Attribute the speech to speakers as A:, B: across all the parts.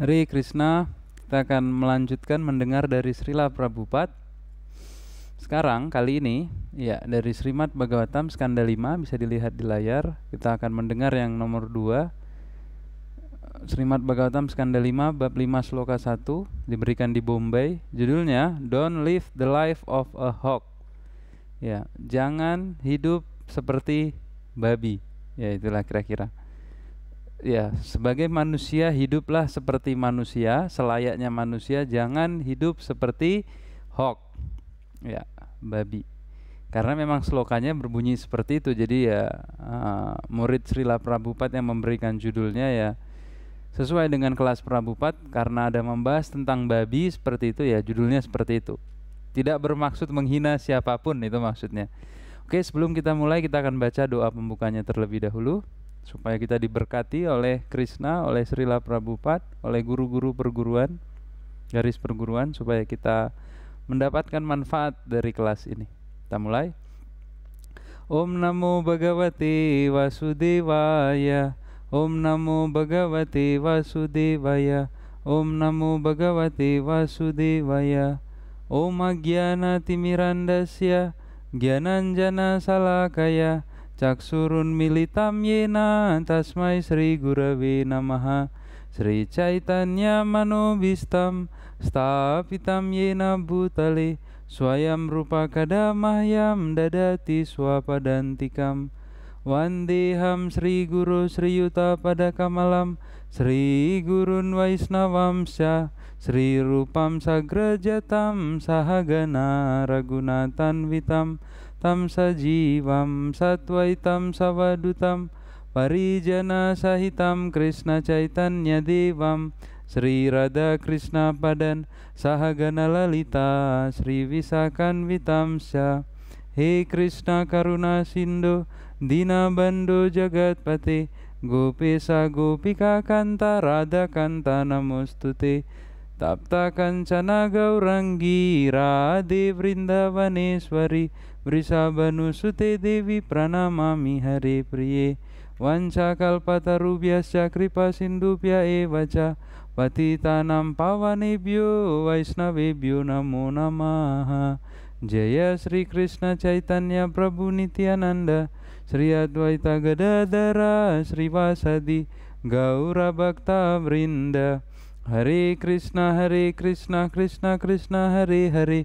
A: Hari Krishna, kita akan melanjutkan mendengar dari Srila Prabhupada. Sekarang kali ini ya dari Srimad Bhagavatam skanda 5 bisa dilihat di layar. Kita akan mendengar yang nomor 2. Srimad Bhagavatam skanda 5 bab 5 sloka 1 diberikan di Bombay. Judulnya Don't live the life of a hawk. Ya, jangan hidup seperti babi. Ya itulah kira-kira. Ya, sebagai manusia hiduplah seperti manusia, selayaknya manusia, jangan hidup seperti hok. Ya, babi. Karena memang selokannya berbunyi seperti itu. Jadi ya uh, murid Sri Prabupat yang memberikan judulnya ya sesuai dengan kelas Prabupat. karena ada membahas tentang babi seperti itu ya judulnya seperti itu. Tidak bermaksud menghina siapapun itu maksudnya. Oke, sebelum kita mulai kita akan baca doa pembukanya terlebih dahulu supaya kita diberkati oleh Krishna, oleh Srila Prabhupada, oleh guru-guru perguruan, garis perguruan supaya kita mendapatkan manfaat dari kelas ini. Kita mulai. Om Namo Bhagavate Vasudevaya. Om Namo Bhagavate Vasudevaya. Om Namo Bhagavate Vasudevaya. Om agyana timirandasya Gyananjana Salakaya. Caksurun militam yena tasmai Sri Gurave namaha Sri Chaitanya Manobistam Stapitam yena butale Swayam rupa kada mahyam dadati swapadantikam Wandeham Sri Guru Sri Yuta pada kamalam Sri Gurun Vaisnavamsya Sri Rupam Sagrajatam Sahagana Ragunatan Vitam तं सजीवं सत्वैतं सवदुतं कृष्ण कृष्णचैतन्यदेवं श्रीरधकृष्णपदं सहगणललिता श्रीविशाखान्वितं स हे कृष्ण करुणा कृष्णकरुणासिन्धु दीनबन्धु जगत्पते गोपेश गोपिकान्ता राधाकान्ता नमोऽस्तु ते तप्तकञ्चन गौरंगी राधे वृंदावनेश्वरी वृषाभनुसुते देवी प्रणमामि हरे प्रिये वंशाकल्पतरुभ्यश्च कृपासिन्धुभ्य एव च पतितानां पावनेभ्यो वैष्णवेभ्यो नमो नमः जय श्री कृष्ण चैतन्य श्रीकृष्णचैतन्यप्रभुनित्यानन्द श्री अद्वैत गदाधर श्रीवासदि गौरभक्तावृन्द हरे कृष्ण हरे कृष्ण कृष्ण कृष्ण हरे हरे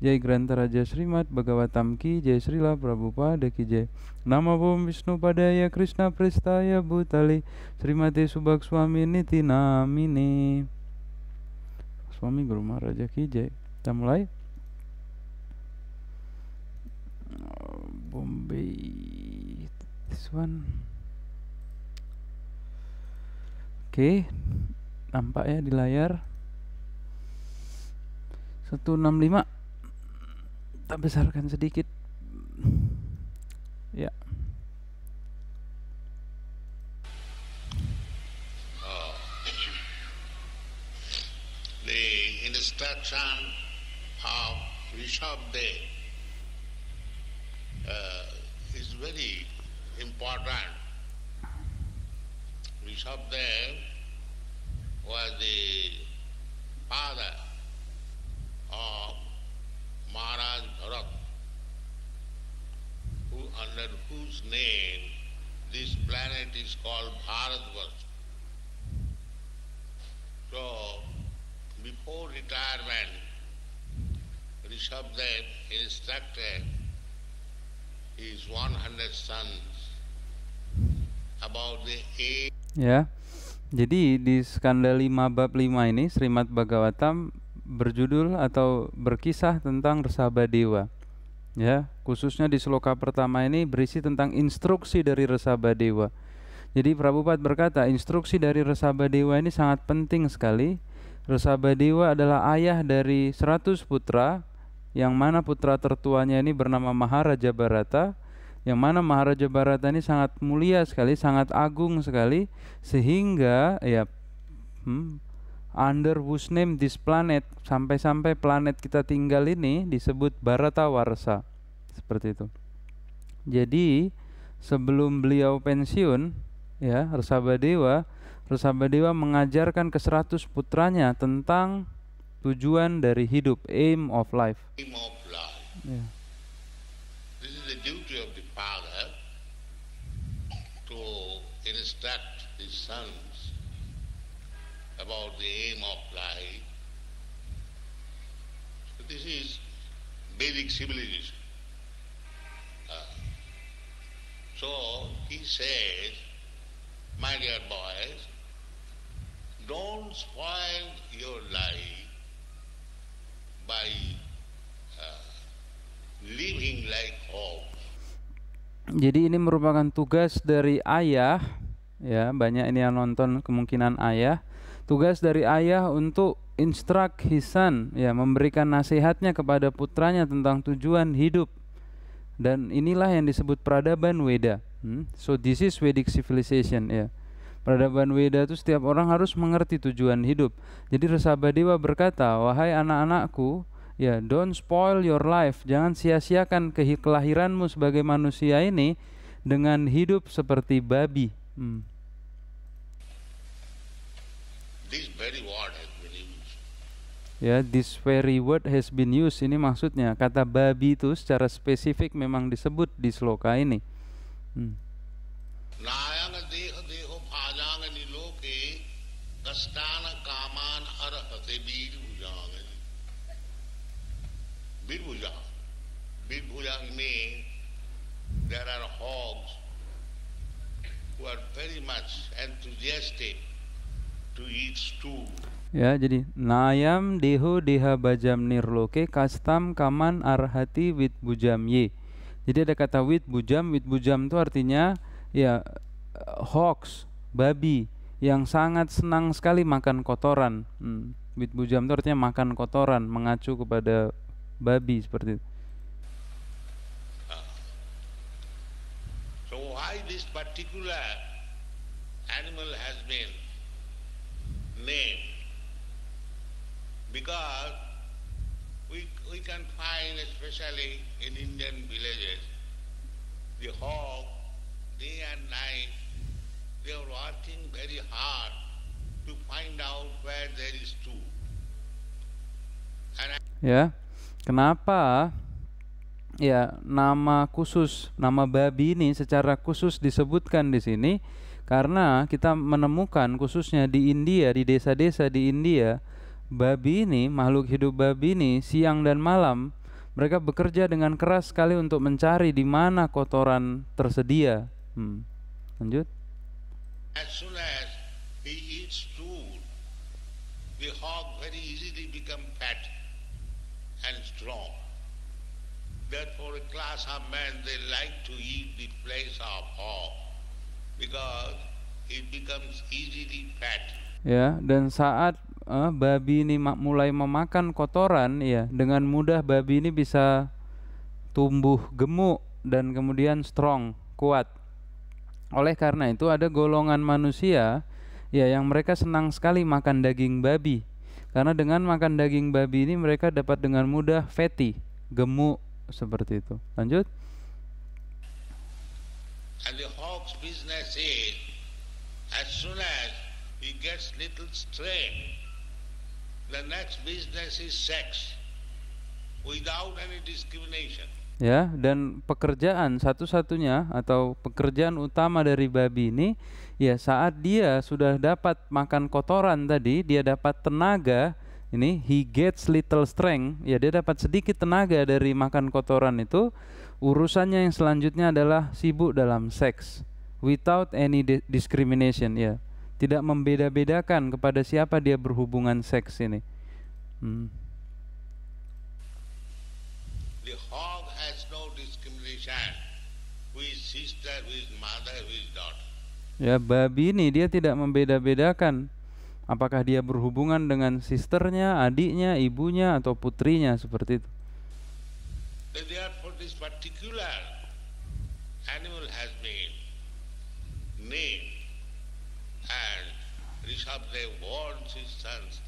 A: Jai Grantaraja Srimad Bhagavatam Ki Jai Srila Prabhupada Ki Jai Nama Bum Vishnu Padaya Krishna Pristaya Bhutali Srimati Subak Swami Niti Namini Swami Guru Maharaja Ki Jai Kita mulai Bombay This one Oke Nampak ya di layar 165 sedikit ya
B: the instruction of Rishabdev uh, is very important. Rishabdev was the father of Maharaj Bharat, who, under whose name this planet is called Bharatvarsha. So, before retirement, Rishabdev instructed his 100 sons
A: about the age. Ya, jadi di skandal 5 bab 5 ini Srimad Bhagavatam berjudul atau berkisah tentang Resaba Dewa. Ya, khususnya di seloka pertama ini berisi tentang instruksi dari Resaba Dewa. Jadi Prabhupada berkata, instruksi dari Resaba Dewa ini sangat penting sekali. Resaba Dewa adalah ayah dari 100 putra yang mana putra tertuanya ini bernama Maharaja Barata yang mana Maharaja Barata ini sangat mulia sekali, sangat agung sekali sehingga ya hmm, under whose name this planet sampai-sampai planet kita tinggal ini disebut Warsa seperti itu. Jadi sebelum beliau pensiun ya Resabadewa Badewa mengajarkan ke 100 putranya tentang tujuan dari hidup aim of life.
B: Aim of life. Yeah. This is the duty of the father to instruct his son about the aim of life. So this is basic civilization. Uh, so he says, my dear boys, don't spoil your life by uh, living like hogs.
A: Jadi ini merupakan tugas dari ayah ya banyak ini yang nonton kemungkinan ayah tugas dari ayah untuk instrak hisan ya memberikan nasihatnya kepada putranya tentang tujuan hidup dan inilah yang disebut peradaban Weda hmm? so this is Vedic civilization ya peradaban Weda itu setiap orang harus mengerti tujuan hidup jadi Dewa berkata wahai anak-anakku ya don't spoil your life jangan sia-siakan kelahiranmu sebagai manusia ini dengan hidup seperti babi hmm. This very word has been used. Ya, this very word has been used ini maksudnya kata babi itu secara spesifik memang disebut di sloka ini.
C: Hmm.
B: there are hogs who are very much enthusiastic
A: Ya, jadi nayam deho deha bajam nirloke kastam kaman arhati wit bujam ye. Jadi ada kata wit bujam, wit bujam itu artinya ya hoax, babi yang sangat senang sekali makan kotoran. Hmm. Wit bujam itu artinya makan kotoran, mengacu kepada babi seperti itu. Ah.
B: So why this particular animal has been name because we, we can find, especially in Indian villages, the hog day and night, they are working very hard
A: to find out where there is two. And ya, kenapa ya nama khusus nama babi ini secara khusus disebutkan di sini? Karena kita menemukan khususnya di India, di desa-desa di India, babi ini, makhluk hidup babi ini siang dan malam mereka bekerja dengan keras sekali untuk mencari di mana kotoran tersedia.
C: Hmm. Lanjut. As soon as
B: he eats food, the hog very easily become fat and strong. Therefore, a class of men they like to eat the place of hog.
A: Ya, dan saat uh, babi ini mulai memakan kotoran ya, dengan mudah babi ini bisa tumbuh gemuk dan kemudian strong, kuat. Oleh karena itu ada golongan manusia ya yang mereka senang sekali makan daging babi. Karena dengan makan daging babi ini mereka dapat dengan mudah fatty, gemuk seperti itu. Lanjut.
B: And the hawk's business is, as soon as he gets little strength, the next business is sex, without any
A: discrimination. Ya, dan pekerjaan satu-satunya atau pekerjaan utama dari babi ini, ya saat dia sudah dapat makan kotoran tadi, dia dapat tenaga, ini he gets little strength, ya dia dapat sedikit tenaga dari makan kotoran itu, urusannya yang selanjutnya adalah sibuk dalam seks without any discrimination ya tidak membeda-bedakan kepada siapa dia berhubungan seks ini
C: hmm.
B: the hog has no discrimination with sister with mother with
A: daughter ya babi ini dia tidak membeda-bedakan apakah dia berhubungan dengan sisternya adiknya ibunya atau putrinya seperti itu
B: this particular animal has been named and Rishabdev warns his sons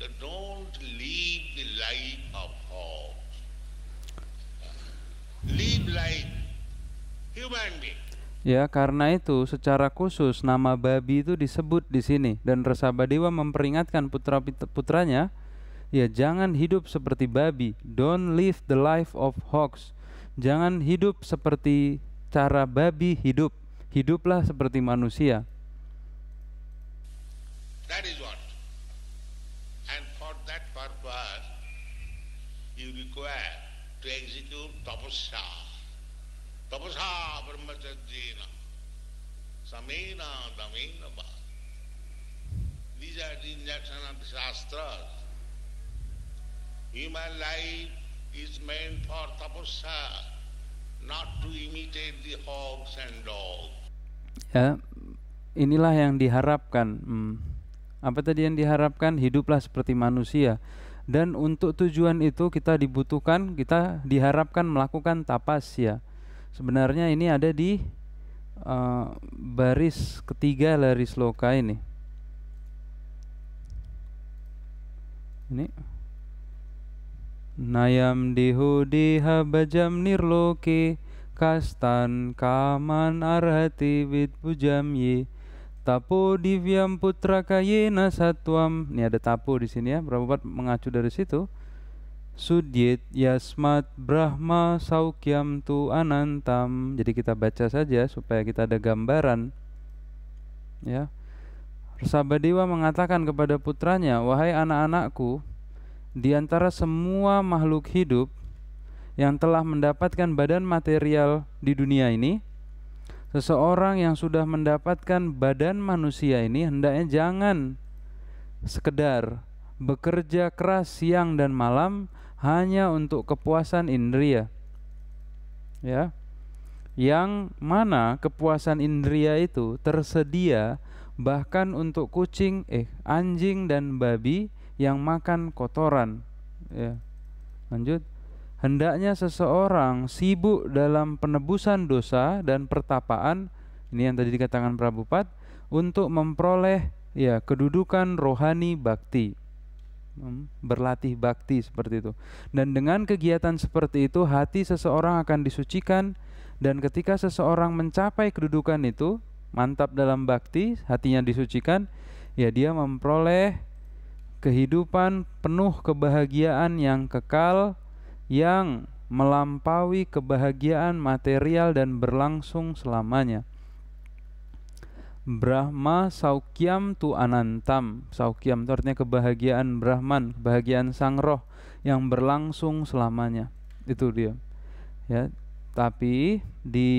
B: so don't live the life of hogs. Live
A: like human being. Ya, karena itu secara khusus nama babi itu disebut di sini dan Resabadewa memperingatkan putra putranya, ya jangan hidup seperti babi. Don't live the life of hogs. Jangan hidup seperti cara babi hidup. Hiduplah seperti manusia.
B: That is what. And for that purpose, you require to execute tapasya. Tapasya brahmacharjina. Samena damena ba. These are the injection of the shastras. Human life is meant for tapasya, not to imitate the hogs and dogs.
A: Ya, inilah yang diharapkan. Hmm. Apa tadi yang diharapkan? Hiduplah seperti manusia. Dan untuk tujuan itu kita dibutuhkan, kita diharapkan melakukan tapasya. Sebenarnya ini ada di uh, baris ketiga dari sloka ini. Ini Nayam dihudi bajam nirloke kastan kaman arhati bit ye tapo divyam putra kayena satwam ini ada tapo di sini ya Prabhupada mengacu dari situ sudyet yasmat brahma saukyam tu anantam jadi kita baca saja supaya kita ada gambaran ya Sabadewa mengatakan kepada putranya wahai anak-anakku di antara semua makhluk hidup yang telah mendapatkan badan material di dunia ini, seseorang yang sudah mendapatkan badan manusia ini hendaknya jangan sekedar bekerja keras siang dan malam hanya untuk kepuasan indria. Ya. Yang mana kepuasan indria itu tersedia bahkan untuk kucing, eh anjing dan babi yang makan kotoran ya lanjut hendaknya seseorang sibuk dalam penebusan dosa dan pertapaan ini yang tadi dikatakan Prabupat untuk memperoleh ya kedudukan rohani bakti hmm, berlatih bakti seperti itu dan dengan kegiatan seperti itu hati seseorang akan disucikan dan ketika seseorang mencapai kedudukan itu mantap dalam bakti hatinya disucikan ya dia memperoleh kehidupan penuh kebahagiaan yang kekal yang melampaui kebahagiaan material dan berlangsung selamanya. Brahma Saukyam tu Anantam. Saukyam itu artinya kebahagiaan Brahman, kebahagiaan Sang Roh yang berlangsung selamanya. Itu dia. Ya, tapi di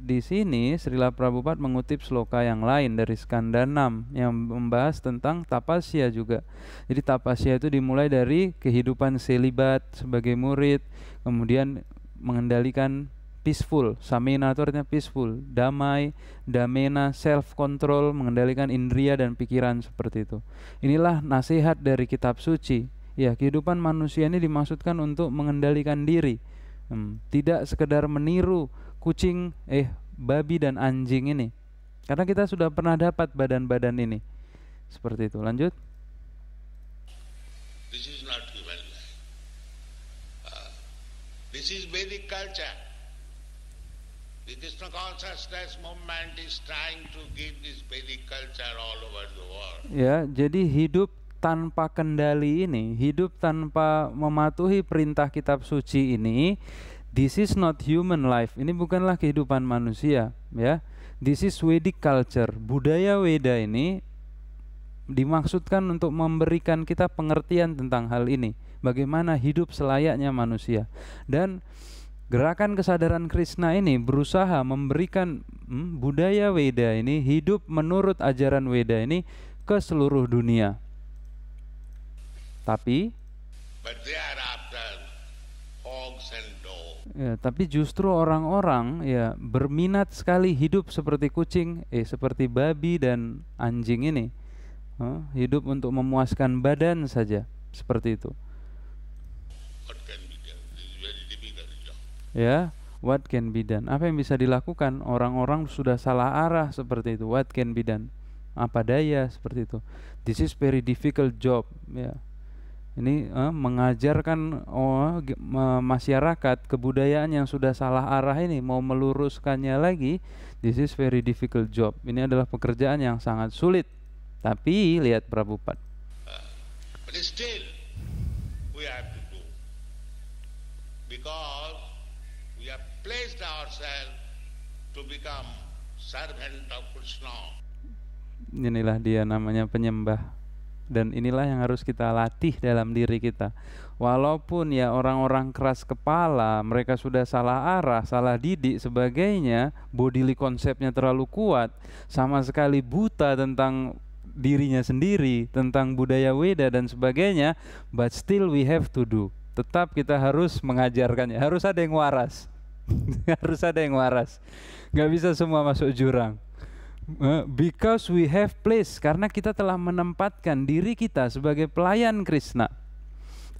A: di sini Srila Prabhupada mengutip sloka yang lain dari Skanda 6 yang membahas tentang tapasya juga. Jadi tapasya itu dimulai dari kehidupan selibat sebagai murid, kemudian mengendalikan peaceful, samena itu artinya peaceful, damai, damena, self control, mengendalikan indria dan pikiran seperti itu. Inilah nasihat dari kitab suci. Ya, kehidupan manusia ini dimaksudkan untuk mengendalikan diri Hmm, tidak sekedar meniru kucing, eh babi dan anjing ini. Karena kita sudah pernah dapat badan-badan ini. Seperti itu. Lanjut.
B: This is not human life. Uh, this is Vedic culture.
A: The Krishna consciousness movement is trying to give this Vedic culture all over the world. Ya, jadi hidup tanpa kendali ini, hidup tanpa mematuhi perintah kitab suci ini, this is not human life. Ini bukanlah kehidupan manusia, ya. This is Vedic culture. Budaya Weda ini dimaksudkan untuk memberikan kita pengertian tentang hal ini, bagaimana hidup selayaknya manusia. Dan gerakan kesadaran Krishna ini berusaha memberikan hmm, budaya Weda ini hidup menurut ajaran Weda ini ke seluruh dunia tapi Ya, tapi justru orang-orang ya berminat sekali hidup seperti kucing, eh seperti babi dan anjing ini. Huh? Hidup untuk memuaskan badan saja, seperti itu. Ya, what can be done? Apa yang bisa dilakukan? Orang-orang sudah salah arah seperti itu. What can be done? Apa daya seperti itu? This is very difficult job, ya ini uh, mengajarkan oh, masyarakat kebudayaan yang sudah salah arah ini mau meluruskannya lagi this is very difficult job ini adalah pekerjaan yang sangat sulit tapi lihat Prabhupada uh, still
B: we have to do because we have placed ourselves to become servant of Krishna
A: inilah dia namanya penyembah dan inilah yang harus kita latih dalam diri kita. Walaupun ya orang-orang keras kepala, mereka sudah salah arah, salah didik sebagainya, bodily konsepnya terlalu kuat, sama sekali buta tentang dirinya sendiri, tentang budaya Weda dan sebagainya, but still we have to do. Tetap kita harus mengajarkannya, harus ada yang waras. harus ada yang waras. Gak bisa semua masuk jurang. Eh, because we have place, karena kita telah menempatkan diri kita sebagai pelayan Krishna.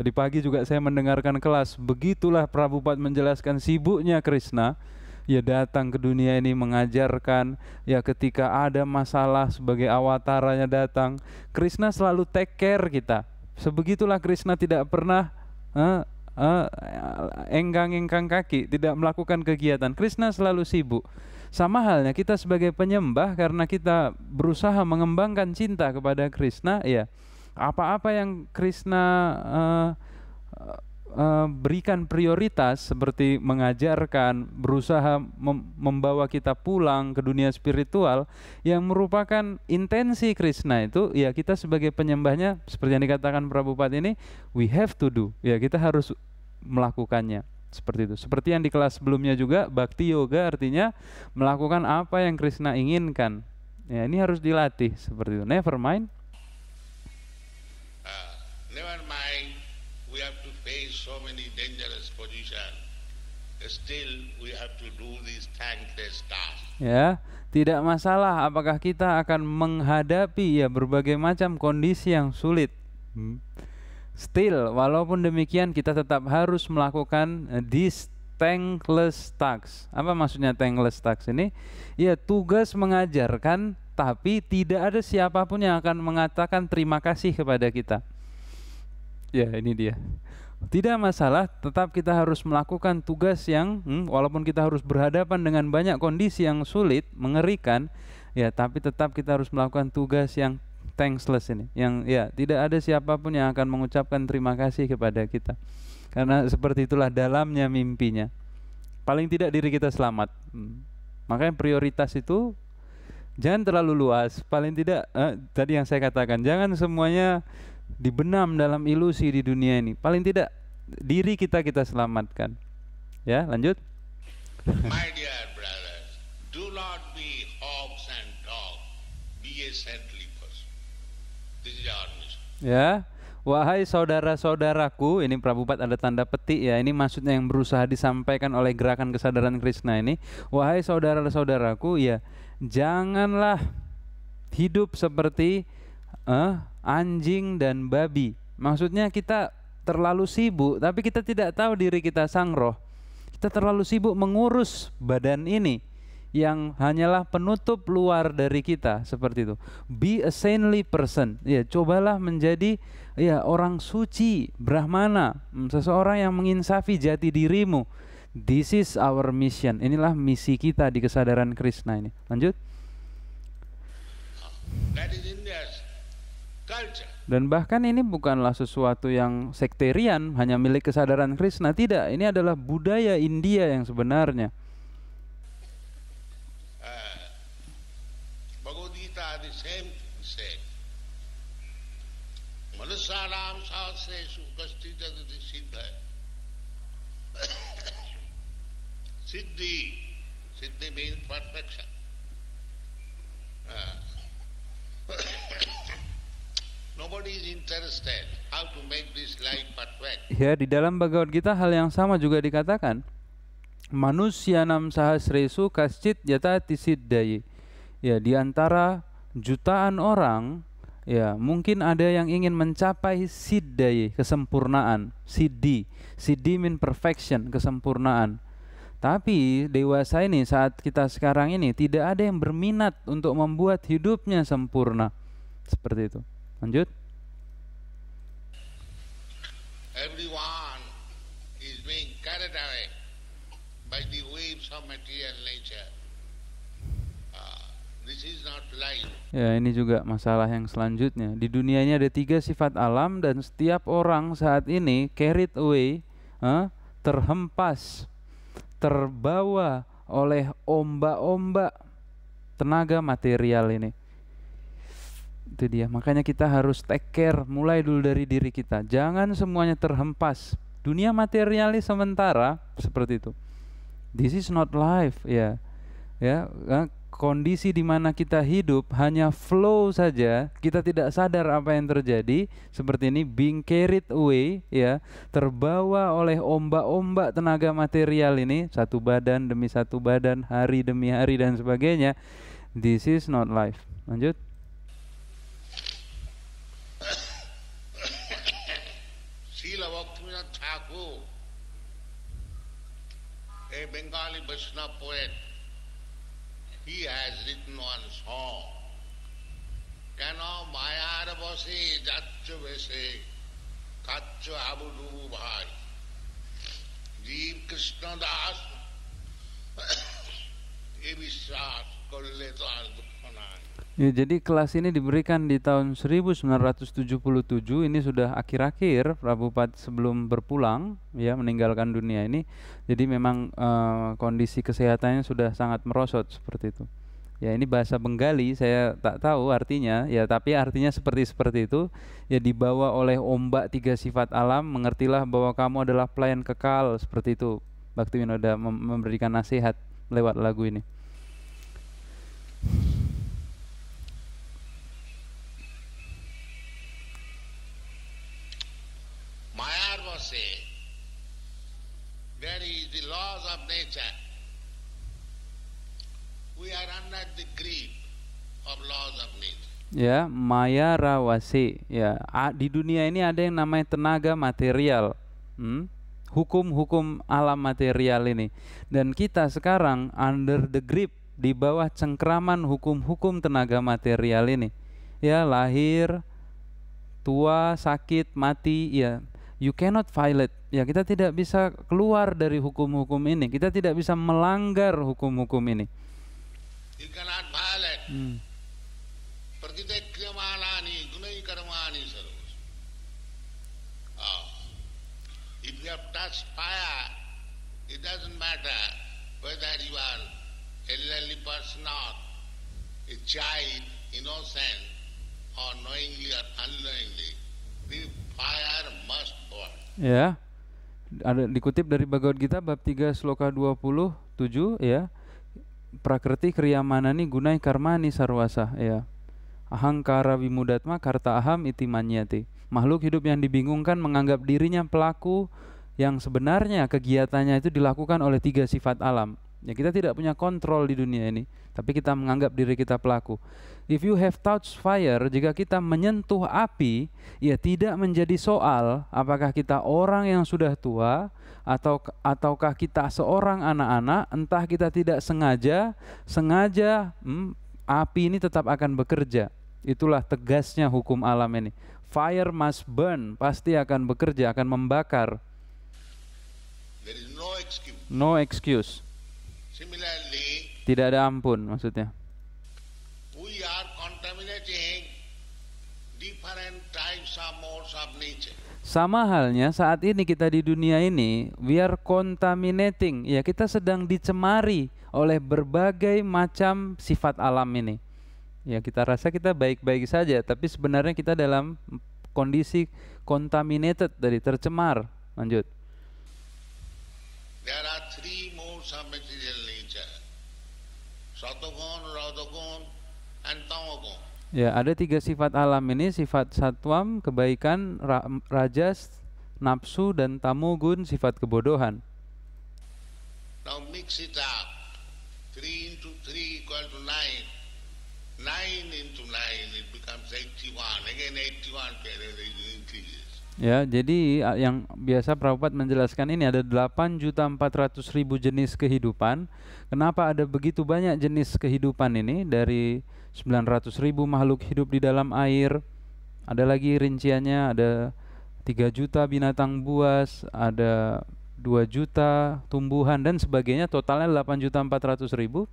A: Tadi pagi juga saya mendengarkan kelas, begitulah Prabhupada menjelaskan sibuknya Krishna. Ya datang ke dunia ini mengajarkan, ya ketika ada masalah sebagai awataranya datang, Krishna selalu take care kita. Sebegitulah Krishna tidak pernah Uh, enggang-enggang kaki, tidak melakukan kegiatan. Krishna selalu sibuk sama halnya kita sebagai penyembah karena kita berusaha mengembangkan cinta kepada Krishna, ya apa-apa yang Krishna uh, uh, berikan prioritas seperti mengajarkan, berusaha mem membawa kita pulang ke dunia spiritual yang merupakan intensi Krishna itu, ya kita sebagai penyembahnya seperti yang dikatakan Prabhupada ini, we have to do, ya kita harus melakukannya seperti itu. Seperti yang di kelas sebelumnya juga, bakti yoga artinya melakukan apa yang Krishna inginkan. Ya, ini harus dilatih seperti itu. Never mind. Ya, tidak masalah apakah kita akan menghadapi ya berbagai macam kondisi yang sulit. Hmm. Still, walaupun demikian kita tetap harus melakukan eh, this thankless tax. Apa maksudnya thankless tax ini? Ya tugas mengajarkan tapi tidak ada siapapun yang akan mengatakan terima kasih kepada kita. Ya, ini dia. Tidak masalah, tetap kita harus melakukan tugas yang hmm, walaupun kita harus berhadapan dengan banyak kondisi yang sulit, mengerikan, ya tapi tetap kita harus melakukan tugas yang Thanksless ini yang ya tidak ada siapapun yang akan mengucapkan terima kasih kepada kita karena seperti itulah dalamnya mimpinya paling tidak diri kita selamat hmm. makanya prioritas itu jangan terlalu luas paling tidak eh, tadi yang saya katakan jangan semuanya dibenam dalam ilusi di dunia ini paling tidak diri kita kita selamatkan ya lanjut
B: my dear brothers do not be hogs and dogs be a
A: ya Wahai saudara-saudaraku, ini Prabupat ada tanda petik ya. Ini maksudnya yang berusaha disampaikan oleh gerakan kesadaran Krishna ini. Wahai saudara-saudaraku, ya janganlah hidup seperti eh, anjing dan babi. Maksudnya kita terlalu sibuk, tapi kita tidak tahu diri kita sang roh. Kita terlalu sibuk mengurus badan ini yang hanyalah penutup luar dari kita seperti itu. Be a saintly person. Ya, cobalah menjadi ya orang suci, brahmana, hmm, seseorang yang menginsafi jati dirimu. This is our mission. Inilah misi kita di kesadaran Krishna ini. Lanjut.
B: That is India's culture.
A: Dan bahkan ini bukanlah sesuatu yang Sekterian, hanya milik kesadaran Krishna. Tidak, ini adalah budaya India yang sebenarnya.
B: शेष उपस्थिति तद सिद्ध है सिद्धि सिद्धि mean perfection
A: Ya, di dalam Bhagavad Gita hal yang sama juga dikatakan manusia nam sahasresu kascit yata tisidai Ya, di antara jutaan orang Ya, mungkin ada yang ingin mencapai sidai kesempurnaan, sidi, sidi min perfection, kesempurnaan. Tapi dewasa ini saat kita sekarang ini tidak ada yang berminat untuk membuat hidupnya sempurna. Seperti itu. Lanjut.
B: Everyone
A: Ya, ini juga masalah yang selanjutnya. Di dunia ini ada tiga sifat alam dan setiap orang saat ini carried away, eh, terhempas, terbawa oleh ombak-ombak tenaga material ini. Itu dia. Makanya kita harus take care mulai dulu dari diri kita. Jangan semuanya terhempas. Dunia materialis sementara seperti itu. This is not life, ya. Yeah. Ya, eh, kondisi di mana kita hidup hanya flow saja, kita tidak sadar apa yang terjadi, seperti ini being carried away ya, terbawa oleh ombak-ombak tenaga material ini, satu badan demi satu badan, hari demi hari dan sebagainya. This is not life. Lanjut.
B: eh Bengali Vaishnava poet he has written one song. কেন মায়ার বসে যাচ্ছ বেশে খাচ্ছ আবুডুবু ভাই জীব কৃষ্ণ দাস এ বিশ্বাস করলে তো আর দুঃখ
A: নাই Ya, jadi kelas ini diberikan di tahun 1977 ini sudah akhir-akhir Prabu Pat sebelum berpulang ya meninggalkan dunia ini. Jadi memang uh, kondisi kesehatannya sudah sangat merosot seperti itu. Ya ini bahasa Bengali saya tak tahu artinya ya tapi artinya seperti seperti itu ya dibawa oleh ombak tiga sifat alam mengertilah bahwa kamu adalah pelayan kekal seperti itu. Bakti Winoda mem memberikan nasihat lewat lagu ini. ya maya rawasi ya di dunia ini ada yang namanya tenaga material hmm? hukum-hukum alam material ini dan kita sekarang under the grip di bawah cengkraman hukum-hukum tenaga material ini ya lahir tua sakit mati ya you cannot violate ya kita tidak bisa keluar dari hukum-hukum ini kita tidak bisa melanggar hukum-hukum ini
B: you cannot violate hmm. प्रतिदय क्रियमाणानि गुणै कर्माणि सर्व If you have touched fire, it doesn't matter whether you are elderly person or a child, innocent, or knowingly or unknowingly, the fire must burn.
A: Ya, ada dikutip dari Bhagavad Gita bab 3 sloka 27 ya. Prakriti kriyamanani gunai karmani sarwasa ya. Ahangkara vimudatma karta aham iti manyati. Makhluk hidup yang dibingungkan menganggap dirinya pelaku yang sebenarnya kegiatannya itu dilakukan oleh tiga sifat alam. Ya kita tidak punya kontrol di dunia ini, tapi kita menganggap diri kita pelaku. If you have touch fire, jika kita menyentuh api, ya tidak menjadi soal apakah kita orang yang sudah tua atau ataukah kita seorang anak-anak, entah kita tidak sengaja, sengaja hmm, api ini tetap akan bekerja. Itulah tegasnya hukum alam ini. Fire must burn, pasti akan bekerja, akan membakar. There is no excuse. No excuse. Similarly, tidak ada ampun maksudnya.
B: We are contaminating different types of modes of
A: nature. Sama halnya saat ini kita di dunia ini, we are contaminating, ya kita sedang dicemari oleh berbagai macam sifat alam ini. Ya, kita rasa kita baik-baik saja, tapi sebenarnya kita dalam kondisi contaminated dari tercemar. Lanjut. There are three modes
B: of material nature.
A: and Tamogon. Ya, ada tiga sifat alam ini, sifat satwam, kebaikan, ra rajas, nafsu, dan tamugun, sifat kebodohan.
B: Now mix it up. 3 into 3 equal to 9. 9 into 9, it becomes 81. Again 81
A: increases. Ya, jadi yang biasa Prabhupada menjelaskan ini ada 8.400.000 jenis kehidupan. Kenapa ada begitu banyak jenis kehidupan ini dari 900.000 makhluk hidup di dalam air? Ada lagi rinciannya ada 3 juta binatang buas, ada 2 juta tumbuhan dan sebagainya totalnya 8 juta 400 ribu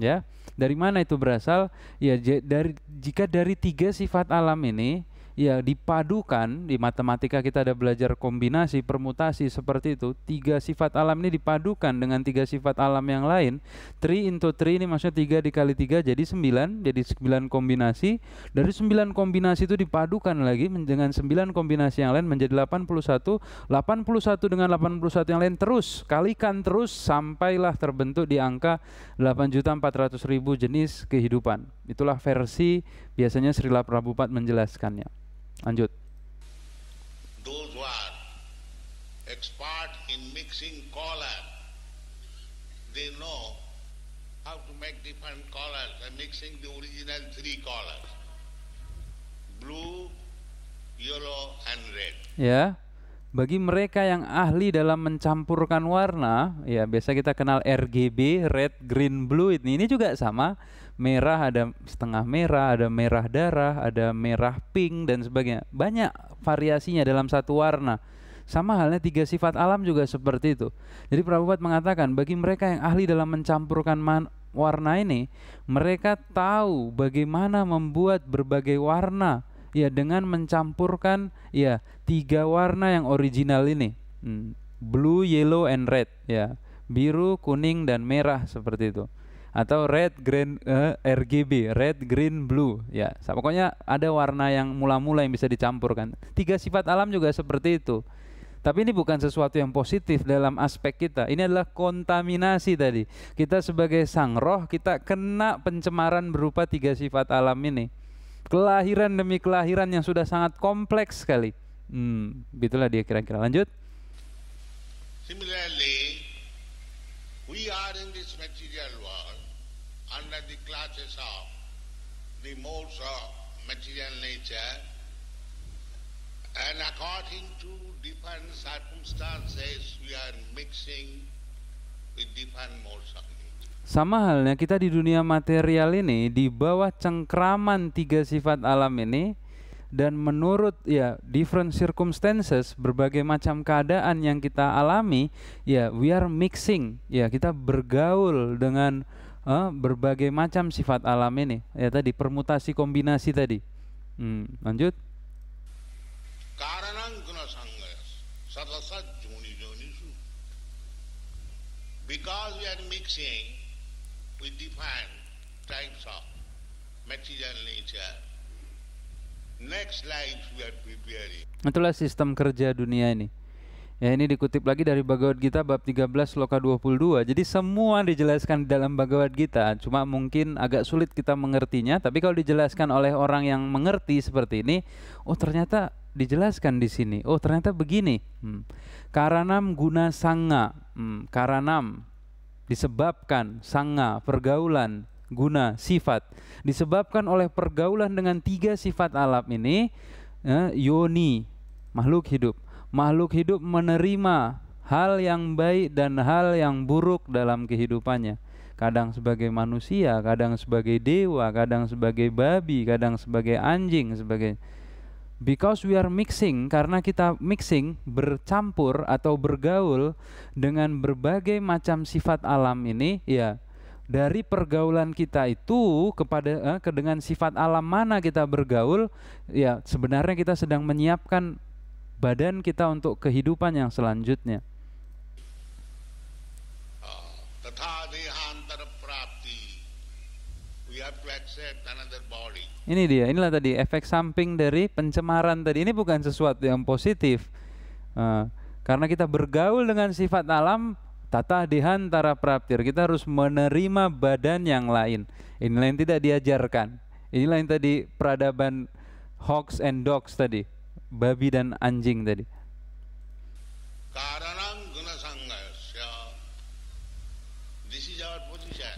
A: ya dari mana itu berasal ya dari jika dari tiga sifat alam ini ya dipadukan di matematika kita ada belajar kombinasi permutasi seperti itu tiga sifat alam ini dipadukan dengan tiga sifat alam yang lain 3 into 3 ini maksudnya tiga dikali tiga jadi sembilan jadi sembilan kombinasi dari sembilan kombinasi itu dipadukan lagi dengan sembilan kombinasi yang lain menjadi 81 81 dengan 81 yang lain terus kalikan terus sampailah terbentuk di angka 8.400.000 jenis kehidupan itulah versi biasanya Srila Prabhupada menjelaskannya lanjut those who are
B: expert in mixing color they know how to make different colors and mixing the original three colors blue yellow and
A: red ya bagi mereka yang ahli dalam mencampurkan warna ya biasa kita kenal RGB red green blue ini ini juga sama merah ada setengah merah ada merah darah ada merah pink dan sebagainya banyak variasinya dalam satu warna sama halnya tiga sifat alam juga seperti itu jadi Prabhupada mengatakan bagi mereka yang ahli dalam mencampurkan man warna ini mereka tahu bagaimana membuat berbagai warna ya dengan mencampurkan ya tiga warna yang original ini hmm, blue yellow and red ya biru kuning dan merah seperti itu atau red green uh, eh, RGB red green blue ya pokoknya ada warna yang mula-mula yang bisa dicampurkan tiga sifat alam juga seperti itu tapi ini bukan sesuatu yang positif dalam aspek kita. Ini adalah kontaminasi tadi. Kita sebagai sang roh, kita kena pencemaran berupa tiga sifat alam ini. Kelahiran demi kelahiran yang sudah sangat kompleks sekali. Hmm, itulah dia kira-kira. Lanjut.
B: Similarly, we are in the modes of material nature and according to different circumstances we are mixing with
A: different modes of nature. Sama halnya kita di dunia material ini di bawah cengkraman tiga sifat alam ini dan menurut ya different circumstances berbagai macam keadaan yang kita alami ya we are mixing ya kita bergaul dengan uh, berbagai macam sifat alam ini ya tadi permutasi kombinasi tadi hmm, lanjut itulah sistem kerja dunia ini Ya ini dikutip lagi dari Bhagavad Gita bab 13 Loka 22. Jadi semua dijelaskan dalam Bhagavad Gita, cuma mungkin agak sulit kita mengertinya, tapi kalau dijelaskan oleh orang yang mengerti seperti ini, oh ternyata dijelaskan di sini. Oh ternyata begini. Hmm. Karanam guna sanga. Hmm. Karanam disebabkan sanga pergaulan guna sifat disebabkan oleh pergaulan dengan tiga sifat alam ini eh, yoni makhluk hidup makhluk hidup menerima hal yang baik dan hal yang buruk dalam kehidupannya. Kadang sebagai manusia, kadang sebagai dewa, kadang sebagai babi, kadang sebagai anjing, sebagai because we are mixing karena kita mixing bercampur atau bergaul dengan berbagai macam sifat alam ini, ya dari pergaulan kita itu kepada eh, dengan sifat alam mana kita bergaul, ya sebenarnya kita sedang menyiapkan badan kita untuk kehidupan yang selanjutnya. Ini dia, inilah tadi efek samping dari pencemaran tadi. Ini bukan sesuatu yang positif. Uh, karena kita bergaul dengan sifat alam, tata dihantara praptir. Kita harus menerima badan yang lain. Inilah yang tidak diajarkan. Inilah yang tadi peradaban hoax and dogs tadi babi dan anjing tadi.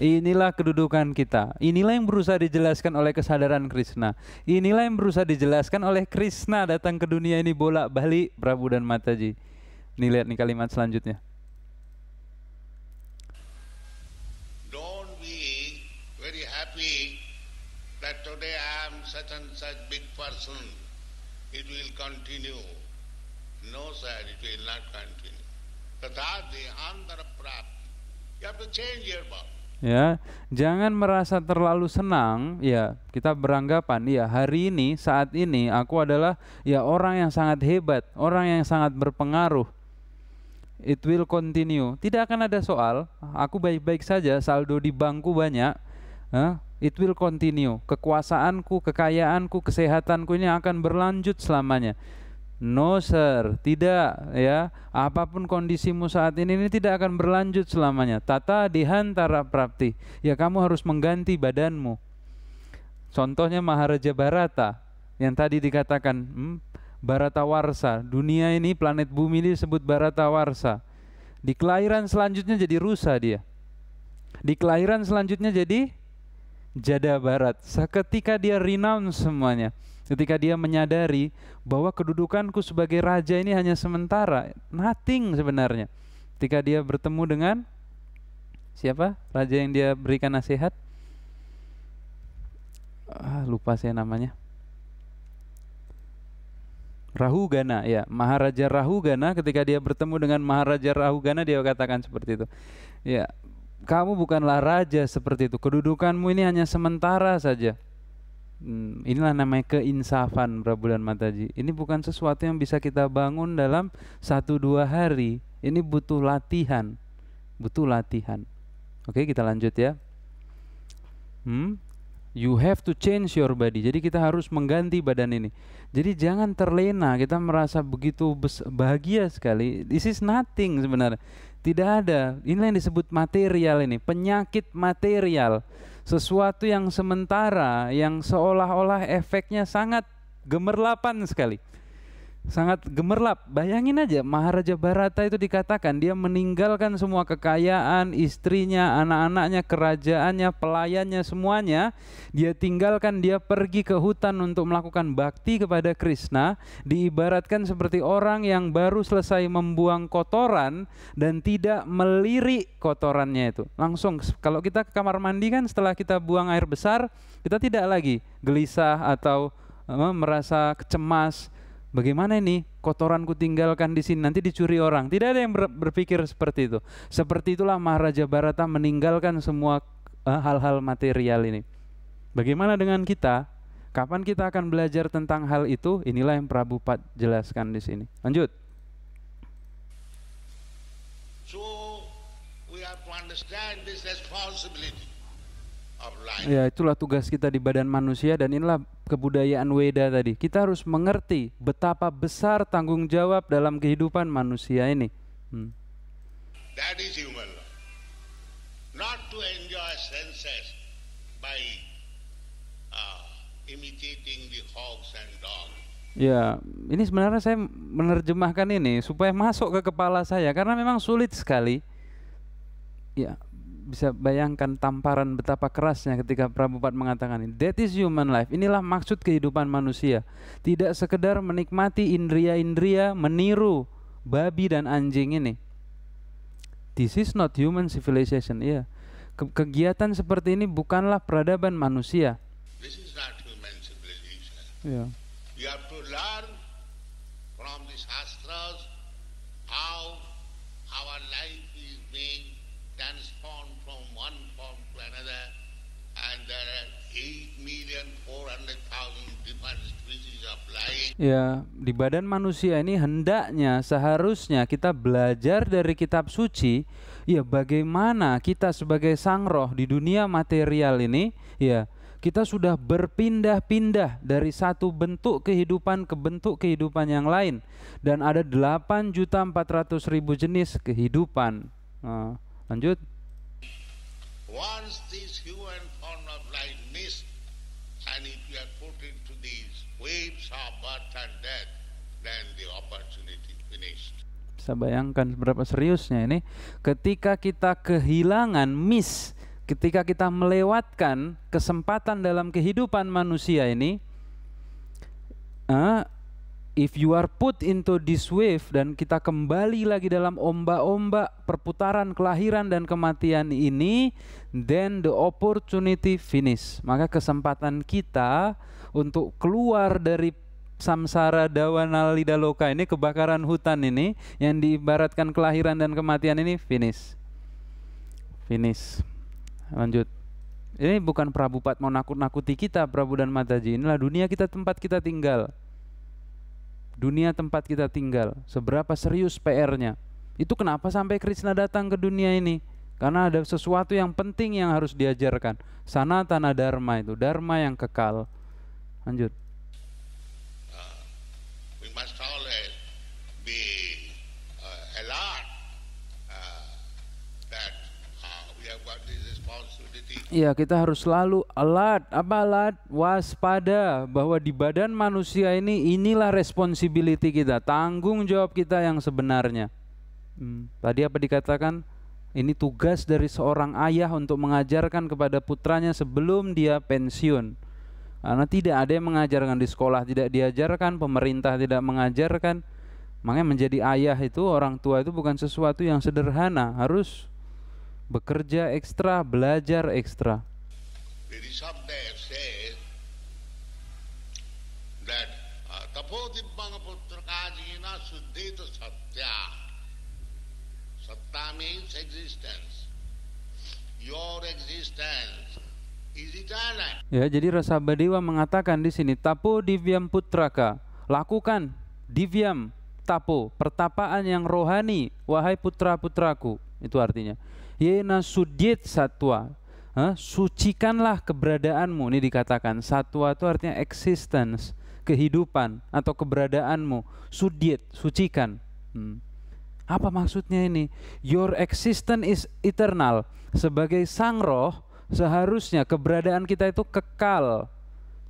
A: Inilah kedudukan kita. Inilah yang berusaha dijelaskan oleh kesadaran Krishna. Inilah yang berusaha dijelaskan oleh Krishna datang ke dunia ini bolak-balik Prabu dan Mataji. Nih lihat nih kalimat selanjutnya. Ya, jangan merasa terlalu senang. Ya, kita beranggapan ya hari ini saat ini aku adalah ya orang yang sangat hebat, orang yang sangat berpengaruh. It will continue. Tidak akan ada soal. Aku baik-baik saja, saldo di bankku banyak. It will continue. Kekuasaanku, kekayaanku, kesehatanku ini akan berlanjut selamanya No sir, tidak ya. Apapun kondisimu saat ini ini tidak akan berlanjut selamanya. Tata dihantara prapti. Ya kamu harus mengganti badanmu. Contohnya Maharaja Barata yang tadi dikatakan hmm, Barata Warsa. Dunia ini planet bumi ini disebut Barata Warsa. Di kelahiran selanjutnya jadi rusa dia. Di kelahiran selanjutnya jadi Jada Barat. Seketika dia renounce semuanya Ketika dia menyadari bahwa kedudukanku sebagai raja ini hanya sementara, nothing sebenarnya. Ketika dia bertemu dengan siapa? Raja yang dia berikan nasihat. Ah, lupa saya namanya. Rahugana ya Maharaja Rahugana ketika dia bertemu dengan Maharaja Rahugana dia katakan seperti itu ya kamu bukanlah raja seperti itu kedudukanmu ini hanya sementara saja Hmm, inilah namanya keinsafan dan Mataji. Ini bukan sesuatu yang bisa kita bangun dalam satu dua hari. Ini butuh latihan, butuh latihan. Oke, kita lanjut ya. Hmm, you have to change your body. Jadi kita harus mengganti badan ini. Jadi jangan terlena. Kita merasa begitu bahagia sekali. This is nothing sebenarnya. Tidak ada. Inilah yang disebut material ini, penyakit material sesuatu yang sementara yang seolah-olah efeknya sangat gemerlapan sekali sangat gemerlap. Bayangin aja Maharaja Barata itu dikatakan dia meninggalkan semua kekayaan, istrinya, anak-anaknya, kerajaannya, pelayannya semuanya. Dia tinggalkan, dia pergi ke hutan untuk melakukan bakti kepada Krishna, diibaratkan seperti orang yang baru selesai membuang kotoran dan tidak melirik kotorannya itu. Langsung kalau kita ke kamar mandi kan setelah kita buang air besar, kita tidak lagi gelisah atau eh, merasa kecemas bagaimana ini kotoranku tinggalkan di sini nanti dicuri orang. Tidak ada yang berpikir seperti itu. Seperti itulah Maharaja Barata meninggalkan semua eh, hal-hal uh, material ini. Bagaimana dengan kita? Kapan kita akan belajar tentang hal itu? Inilah yang Prabu Pat jelaskan di sini. Lanjut.
B: So we have to understand this responsibility.
A: Ya, itulah tugas kita di badan manusia dan inilah kebudayaan Weda tadi. Kita harus mengerti betapa besar tanggung jawab dalam kehidupan manusia ini.
C: Hmm.
B: That is human Not to enjoy senses by uh, imitating the hogs and dogs.
A: Ya, ini sebenarnya saya menerjemahkan ini supaya masuk ke kepala saya karena memang sulit sekali. Ya, bisa bayangkan tamparan betapa kerasnya ketika Prabhupada mengatakan ini. That is human life. Inilah maksud kehidupan manusia. Tidak sekedar menikmati indria-indria meniru babi dan anjing ini. This is not human civilization. Iya. Ke kegiatan seperti ini bukanlah peradaban manusia. This is not human civilization. Yeah. Iya. You have to learn
B: from the how
A: Ya, di badan manusia ini hendaknya seharusnya kita belajar dari kitab suci, ya bagaimana kita sebagai sang roh di dunia material ini, ya kita sudah berpindah-pindah dari satu bentuk kehidupan ke bentuk kehidupan yang lain dan ada 8.400.000 jenis kehidupan. Nah, lanjut. Once bisa bayangkan seberapa seriusnya ini ketika kita kehilangan miss ketika kita melewatkan kesempatan dalam kehidupan manusia ini uh, if you are put into this wave dan kita kembali lagi dalam ombak-ombak perputaran kelahiran dan kematian ini then the opportunity finish maka kesempatan kita untuk keluar dari samsara dawana lidaloka ini kebakaran hutan ini yang diibaratkan kelahiran dan kematian ini finish finish lanjut ini bukan Prabu Pat mau nakut-nakuti kita Prabu dan Mataji inilah dunia kita tempat kita tinggal dunia tempat kita tinggal seberapa serius PR-nya itu kenapa sampai Krishna datang ke dunia ini karena ada sesuatu yang penting yang harus diajarkan sana tanah dharma itu dharma yang kekal lanjut
B: we must always be uh, alert uh, that
A: uh, Ya, kita harus selalu alert. Apa alert? Waspada bahwa di badan manusia ini inilah responsibility kita, tanggung jawab kita yang sebenarnya. Hmm. Tadi apa dikatakan? Ini tugas dari seorang ayah untuk mengajarkan kepada putranya sebelum dia pensiun karena tidak ada yang mengajarkan di sekolah tidak diajarkan pemerintah tidak mengajarkan makanya menjadi ayah itu orang tua itu bukan sesuatu yang sederhana harus bekerja ekstra belajar ekstra ah,
B: your existence
A: Ya, jadi Rasabadewa mengatakan di sini tapo diviam putraka, lakukan diviam tapo pertapaan yang rohani wahai putra-putraku. Itu artinya. Yena sudit satwa. Huh? Eh, sucikanlah keberadaanmu. Ini dikatakan satwa itu artinya existence, kehidupan atau keberadaanmu. Sudit, sucikan. Hmm. Apa maksudnya ini? Your existence is eternal. Sebagai sang roh, Seharusnya keberadaan kita itu kekal.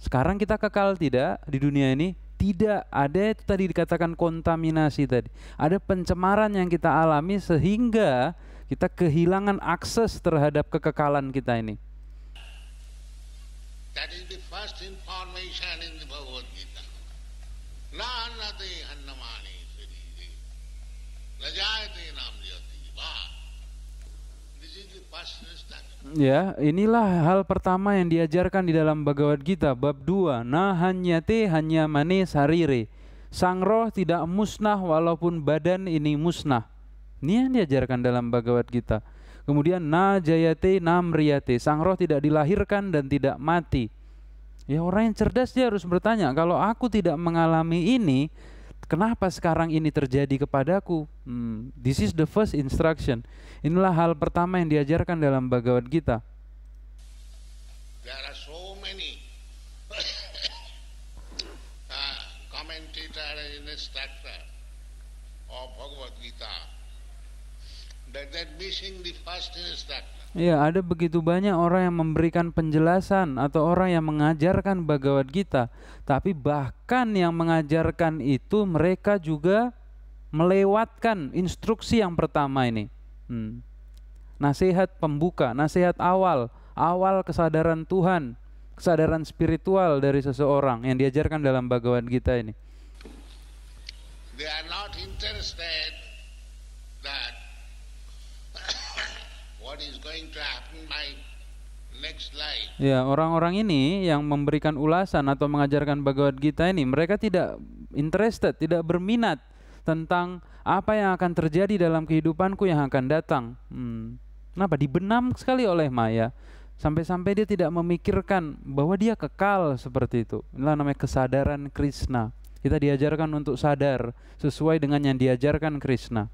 A: Sekarang kita kekal tidak di dunia ini? Tidak. Ada itu tadi dikatakan kontaminasi tadi. Ada pencemaran yang kita alami sehingga kita kehilangan akses terhadap kekekalan kita ini.
B: That is the first
A: ya inilah hal pertama yang diajarkan di dalam Bhagavad Gita bab 2 nah hanya te hanya mane sarire sang roh tidak musnah walaupun badan ini musnah ini yang diajarkan dalam Bhagavad Gita kemudian na jayate na mriyate sang roh tidak dilahirkan dan tidak mati ya orang yang cerdas dia harus bertanya kalau aku tidak mengalami ini kenapa sekarang ini terjadi kepadaku hmm, this is the first instruction Inilah hal pertama yang diajarkan dalam Bhagavad Gita. Ya, ada begitu banyak orang yang memberikan penjelasan atau orang yang mengajarkan Bhagavad Gita, tapi bahkan yang mengajarkan itu mereka juga melewatkan instruksi yang pertama ini. Hmm. Nasihat pembuka, nasihat awal, awal kesadaran Tuhan, kesadaran spiritual dari seseorang yang diajarkan dalam Bagawan kita ini.
B: They are not interested that what is going to happen my next life.
A: Ya, orang-orang ini yang memberikan ulasan atau mengajarkan Bagawan kita ini, mereka tidak interested, tidak berminat tentang apa yang akan terjadi dalam kehidupanku yang akan datang. Hmm. Kenapa dibenam sekali oleh maya? Sampai-sampai dia tidak memikirkan bahwa dia kekal seperti itu. Inilah namanya kesadaran Krishna. Kita diajarkan untuk sadar sesuai dengan yang diajarkan Krishna.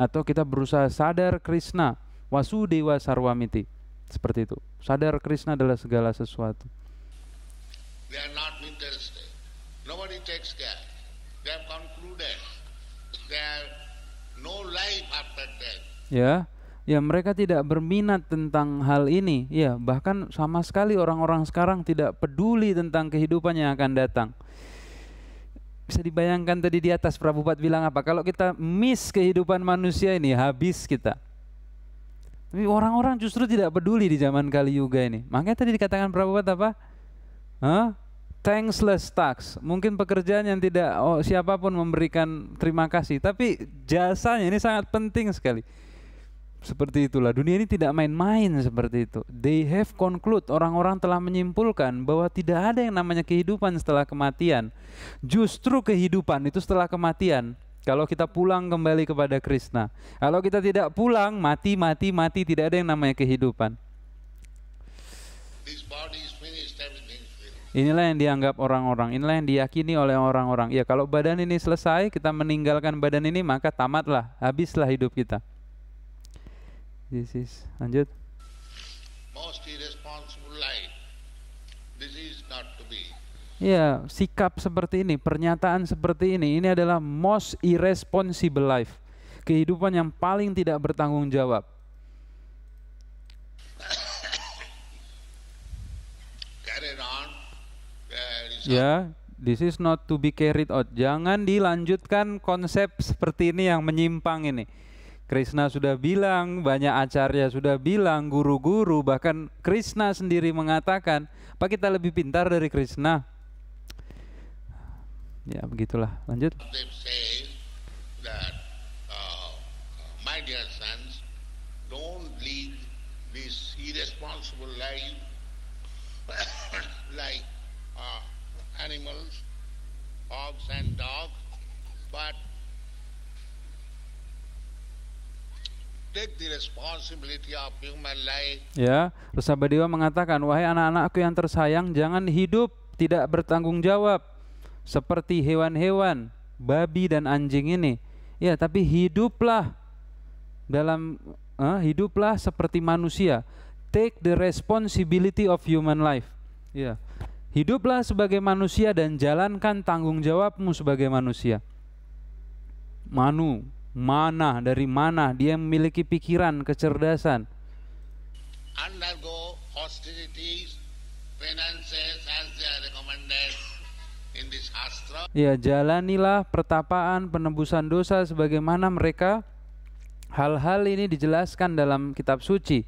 A: Atau kita berusaha sadar Krishna, wasudewa sarwamiti. Seperti itu. Sadar Krishna adalah segala sesuatu. They are
B: not interested. Nobody takes care. They have come
A: Ya. Ya, mereka tidak berminat tentang hal ini. Ya, bahkan sama sekali orang-orang sekarang tidak peduli tentang kehidupan yang akan datang. Bisa dibayangkan tadi di atas Prabupat bilang apa? Kalau kita miss kehidupan manusia ini, habis kita. Tapi orang-orang justru tidak peduli di zaman Kali Yuga ini. Makanya tadi dikatakan Prabupat apa? Hah? Thanksless tax. Mungkin pekerjaan yang tidak oh, siapapun memberikan terima kasih, tapi jasanya ini sangat penting sekali. Seperti itulah dunia ini tidak main-main seperti itu. They have conclude orang-orang telah menyimpulkan bahwa tidak ada yang namanya kehidupan setelah kematian. Justru kehidupan itu setelah kematian. Kalau kita pulang kembali kepada Krishna. Kalau kita tidak pulang, mati, mati, mati, tidak ada yang namanya kehidupan. These Inilah yang dianggap orang-orang, inilah yang diyakini oleh orang-orang. Ya, kalau badan ini selesai, kita meninggalkan badan ini, maka tamatlah, habislah hidup kita. This is lanjut. Most irresponsible life. This is not to be. Ya, sikap seperti ini, pernyataan seperti ini, ini adalah most irresponsible life. Kehidupan yang paling tidak bertanggung jawab. Ya, ya this is not to be carried out jangan dilanjutkan konsep seperti ini yang menyimpang ini Krishna sudah bilang, banyak acarya sudah bilang, guru-guru bahkan Krishna sendiri mengatakan, apa kita lebih pintar dari Krishna? Ya begitulah. Lanjut.
B: animals, hogs and dogs, but
A: Ya, Rusaba Dewa mengatakan, wahai anak-anakku yang tersayang, jangan hidup tidak bertanggung jawab seperti hewan-hewan, babi dan anjing ini. Ya, tapi hiduplah dalam uh, hiduplah seperti manusia. Take the responsibility of human life. Ya. Hiduplah sebagai manusia dan jalankan tanggung jawabmu sebagai manusia. Manu, mana dari mana dia memiliki pikiran, kecerdasan.
B: Undergo hostilities, finances as they are recommended in this astral.
A: Ya, jalanilah pertapaan penebusan dosa sebagaimana mereka hal-hal ini dijelaskan dalam kitab suci.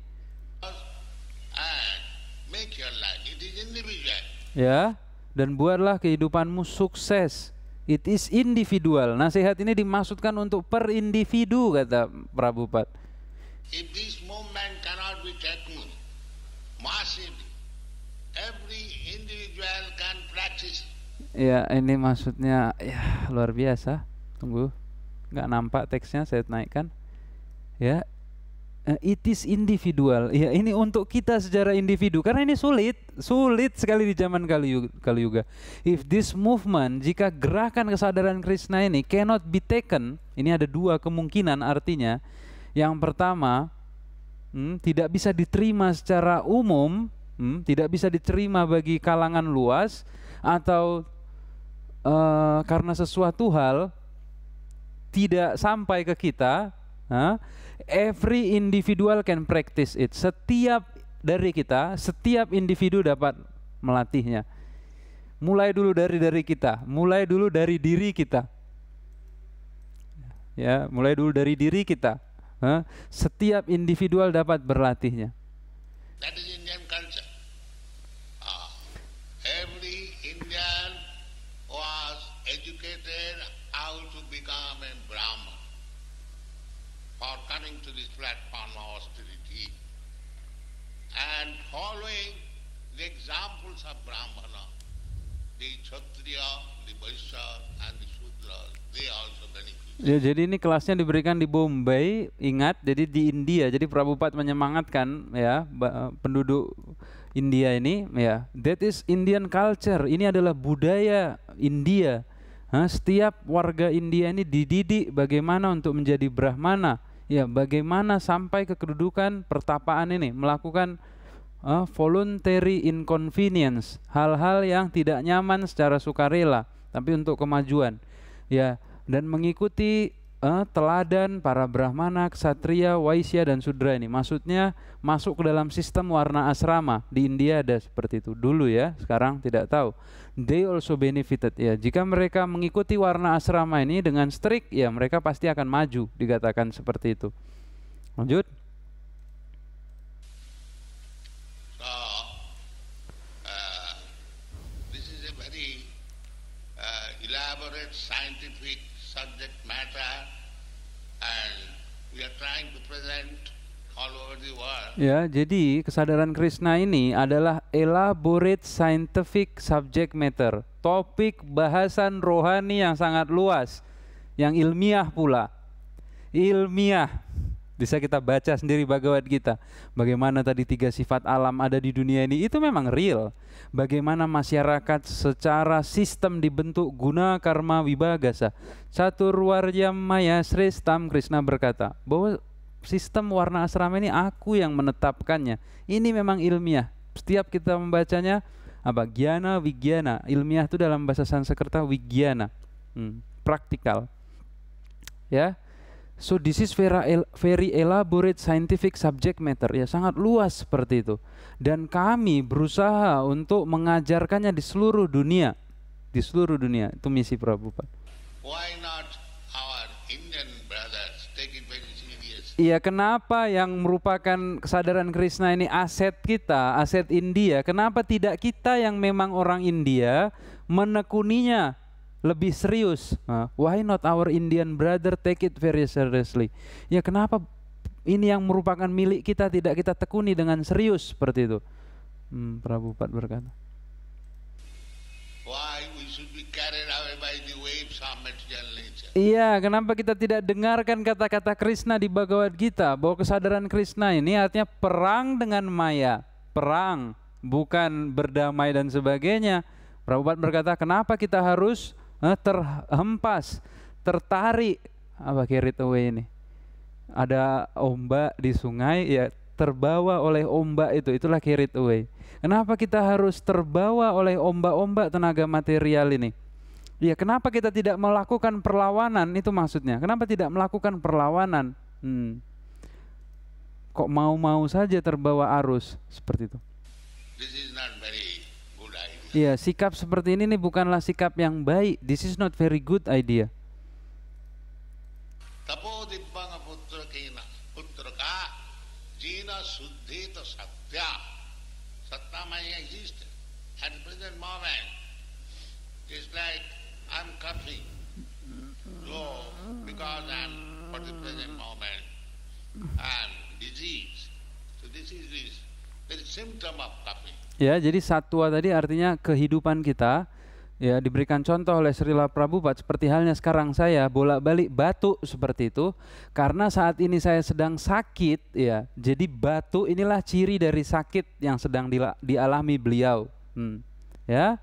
A: ya dan buatlah kehidupanmu sukses. It is individual. Nasihat ini dimaksudkan untuk per individu kata Prabu
B: If this movement cannot be taken massively, every individual can
A: practice. Ya, ini maksudnya ya luar biasa. Tunggu. nggak nampak teksnya saya naikkan. Ya, Uh, it is individual. Ya, ini untuk kita secara individu karena ini sulit, sulit sekali di zaman kali juga. If this movement, jika gerakan kesadaran Krishna ini cannot be taken, ini ada dua kemungkinan artinya. Yang pertama, hmm, tidak bisa diterima secara umum, hmm, tidak bisa diterima bagi kalangan luas atau uh, karena sesuatu hal tidak sampai ke kita. Huh? Every individual can practice it. Setiap dari kita, setiap individu dapat melatihnya. Mulai dulu dari dari kita, mulai dulu dari diri kita. Ya, mulai dulu dari diri kita. Setiap individual dapat berlatihnya.
B: and following the examples of Brahmana, the Kshatriya, the Vaishya, and the Shudra, they also
A: benefit. Ya, jadi ini kelasnya diberikan di Bombay, ingat, jadi di India. Jadi Prabupat menyemangatkan ya penduduk India ini, ya. That is Indian culture. Ini adalah budaya India. Nah, setiap warga India ini dididik bagaimana untuk menjadi Brahmana. Ya, bagaimana sampai ke kedudukan pertapaan ini, melakukan uh, voluntary inconvenience, hal-hal yang tidak nyaman secara sukarela, tapi untuk kemajuan. Ya, dan mengikuti uh, teladan para brahmana, ksatria, waisya dan sudra ini. Maksudnya masuk ke dalam sistem warna asrama di India ada seperti itu dulu ya, sekarang tidak tahu. They also benefited ya. Jika mereka mengikuti warna asrama ini dengan strict ya mereka pasti akan maju dikatakan seperti itu. Lanjut. Ya, jadi kesadaran Krishna ini adalah elaborate scientific subject matter, topik bahasan rohani yang sangat luas, yang ilmiah pula. Ilmiah. Bisa kita baca sendiri Bhagavad Gita. Bagaimana tadi tiga sifat alam ada di dunia ini itu memang real. Bagaimana masyarakat secara sistem dibentuk guna karma wibagasa. satu warjam maya sristam Krishna berkata bahwa sistem warna asrama ini aku yang menetapkannya. Ini memang ilmiah. Setiap kita membacanya apa giana wigiana ilmiah itu dalam bahasa Sanskerta wigiana hmm, praktikal ya so this is very, very elaborate scientific subject matter ya sangat luas seperti itu dan kami berusaha untuk mengajarkannya di seluruh dunia di seluruh dunia itu misi Prabu Why not? Iya, kenapa yang merupakan kesadaran Krishna ini aset kita, aset India? Kenapa tidak kita yang memang orang India menekuninya lebih serius? Nah, why not our Indian brother take it very seriously? Ya kenapa ini yang merupakan milik kita tidak kita tekuni dengan serius seperti itu? Hmm, Prabhupada berkata. Iya, kenapa kita tidak dengarkan kata-kata Krishna di Bhagavad Gita bahwa kesadaran Krishna ini artinya perang dengan maya, perang bukan berdamai dan sebagainya. Prabhupada berkata, kenapa kita harus eh, terhempas, tertarik apa carried away ini? Ada ombak di sungai, ya terbawa oleh ombak itu, itulah carried away. Kenapa kita harus terbawa oleh ombak-ombak tenaga material ini? Iya, kenapa kita tidak melakukan perlawanan? Itu maksudnya. Kenapa tidak melakukan perlawanan? Hmm. Kok mau-mau saja terbawa arus seperti itu? Iya, sikap seperti ini nih bukanlah sikap yang baik. This is not very good idea.
B: Satya, like country So, because and for the present moment and disease. So this is
A: this the symptom of coughing. Ya, jadi satwa tadi artinya kehidupan kita ya diberikan contoh oleh Prabu Prabhupada seperti halnya sekarang saya bolak-balik batuk seperti itu karena saat ini saya sedang sakit ya. Jadi batuk inilah ciri dari sakit yang sedang dialami beliau. Hmm, ya.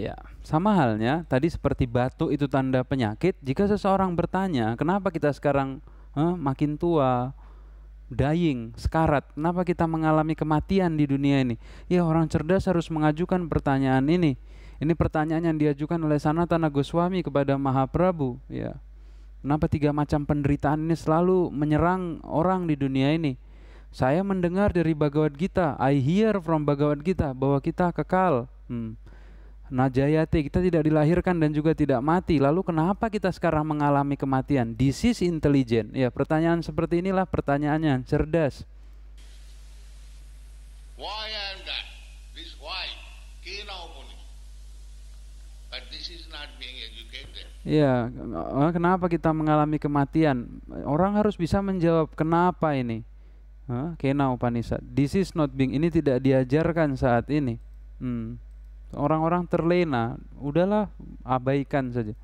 A: Ya, sama halnya tadi seperti batu itu tanda penyakit. Jika seseorang bertanya, kenapa kita sekarang huh, eh, makin tua, dying, sekarat, kenapa kita mengalami kematian di dunia ini? Ya, orang cerdas harus mengajukan pertanyaan ini. Ini pertanyaan yang diajukan oleh Sanatana Goswami kepada Mahaprabhu, ya. Kenapa tiga macam penderitaan ini selalu menyerang orang di dunia ini? Saya mendengar dari Bhagavad Gita, I hear from Bhagavad Gita bahwa kita kekal. Hmm Najayati, kita tidak dilahirkan dan juga tidak mati. Lalu kenapa kita sekarang mengalami kematian? This is intelligent. Ya, pertanyaan seperti inilah pertanyaannya, cerdas.
B: Why I am that? This why? But this is not being
A: educated. Ya, eh, kenapa kita mengalami kematian? Orang harus bisa menjawab kenapa ini. Eh, Kena Upanishad. This is not being. Ini tidak diajarkan saat ini. Hmm orang-orang terlena udahlah abaikan saja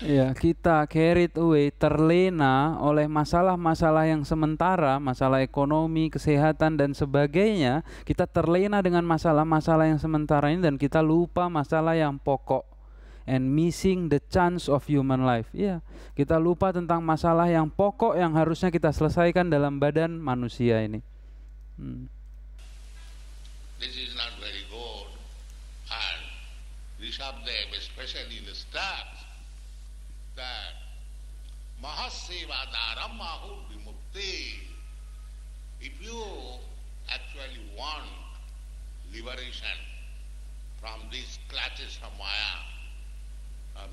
A: Ya, kita carried away, terlena oleh masalah-masalah yang sementara, masalah ekonomi, kesehatan dan sebagainya. Kita terlena dengan masalah-masalah yang sementara ini dan kita lupa masalah yang pokok and missing the chance of human life. Iya, yeah. kita lupa tentang masalah yang pokok yang harusnya kita selesaikan dalam badan manusia ini.
C: Hmm.
B: This is not very good. And we have them, especially in the staff that Mahasiva Dharma would be Mukti. if you actually want liberation from these clutches of Maya, Ah,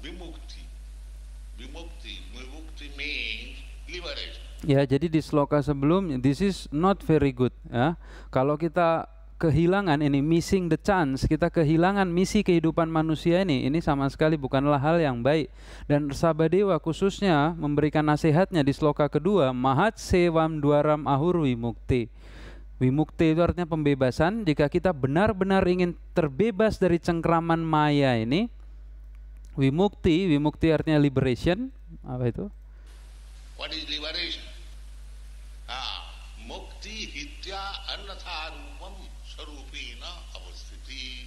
A: ya, jadi di sloka sebelum this is not very good ya. Kalau kita kehilangan ini missing the chance, kita kehilangan misi kehidupan manusia ini, ini sama sekali bukanlah hal yang baik. Dan Sabadewa khususnya memberikan nasihatnya di sloka kedua, Mahat Sevam duaram Ahur Wimukti. Wimukti itu artinya pembebasan. Jika kita benar-benar ingin terbebas dari cengkraman maya ini, Wimukti, wimukti artinya liberation. Apa itu? What is liberation? Ah,
B: mukti hitya anatharumam sarupina avasthiti.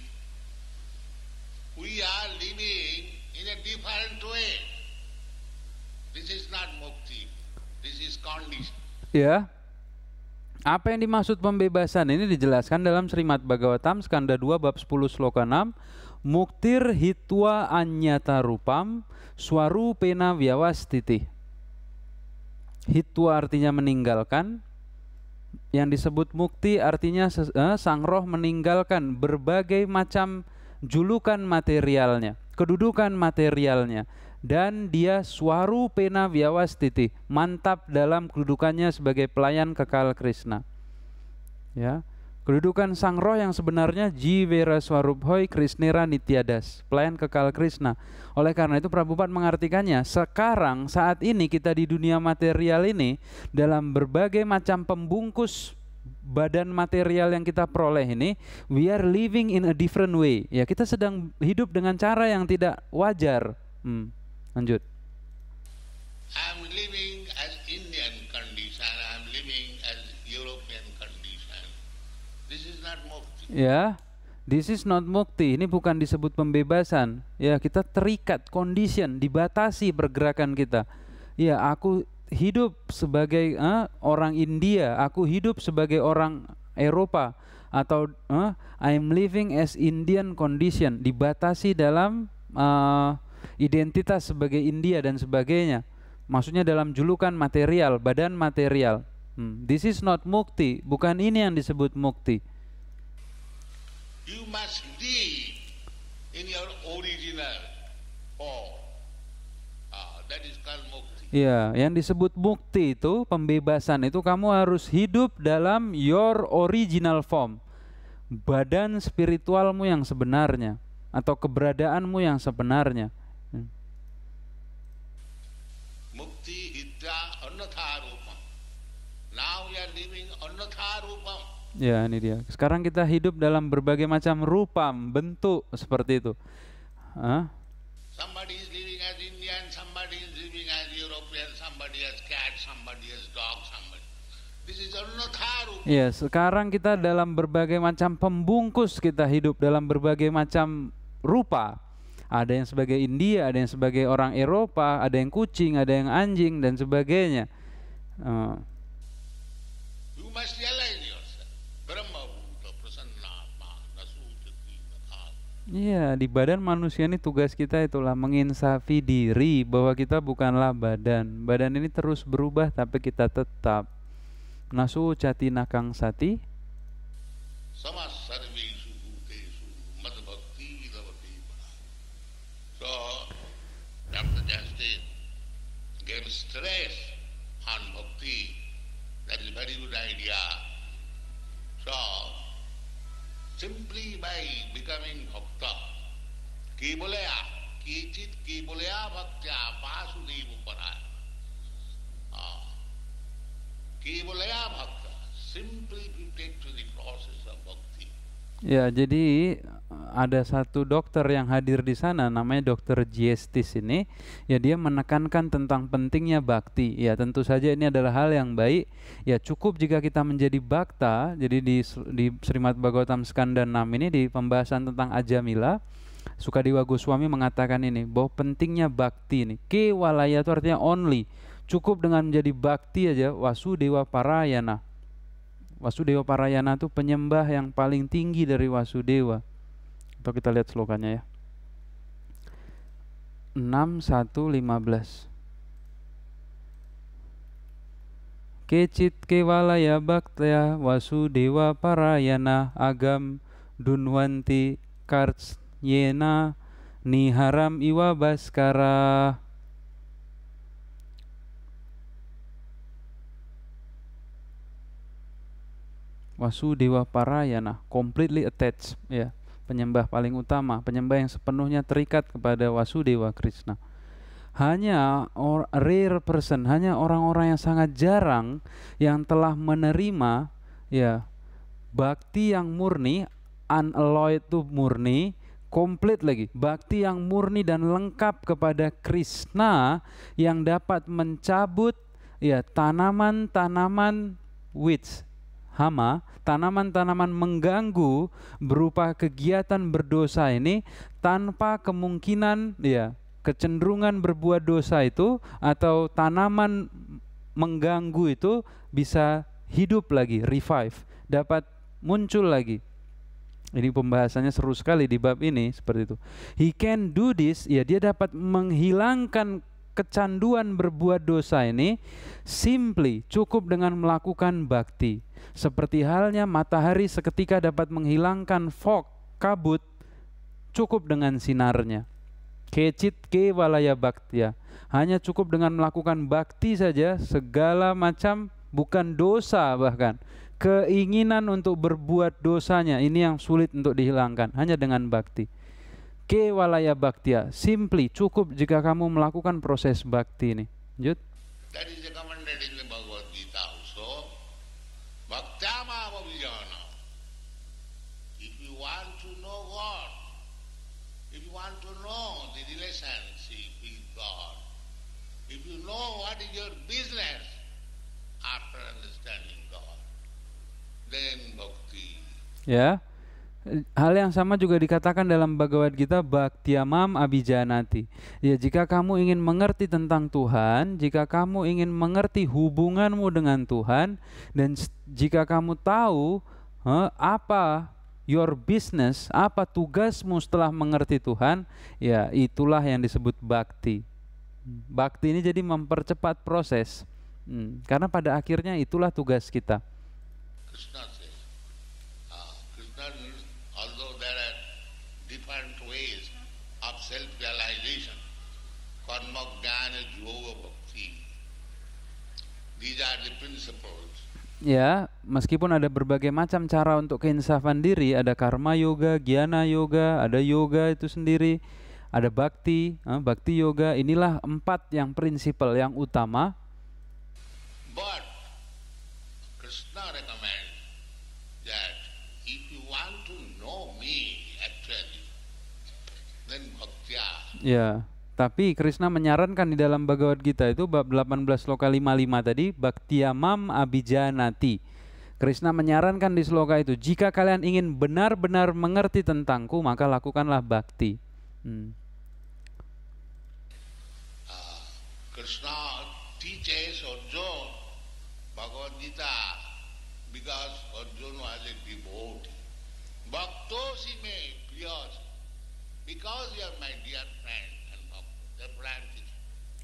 B: We are living in a different way. This is not mukti. This is condition.
A: Ya. Apa yang dimaksud pembebasan ini dijelaskan dalam Srimad Bhagavatam skanda 2 bab 10 sloka 6 muktir hitwa anyata rupam swaru pena titi hitwa artinya meninggalkan yang disebut mukti artinya eh, sang roh meninggalkan berbagai macam julukan materialnya kedudukan materialnya dan dia swaru pena titi mantap dalam kedudukannya sebagai pelayan kekal Krishna ya Kedudukan Sang Roh yang sebenarnya Jivera Swarubhoi Krishnira Nityadas, pelayan kekal Krishna. Oleh karena itu Prabhupada mengartikannya, sekarang saat ini kita di dunia material ini dalam berbagai macam pembungkus badan material yang kita peroleh ini, we are living in a different way. Ya, kita sedang hidup dengan cara yang tidak wajar. Hmm,
C: lanjut. I'm living ya
A: this is not mukti ini bukan disebut pembebasan ya kita terikat condition dibatasi pergerakan kita ya aku hidup sebagai eh, orang India aku hidup sebagai orang Eropa atau eh, I'm living as Indian condition dibatasi dalam eh, identitas sebagai India dan sebagainya maksudnya dalam julukan material, badan material. Hmm. This is not mukti, bukan ini yang disebut mukti.
B: You must lead in your original form.
A: Ah, that is called mukti. Ya, yang disebut mukti itu pembebasan itu kamu harus hidup dalam your original form. Badan spiritualmu yang sebenarnya atau keberadaanmu yang sebenarnya. Ya, ini dia. Sekarang kita hidup dalam berbagai macam rupa, bentuk seperti itu. Huh?
B: Somebody is living as Indian, somebody is living as European, somebody as cat, somebody as dog, somebody. This is
A: Ya, sekarang kita dalam berbagai macam pembungkus kita hidup dalam berbagai macam rupa. Ada yang sebagai India, ada yang sebagai orang Eropa, ada yang kucing, ada yang anjing dan sebagainya. Uh.
B: You must realize
A: Iya, di badan manusia ini tugas kita itulah menginsafi diri bahwa kita bukanlah badan. Badan ini terus berubah tapi kita tetap nasu cati nakang sati.
B: Sama sarvesu bhutesu mad bhakti vilavati So, Dr. Justin gave stress on bhakti. That is very good idea. So, simply by becoming bhakta. Kibalaya, kichit kibalaya bhaktya vasudev paraya. Kibalaya bhakta. Simply you take to the process of bhakti.
C: Ya,
A: jadi eh, ada satu dokter yang hadir di sana namanya dokter Giestis ini ya dia menekankan tentang pentingnya bakti ya tentu saja ini adalah hal yang baik ya cukup jika kita menjadi bakta jadi di, di Srimad Bhagavatam Skanda 6 ini di pembahasan tentang Ajamila Sukadewa Goswami mengatakan ini bahwa pentingnya bakti ini kewalaya itu artinya only cukup dengan menjadi bakti aja Wasu dewa parayana Wasudewa Parayana itu penyembah yang paling tinggi dari Wasudewa. Atau kita lihat slogannya ya. 6115 Kecit kewalaya baktya wasudewa parayana agam dunwanti karts yena niharam iwa baskara Wasu Paraya Parayana, completely attached, ya. Penyembah paling utama, penyembah yang sepenuhnya terikat kepada Wasu Dewa Krishna. Hanya or, rare person, hanya orang-orang yang sangat jarang yang telah menerima ya bakti yang murni, unalloyed itu murni, komplit lagi bakti yang murni dan lengkap kepada Krishna yang dapat mencabut ya tanaman-tanaman weeds hama, tanaman-tanaman mengganggu berupa kegiatan berdosa ini tanpa kemungkinan ya kecenderungan berbuat dosa itu atau tanaman mengganggu itu bisa hidup lagi, revive, dapat muncul lagi. Ini pembahasannya seru sekali di bab ini seperti itu. He can do this, ya dia dapat menghilangkan kecanduan berbuat dosa ini simply cukup dengan melakukan bakti. Seperti halnya matahari seketika dapat menghilangkan fog, kabut, cukup dengan sinarnya. Kecit ke walaya baktia. Hanya cukup dengan melakukan bakti saja, segala macam bukan dosa bahkan. Keinginan untuk berbuat dosanya, ini yang sulit untuk dihilangkan, hanya dengan bakti ke walaya baktia. Simply cukup jika kamu melakukan proses bakti ini. Lanjut. That
B: what is your business after understanding God? Then bhakti.
D: Ya.
A: Hal yang sama juga dikatakan dalam Bhagavad Gita Bhaktiamam Abhijanati. Ya, jika kamu ingin mengerti tentang Tuhan, jika kamu ingin mengerti hubunganmu dengan Tuhan dan jika kamu tahu huh, apa your business, apa tugasmu setelah mengerti Tuhan, ya itulah yang disebut bakti. Hmm. Bakti ini jadi mempercepat proses. Hmm, karena pada akhirnya itulah tugas kita. Ah, ya, meskipun ada berbagai macam cara untuk keinsafan diri, ada karma yoga, giana yoga, ada yoga itu sendiri, ada bakti, eh, bakti yoga. Inilah empat yang prinsipal yang utama. But Krishna
B: recommend that if you want to know me actually,
A: then bhakti. Ya, tapi Krishna menyarankan di dalam Bhagavad Gita itu bab 18 loka 55 tadi amam abijanati. Krishna menyarankan di sloka itu, jika kalian ingin benar-benar mengerti tentangku, maka lakukanlah bakti.
C: Hmm.
B: Krishna teaches Arjuna Bhagavad Gita because Arjuna was a devotee. Bhaktosi me priyas because you are my dear friend and the is.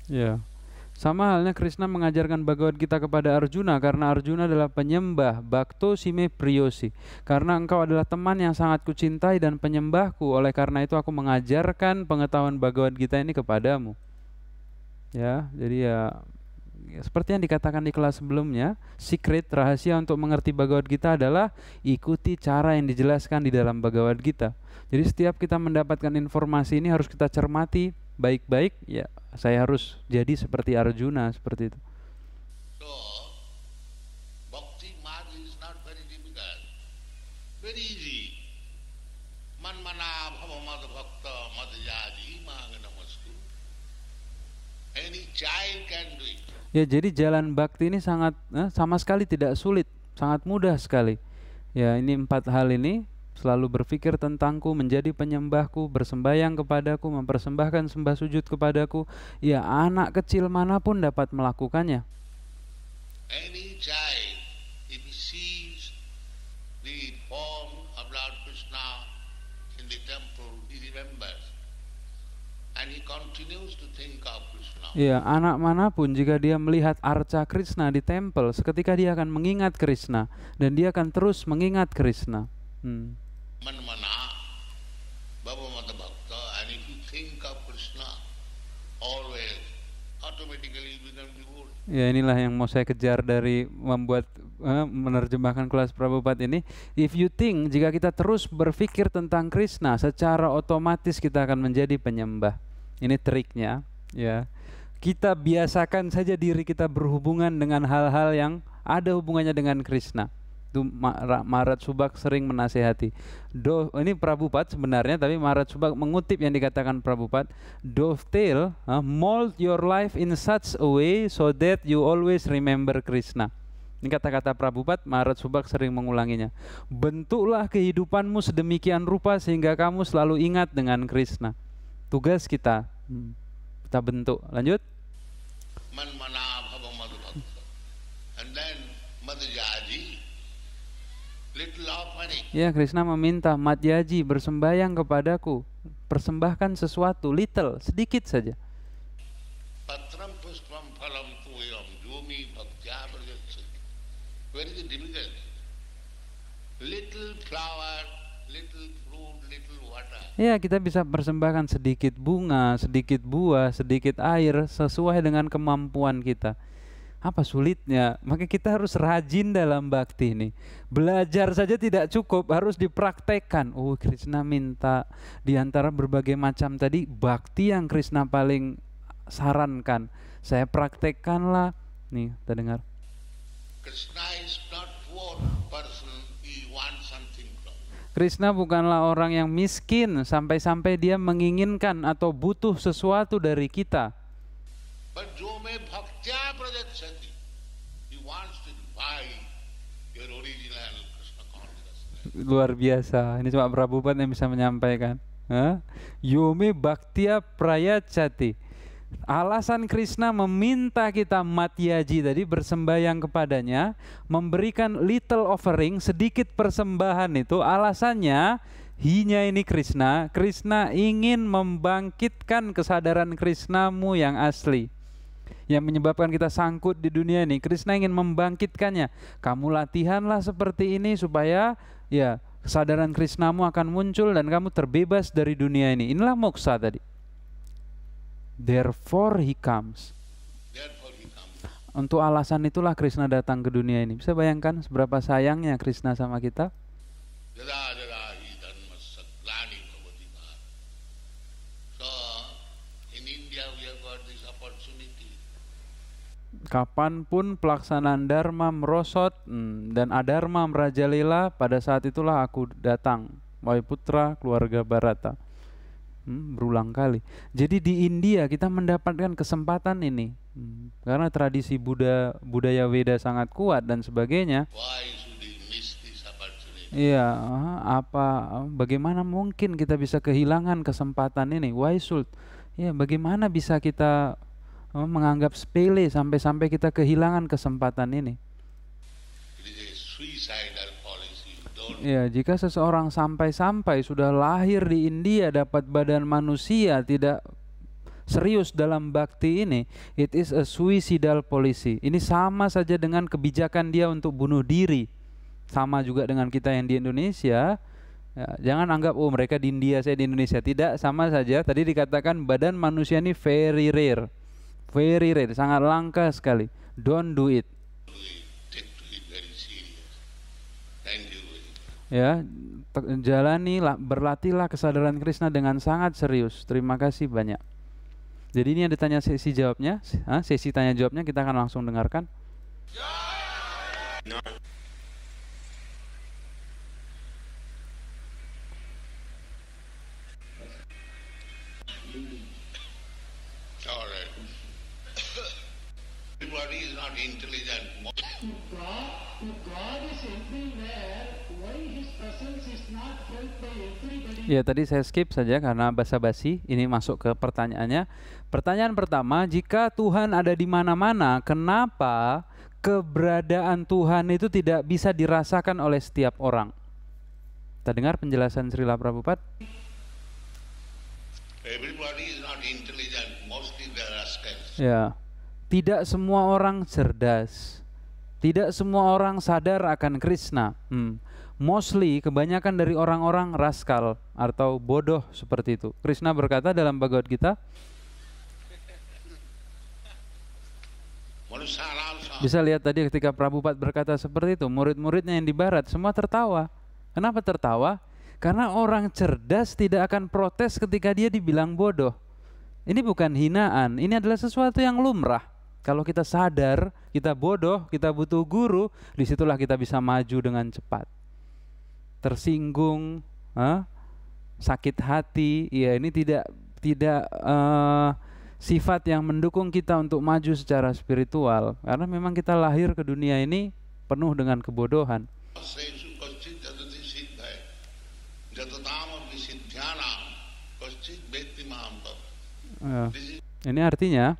A: Yeah, ya. Sama halnya Krishna mengajarkan Bhagavad Gita kepada Arjuna karena Arjuna adalah penyembah Bhakto Sime Priyosi. Karena engkau adalah teman yang sangat kucintai dan penyembahku, oleh karena itu aku mengajarkan pengetahuan Bhagavad Gita ini kepadamu ya jadi ya, seperti yang dikatakan di kelas sebelumnya secret rahasia untuk mengerti Bagawat kita adalah ikuti cara yang dijelaskan di dalam Bagawat kita. jadi setiap kita mendapatkan informasi ini harus kita cermati baik-baik ya saya harus jadi seperti Arjuna seperti itu oh. Ya, jadi jalan bakti ini sangat eh, sama sekali tidak sulit, sangat mudah sekali. Ya, ini empat hal ini selalu berpikir tentangku, menjadi penyembahku, bersembahyang kepadaku, mempersembahkan sembah sujud kepadaku. Ya, anak kecil manapun dapat melakukannya. Anytime. Iya, anak manapun jika dia melihat arca Krishna di tempel, seketika dia akan mengingat Krishna dan dia akan terus mengingat Krishna. Hmm. Ya inilah yang mau saya kejar dari membuat eh, menerjemahkan kelas Prabhupada ini. If you think jika kita terus berpikir tentang Krishna secara otomatis kita akan menjadi penyembah. Ini triknya, ya kita biasakan saja diri kita berhubungan dengan hal-hal yang ada hubungannya dengan Krishna. Itu Marat Subak sering menasehati. Do, ini Prabupat sebenarnya, tapi Marat Subak mengutip yang dikatakan Prabupat Dovetail, uh, mold your life in such a way so that you always remember Krishna. Ini kata-kata Prabupat Marat Subak sering mengulanginya. Bentuklah kehidupanmu sedemikian rupa sehingga kamu selalu ingat dengan Krishna. Tugas kita, hmm, kita bentuk. Lanjut
B: man manabhava bhakta. And then Madhyaji,
A: Ya, Krishna meminta Madhyaji bersembayang kepadaku, persembahkan sesuatu little, sedikit saja.
B: Little flower, little Ya,
A: kita bisa persembahkan sedikit bunga, sedikit buah, sedikit air sesuai dengan kemampuan kita. Apa sulitnya? Maka kita harus rajin dalam bakti ini. Belajar saja tidak cukup, harus dipraktekkan. Oh, Krishna minta di antara berbagai macam tadi bakti yang Krishna paling sarankan. Saya praktekkanlah. Nih, kita dengar.
B: Krishna is not poor, but
A: Krishna bukanlah orang yang miskin sampai-sampai dia menginginkan atau butuh sesuatu dari kita. Luar biasa, ini cuma Prabhupada yang bisa menyampaikan. Yumi prayat Prayachati. Alasan Krishna meminta kita Matyaji tadi bersembahyang kepadanya, memberikan little offering, sedikit persembahan itu alasannya hinya ini Krishna, Krishna ingin membangkitkan kesadaran Krishnamu yang asli. Yang menyebabkan kita sangkut di dunia ini, Krishna ingin membangkitkannya. Kamu latihanlah seperti ini supaya ya kesadaran Krishnamu akan muncul dan kamu terbebas dari dunia ini. Inilah moksa tadi. Therefore he comes. Therefore he comes. Untuk alasan itulah Krishna datang ke dunia ini. Bisa bayangkan seberapa sayangnya Krishna sama kita? Kapanpun pelaksanaan dharma merosot hmm, dan adharma merajalela, pada saat itulah aku datang, Wai Putra, keluarga Barata hmm, berulang kali. Jadi di India kita mendapatkan kesempatan ini hmm, karena tradisi Buddha budaya Weda sangat kuat dan sebagainya. Iya, apa bagaimana mungkin kita bisa kehilangan kesempatan ini? Why should? Ya, bagaimana bisa kita eh, menganggap sepele sampai-sampai kita kehilangan kesempatan ini? Ya, jika seseorang sampai-sampai sudah lahir di India dapat badan manusia tidak serius dalam bakti ini, it is a suicidal policy. Ini sama saja dengan kebijakan dia untuk bunuh diri. Sama juga dengan kita yang di Indonesia. Ya, jangan anggap oh mereka di India, saya di Indonesia. Tidak, sama saja. Tadi dikatakan badan manusia ini very rare. Very rare, sangat langka sekali. Don't do it. ya jalani berlatihlah kesadaran Krishna dengan sangat serius terima kasih banyak jadi ini yang ditanya sesi jawabnya sesi tanya jawabnya kita akan langsung dengarkan ya, ya, ya. Ya tadi saya skip saja karena basa-basi ini masuk ke pertanyaannya. Pertanyaan pertama, jika Tuhan ada di mana-mana, kenapa keberadaan Tuhan itu tidak bisa dirasakan oleh setiap orang? Kita dengar penjelasan Srila Prabhupada. Ya, tidak semua orang cerdas, tidak semua orang sadar akan Krishna. Hmm mostly kebanyakan dari orang-orang raskal atau bodoh seperti itu. Krishna berkata dalam Bhagavad Gita, bisa lihat tadi ketika Prabhupada berkata seperti itu, murid-muridnya yang di barat semua tertawa. Kenapa tertawa? Karena orang cerdas tidak akan protes ketika dia dibilang bodoh. Ini bukan hinaan, ini adalah sesuatu yang lumrah. Kalau kita sadar, kita bodoh, kita butuh guru, disitulah kita bisa maju dengan cepat tersinggung, huh? Ah, sakit hati, ya ini tidak tidak uh, sifat yang mendukung kita untuk maju secara spiritual karena memang kita lahir ke dunia ini penuh dengan kebodohan. Uh, ini artinya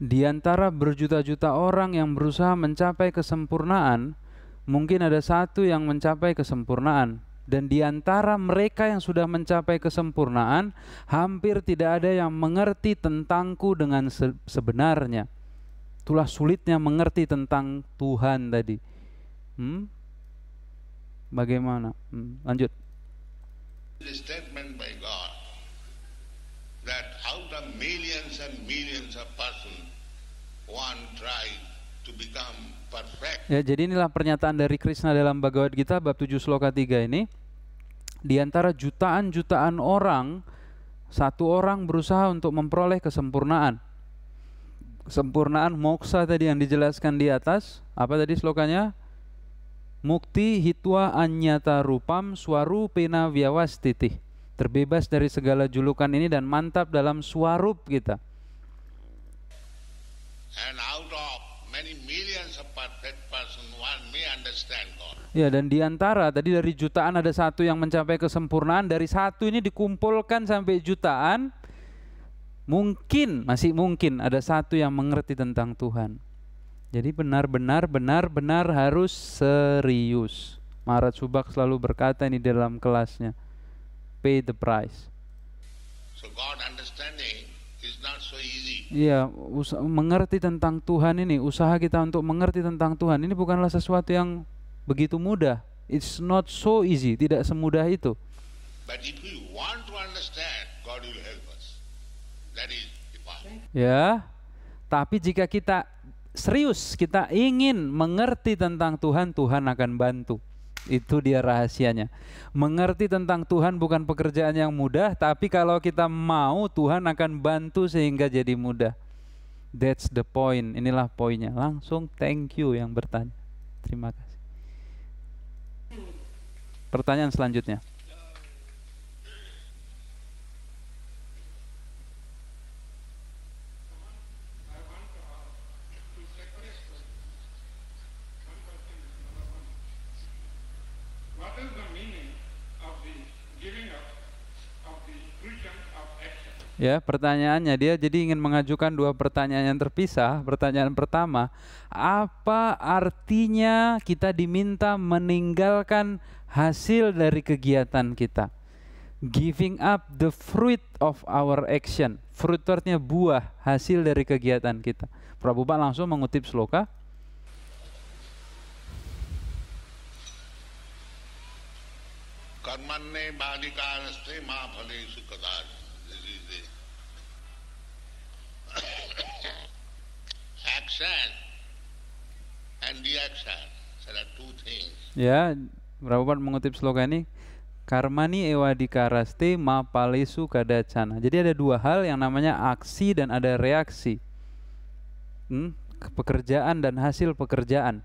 A: di antara berjuta-juta orang yang berusaha mencapai kesempurnaan mungkin ada satu yang mencapai kesempurnaan dan di antara mereka yang sudah mencapai kesempurnaan hampir tidak ada yang mengerti tentangku dengan se sebenarnya itulah sulitnya mengerti tentang Tuhan tadi hmm? bagaimana hmm, lanjut
B: one tried
A: Ya, jadi inilah pernyataan dari Krishna dalam Bhagavad Gita bab 7 sloka 3 ini. Di antara jutaan-jutaan orang, satu orang berusaha untuk memperoleh kesempurnaan. Kesempurnaan moksa tadi yang dijelaskan di atas, apa tadi slokanya? Mukti hitwa anyata rupam swarupena titih. Terbebas dari segala julukan ini dan mantap dalam swarup kita. And out Ya dan di antara tadi dari jutaan ada satu yang mencapai kesempurnaan dari satu ini dikumpulkan sampai jutaan mungkin masih mungkin ada satu yang mengerti tentang Tuhan. Jadi benar-benar benar-benar harus serius. Marat Subak selalu berkata ini dalam kelasnya pay the price. So God
B: understanding is not so
A: easy. Iya, mengerti tentang Tuhan ini, usaha kita untuk mengerti tentang Tuhan ini bukanlah sesuatu yang begitu mudah. It's not so easy, tidak semudah itu. Ya, tapi jika kita serius, kita ingin mengerti tentang Tuhan, Tuhan akan bantu. Itu dia rahasianya. Mengerti tentang Tuhan bukan pekerjaan yang mudah, tapi kalau kita mau, Tuhan akan bantu sehingga jadi mudah. That's the point. Inilah poinnya. Langsung thank you yang bertanya. Terima kasih pertanyaan selanjutnya ya pertanyaannya dia jadi ingin mengajukan dua pertanyaan yang terpisah pertanyaan pertama apa artinya kita diminta meninggalkan hasil dari kegiatan kita giving up the fruit of our action fruit artinya buah hasil dari kegiatan kita Prabhupada langsung mengutip sloka
B: karmane ma action and reaction. There are
A: two things. Ya, Prabhupada mengutip slogan ini Karmani ewadikaraste ma palesu kadacana. Jadi ada dua hal yang namanya aksi dan ada reaksi. Hmm? Pekerjaan dan hasil pekerjaan.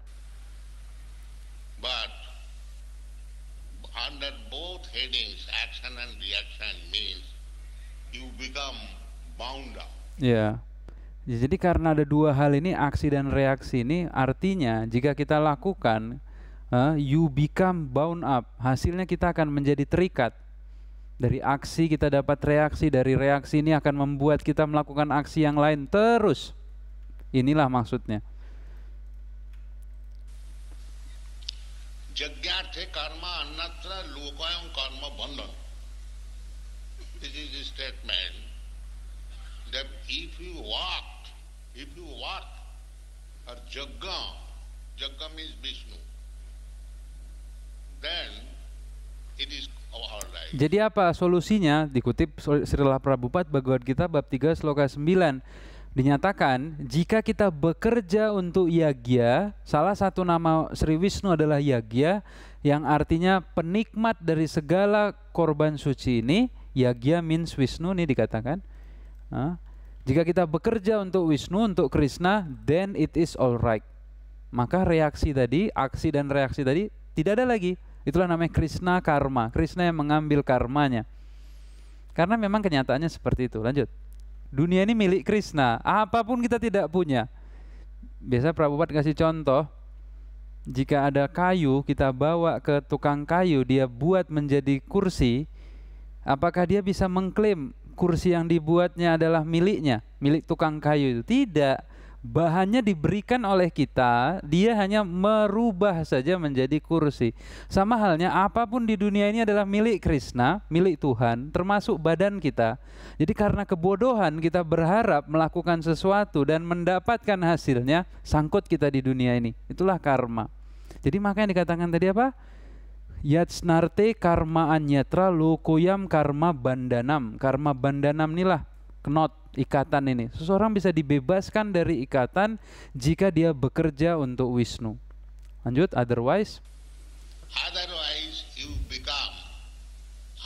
A: But under Iya. Jadi karena ada dua hal ini aksi dan reaksi ini artinya jika kita lakukan uh, you become bound up. Hasilnya kita akan menjadi terikat. Dari aksi kita dapat reaksi, dari reaksi ini akan membuat kita melakukan aksi yang lain terus. Inilah maksudnya.
B: karma anatra lokayam karma bandhan. This is statement that if you walk, if you walk, or Jagga, Jagga means Vishnu, then it is all right.
A: Jadi apa solusinya? Dikutip Srila Prabhupada Bhagavad Gita bab 3 sloka 9 dinyatakan jika kita bekerja untuk yagya, salah satu nama Sri Wisnu adalah yagya yang artinya penikmat dari segala korban suci ini, yagya means Wisnu ini dikatakan jika kita bekerja untuk Wisnu, untuk Krishna, then it is all right. Maka reaksi tadi, aksi dan reaksi tadi tidak ada lagi. Itulah namanya Krishna karma. Krishna yang mengambil karmanya. Karena memang kenyataannya seperti itu. Lanjut. Dunia ini milik Krishna. Apapun kita tidak punya. Biasa Prabhupada kasih contoh. Jika ada kayu, kita bawa ke tukang kayu, dia buat menjadi kursi. Apakah dia bisa mengklaim kursi yang dibuatnya adalah miliknya, milik tukang kayu itu. Tidak. Bahannya diberikan oleh kita, dia hanya merubah saja menjadi kursi. Sama halnya apapun di dunia ini adalah milik Krishna, milik Tuhan, termasuk badan kita. Jadi karena kebodohan kita berharap melakukan sesuatu dan mendapatkan hasilnya, sangkut kita di dunia ini. Itulah karma. Jadi makanya dikatakan tadi apa? Yatsnarte karma anyatra koyam karma bandanam. Karma bandanam inilah knot ikatan ini. Seseorang bisa dibebaskan dari ikatan jika dia bekerja untuk Wisnu. Lanjut, otherwise.
B: Otherwise you become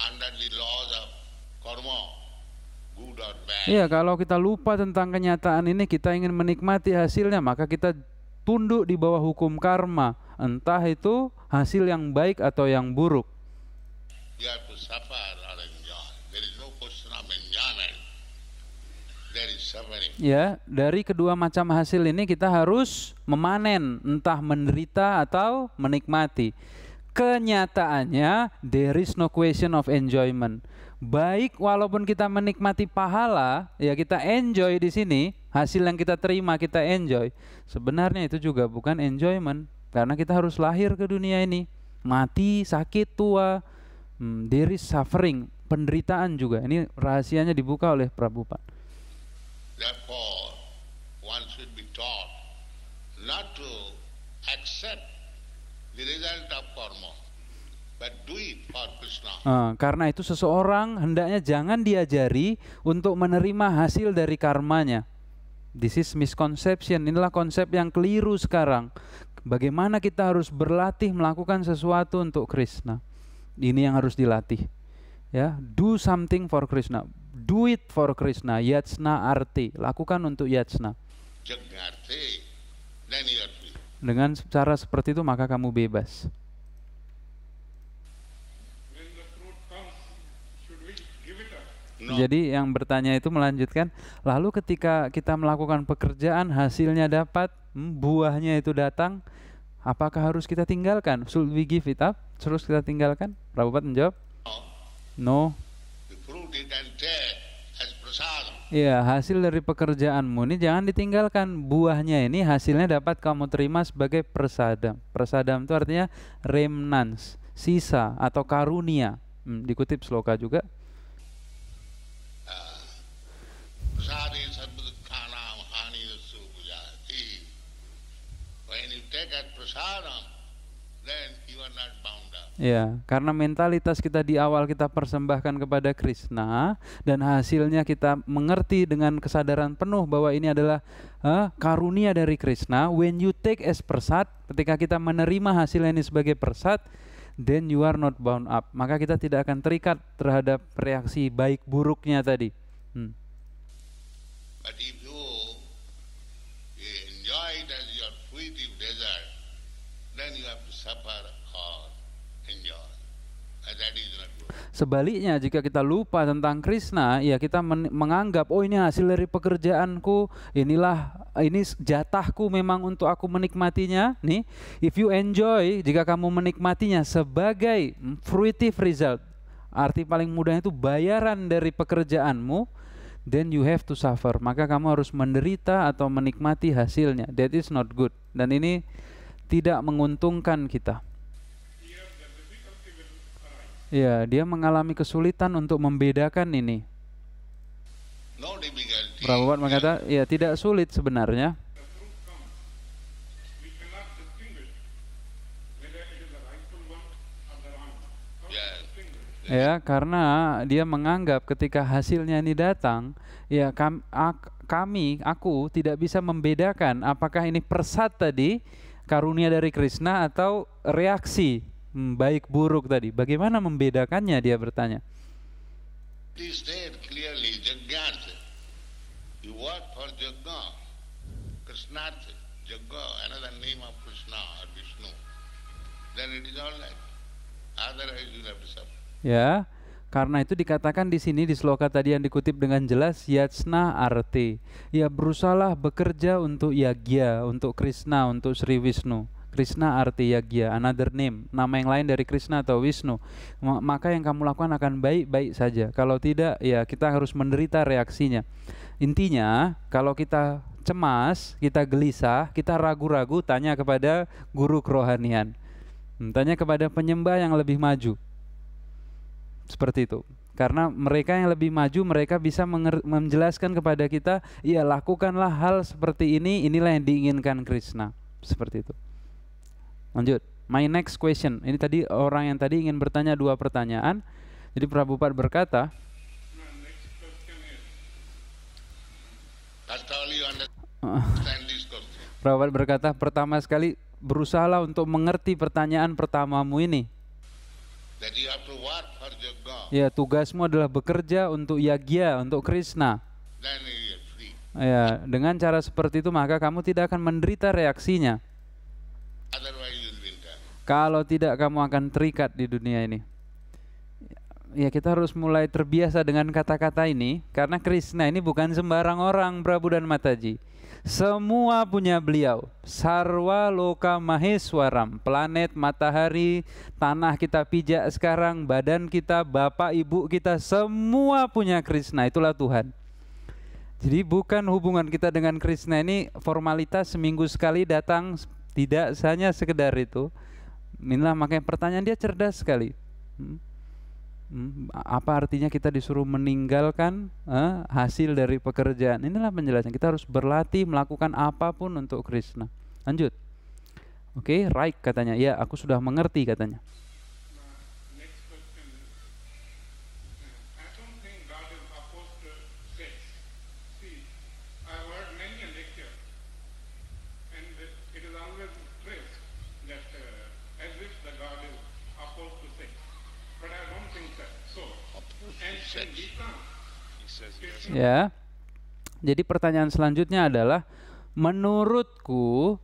B: under the laws of karma. Good or bad. Iya,
A: kalau kita lupa tentang kenyataan ini, kita ingin menikmati hasilnya, maka kita tunduk di bawah hukum karma, entah itu hasil yang baik atau yang buruk. Ya, dari kedua macam hasil ini kita harus memanen, entah menderita atau menikmati. Kenyataannya, there is no question of enjoyment. Baik, walaupun kita menikmati pahala, ya kita enjoy di sini, hasil yang kita terima kita enjoy sebenarnya itu juga bukan enjoyment karena kita harus lahir ke dunia ini mati sakit tua hmm, there suffering penderitaan juga ini rahasianya dibuka oleh Prabhupada therefore one should be taught not
B: to accept the result of karma
A: Uh, karena itu seseorang hendaknya jangan diajari untuk menerima hasil dari karmanya, This is misconception. Inilah konsep yang keliru sekarang. Bagaimana kita harus berlatih melakukan sesuatu untuk Krishna? Ini yang harus dilatih. Ya, do something for Krishna. Do it for Krishna. Yatsna arti. Lakukan untuk yatsna. Dengan cara seperti itu maka kamu bebas. Jadi yang bertanya itu melanjutkan, lalu ketika kita melakukan pekerjaan hasilnya dapat, hmm, buahnya itu datang, apakah harus kita tinggalkan? Should we give it up? Terus kita tinggalkan? Prabupat menjawab, No. Iya, hasil dari pekerjaanmu ini jangan ditinggalkan. Buahnya ini hasilnya dapat kamu terima sebagai persadam. Persadam itu artinya remnants, sisa atau karunia. Hmm, dikutip sloka juga.
B: सारी hani हानि bujati. When you take that prasadam, then
A: you are not bound up. Ya, karena mentalitas kita di awal kita persembahkan kepada Krishna dan hasilnya kita mengerti dengan kesadaran penuh bahwa ini adalah uh, karunia dari Krishna. When you take as persat, ketika kita menerima hasilnya ini sebagai persat, then you are not bound up. Maka kita tidak akan terikat terhadap reaksi baik buruknya tadi.
C: Hmm. But if you
B: enjoy it as your fruitive desire, then you have to suffer or enjoy.
A: Sebaliknya, jika kita lupa tentang Krishna, ya kita menganggap, oh ini hasil dari pekerjaanku, inilah ini jatahku memang untuk aku menikmatinya. Nih, if you enjoy, jika kamu menikmatinya sebagai fruitive result, arti paling mudahnya itu bayaran dari pekerjaanmu, then you have to suffer. Maka kamu harus menderita atau menikmati hasilnya. That is not good. Dan ini tidak menguntungkan kita. Ya, dia mengalami kesulitan untuk membedakan ini. Prabowo mengatakan, ya tidak sulit sebenarnya. ya karena dia menganggap ketika hasilnya ini datang ya kam, ak, kami aku tidak bisa membedakan apakah ini persat tadi karunia dari Krishna atau reaksi hmm, baik buruk tadi bagaimana membedakannya dia bertanya
B: Is clearly for Krishna Jagga another name of Krishna or Vishnu then it is all right otherwise you will have to suffer
A: ya karena itu dikatakan di sini di sloka tadi yang dikutip dengan jelas yatsna arti. Ya berusahalah bekerja untuk Yagya, untuk Krishna, untuk Sri Wisnu. Krishna arti Yagya, another name, nama yang lain dari Krishna atau Wisnu. Maka yang kamu lakukan akan baik-baik saja. Kalau tidak, ya kita harus menderita reaksinya. Intinya, kalau kita cemas, kita gelisah, kita ragu-ragu, tanya kepada guru kerohanian. Hmm, tanya kepada penyembah yang lebih maju seperti itu karena mereka yang lebih maju mereka bisa menjelaskan kepada kita ya lakukanlah hal seperti ini inilah yang diinginkan Krishna seperti itu lanjut my next question ini tadi orang yang tadi ingin bertanya dua pertanyaan jadi Prabhupada berkata nah, Prabhupada berkata pertama sekali berusahalah untuk mengerti pertanyaan pertamamu ini Ya, tugasmu adalah bekerja untuk Yagya, untuk Krishna. Ya, dengan cara seperti itu maka kamu tidak akan menderita reaksinya. Kalau tidak kamu akan terikat di dunia ini ya kita harus mulai terbiasa dengan kata-kata ini karena Krishna ini bukan sembarang orang Prabu dan Mataji. Semua punya beliau. Sarwa loka maheswaram, planet, matahari, tanah kita pijak sekarang, badan kita, bapak, ibu kita, semua punya Krishna, itulah Tuhan. Jadi bukan hubungan kita dengan Krishna ini formalitas seminggu sekali datang, tidak hanya sekedar itu. Inilah makanya pertanyaan dia cerdas sekali. Hmm? Hmm, apa artinya kita disuruh meninggalkan eh, hasil dari pekerjaan? Inilah penjelasan. Kita harus berlatih melakukan apapun untuk Krishna. Lanjut. Oke, okay, right katanya. Ya, aku sudah mengerti katanya. Ya. Jadi pertanyaan selanjutnya adalah menurutku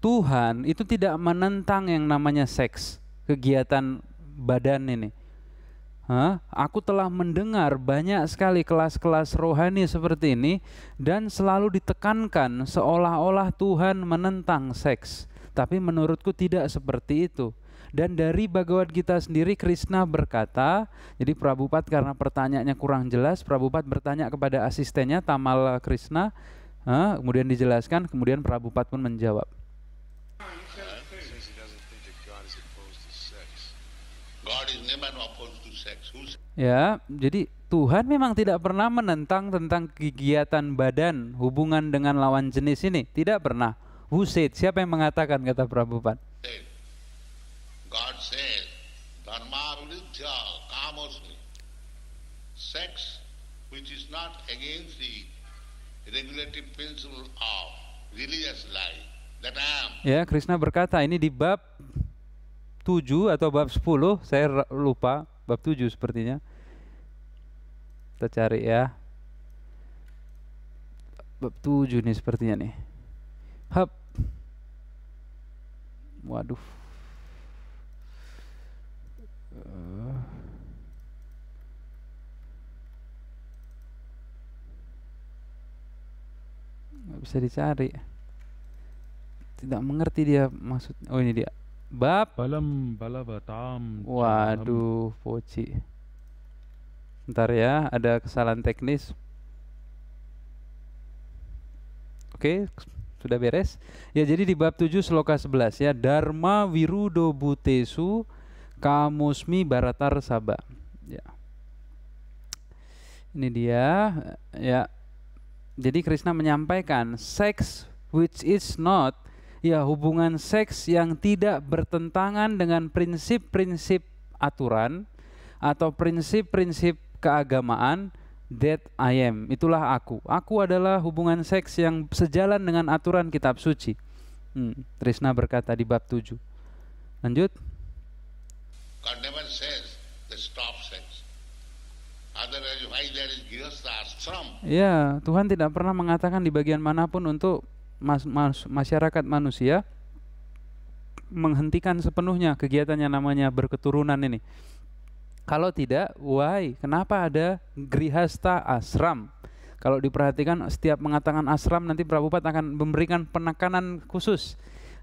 A: Tuhan itu tidak menentang yang namanya seks, kegiatan badan ini. Hah? Aku telah mendengar banyak sekali kelas-kelas rohani seperti ini dan selalu ditekankan seolah-olah Tuhan menentang seks. Tapi menurutku tidak seperti itu. Dan dari Bhagavad Gita sendiri Krishna berkata, jadi Pat karena pertanyaannya kurang jelas, Pat bertanya kepada asistennya Tamal Krishna, kemudian dijelaskan, kemudian Prabhupada pun menjawab. Ya, jadi Tuhan memang tidak pernah menentang tentang kegiatan badan hubungan dengan lawan jenis ini, tidak pernah. Who said? Siapa yang mengatakan kata Prabu Pat.
B: God says, dharma vidya kamosmi. Sex which is not against the regulative principle of religious life. That I am.
A: Ya, Krishna berkata ini di bab 7 atau bab 10, saya lupa, bab 7 sepertinya. Kita cari ya. Bab 7 nih sepertinya nih. Hap. Waduh nggak bisa dicari tidak mengerti dia maksud oh ini dia bab balam balabatam waduh poci ntar ya ada kesalahan teknis oke sudah beres ya jadi di bab 7 sloka 11 ya dharma wirudo butesu Kamusmi Baratar Saba. Ya. Ini dia ya. Jadi Krishna menyampaikan sex which is not ya hubungan seks yang tidak bertentangan dengan prinsip-prinsip aturan atau prinsip-prinsip keagamaan that I am. Itulah aku. Aku adalah hubungan seks yang sejalan dengan aturan kitab suci. Hmm, Trisna berkata di bab 7. Lanjut.
B: God never says the stop sex.
A: Ya, Tuhan tidak pernah mengatakan di bagian manapun untuk mas, mas, masyarakat manusia menghentikan sepenuhnya kegiatannya namanya berketurunan ini. Kalau tidak, why? Kenapa ada grihasta asram? Kalau diperhatikan setiap mengatakan asram nanti Prabhupada akan memberikan penekanan khusus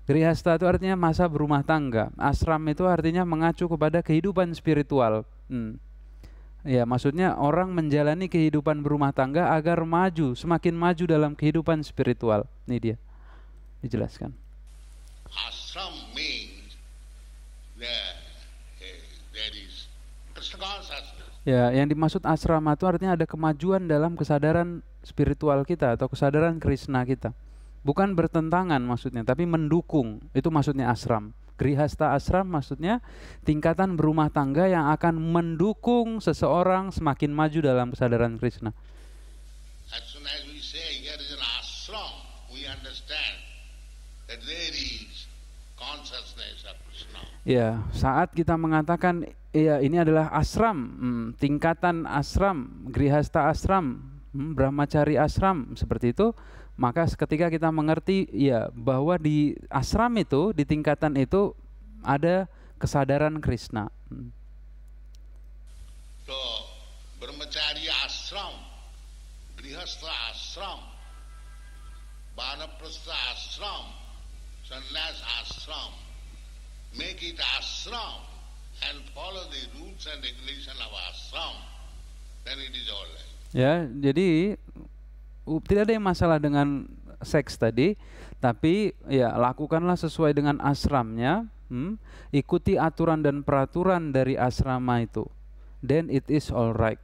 A: Grihasta itu artinya masa berumah tangga. Asram itu artinya mengacu kepada kehidupan spiritual. Hmm. Ya, maksudnya orang menjalani kehidupan berumah tangga agar maju, semakin maju dalam kehidupan spiritual. Ini dia. Dijelaskan.
B: Asram means that eh, there is
A: Ya, yang dimaksud asrama itu artinya ada kemajuan dalam kesadaran spiritual kita atau kesadaran Krishna kita bukan bertentangan maksudnya, tapi mendukung. Itu maksudnya asram. Grihasta asram maksudnya tingkatan berumah tangga yang akan mendukung seseorang semakin maju dalam kesadaran Krishna. Ya, saat kita mengatakan ya ini adalah asram, hmm, tingkatan asram, grihasta asram, hmm, brahmacari asram seperti itu, maka ketika kita mengerti ya bahwa di asram itu di tingkatan itu ada kesadaran Krishna.
B: So, bermacari asram, grihastha asram, banaprastha asram, sannyas asram, make it asram, and follow the rules and regulation of asram,
A: then it is all right. Ya, jadi tidak ada yang masalah dengan seks tadi, tapi ya lakukanlah sesuai dengan asramnya. Hmm, ikuti aturan dan peraturan dari asrama itu. Then it is all right.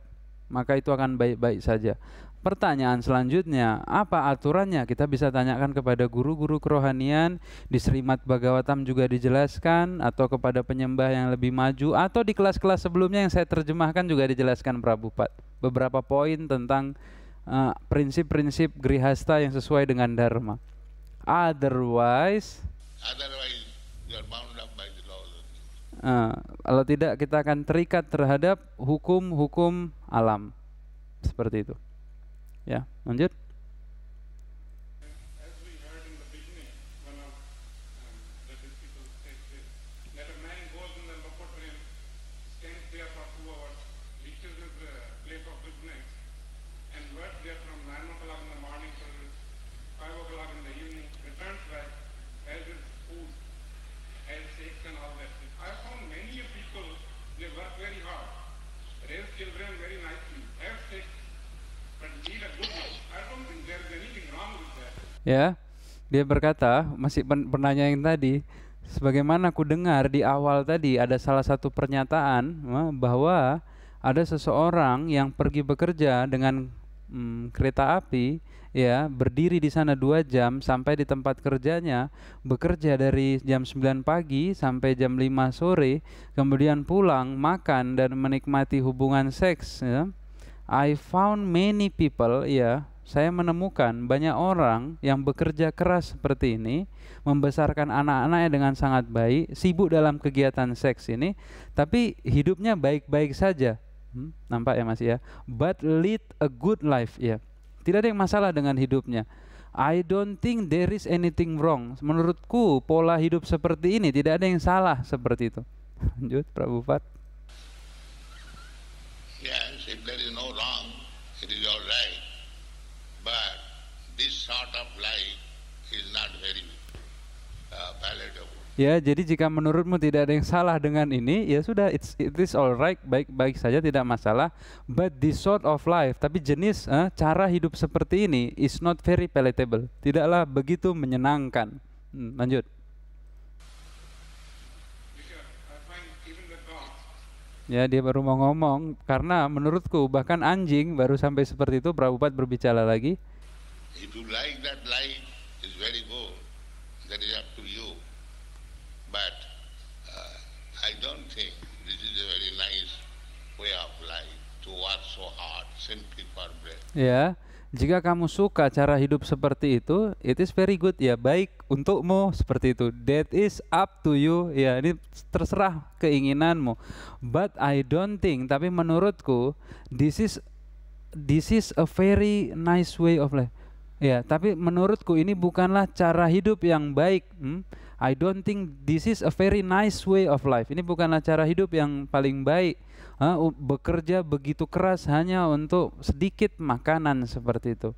A: Maka itu akan baik-baik saja. Pertanyaan selanjutnya, apa aturannya? Kita bisa tanyakan kepada guru-guru kerohanian, di Srimad Bhagavatam juga dijelaskan, atau kepada penyembah yang lebih maju, atau di kelas-kelas sebelumnya yang saya terjemahkan juga dijelaskan Prabhupada. Beberapa poin tentang Eh, prinsip-prinsip uh, grihasta yang sesuai dengan dharma. Otherwise, Otherwise
D: bound up by the
A: law. Uh, kalau tidak kita akan terikat terhadap hukum-hukum alam. Seperti itu. Ya, lanjut. ya dia berkata masih pen penanya yang tadi sebagaimana aku dengar di awal tadi ada salah satu pernyataan eh, bahwa ada seseorang yang pergi bekerja dengan hmm, kereta api ya berdiri di sana dua jam sampai di tempat kerjanya bekerja dari jam 9 pagi sampai jam 5 sore kemudian pulang makan dan menikmati hubungan seks ya I found many people, ya, saya menemukan banyak orang yang bekerja keras seperti ini, membesarkan anak-anaknya dengan sangat baik, sibuk dalam kegiatan seks ini, tapi hidupnya baik-baik saja. Hmm, nampak ya Mas ya. But lead a good life, ya. Tidak ada yang masalah dengan hidupnya. I don't think there is anything wrong. Menurutku pola hidup seperti ini tidak ada yang salah seperti itu. Lanjut Prabu Fat. Ya, jadi jika menurutmu tidak ada yang salah dengan ini, ya sudah it's it is all right, baik-baik saja tidak masalah. But this sort of life, tapi jenis eh, cara hidup seperti ini is not very palatable. Tidaklah begitu menyenangkan. Hmm, lanjut. Ya, dia baru mau ngomong karena menurutku bahkan anjing baru sampai seperti itu Prabhupada berbicara lagi.
B: If you like that life, is very good. That is
A: Ya, jika kamu suka cara hidup seperti itu, it is very good ya, baik untukmu seperti itu. That is up to you ya, ini terserah keinginanmu. But I don't think, tapi menurutku this is this is a very nice way of life. Ya, tapi menurutku ini bukanlah cara hidup yang baik. Hmm? I don't think this is a very nice way of life. Ini bukanlah cara hidup yang paling baik bekerja begitu keras hanya untuk sedikit makanan seperti itu.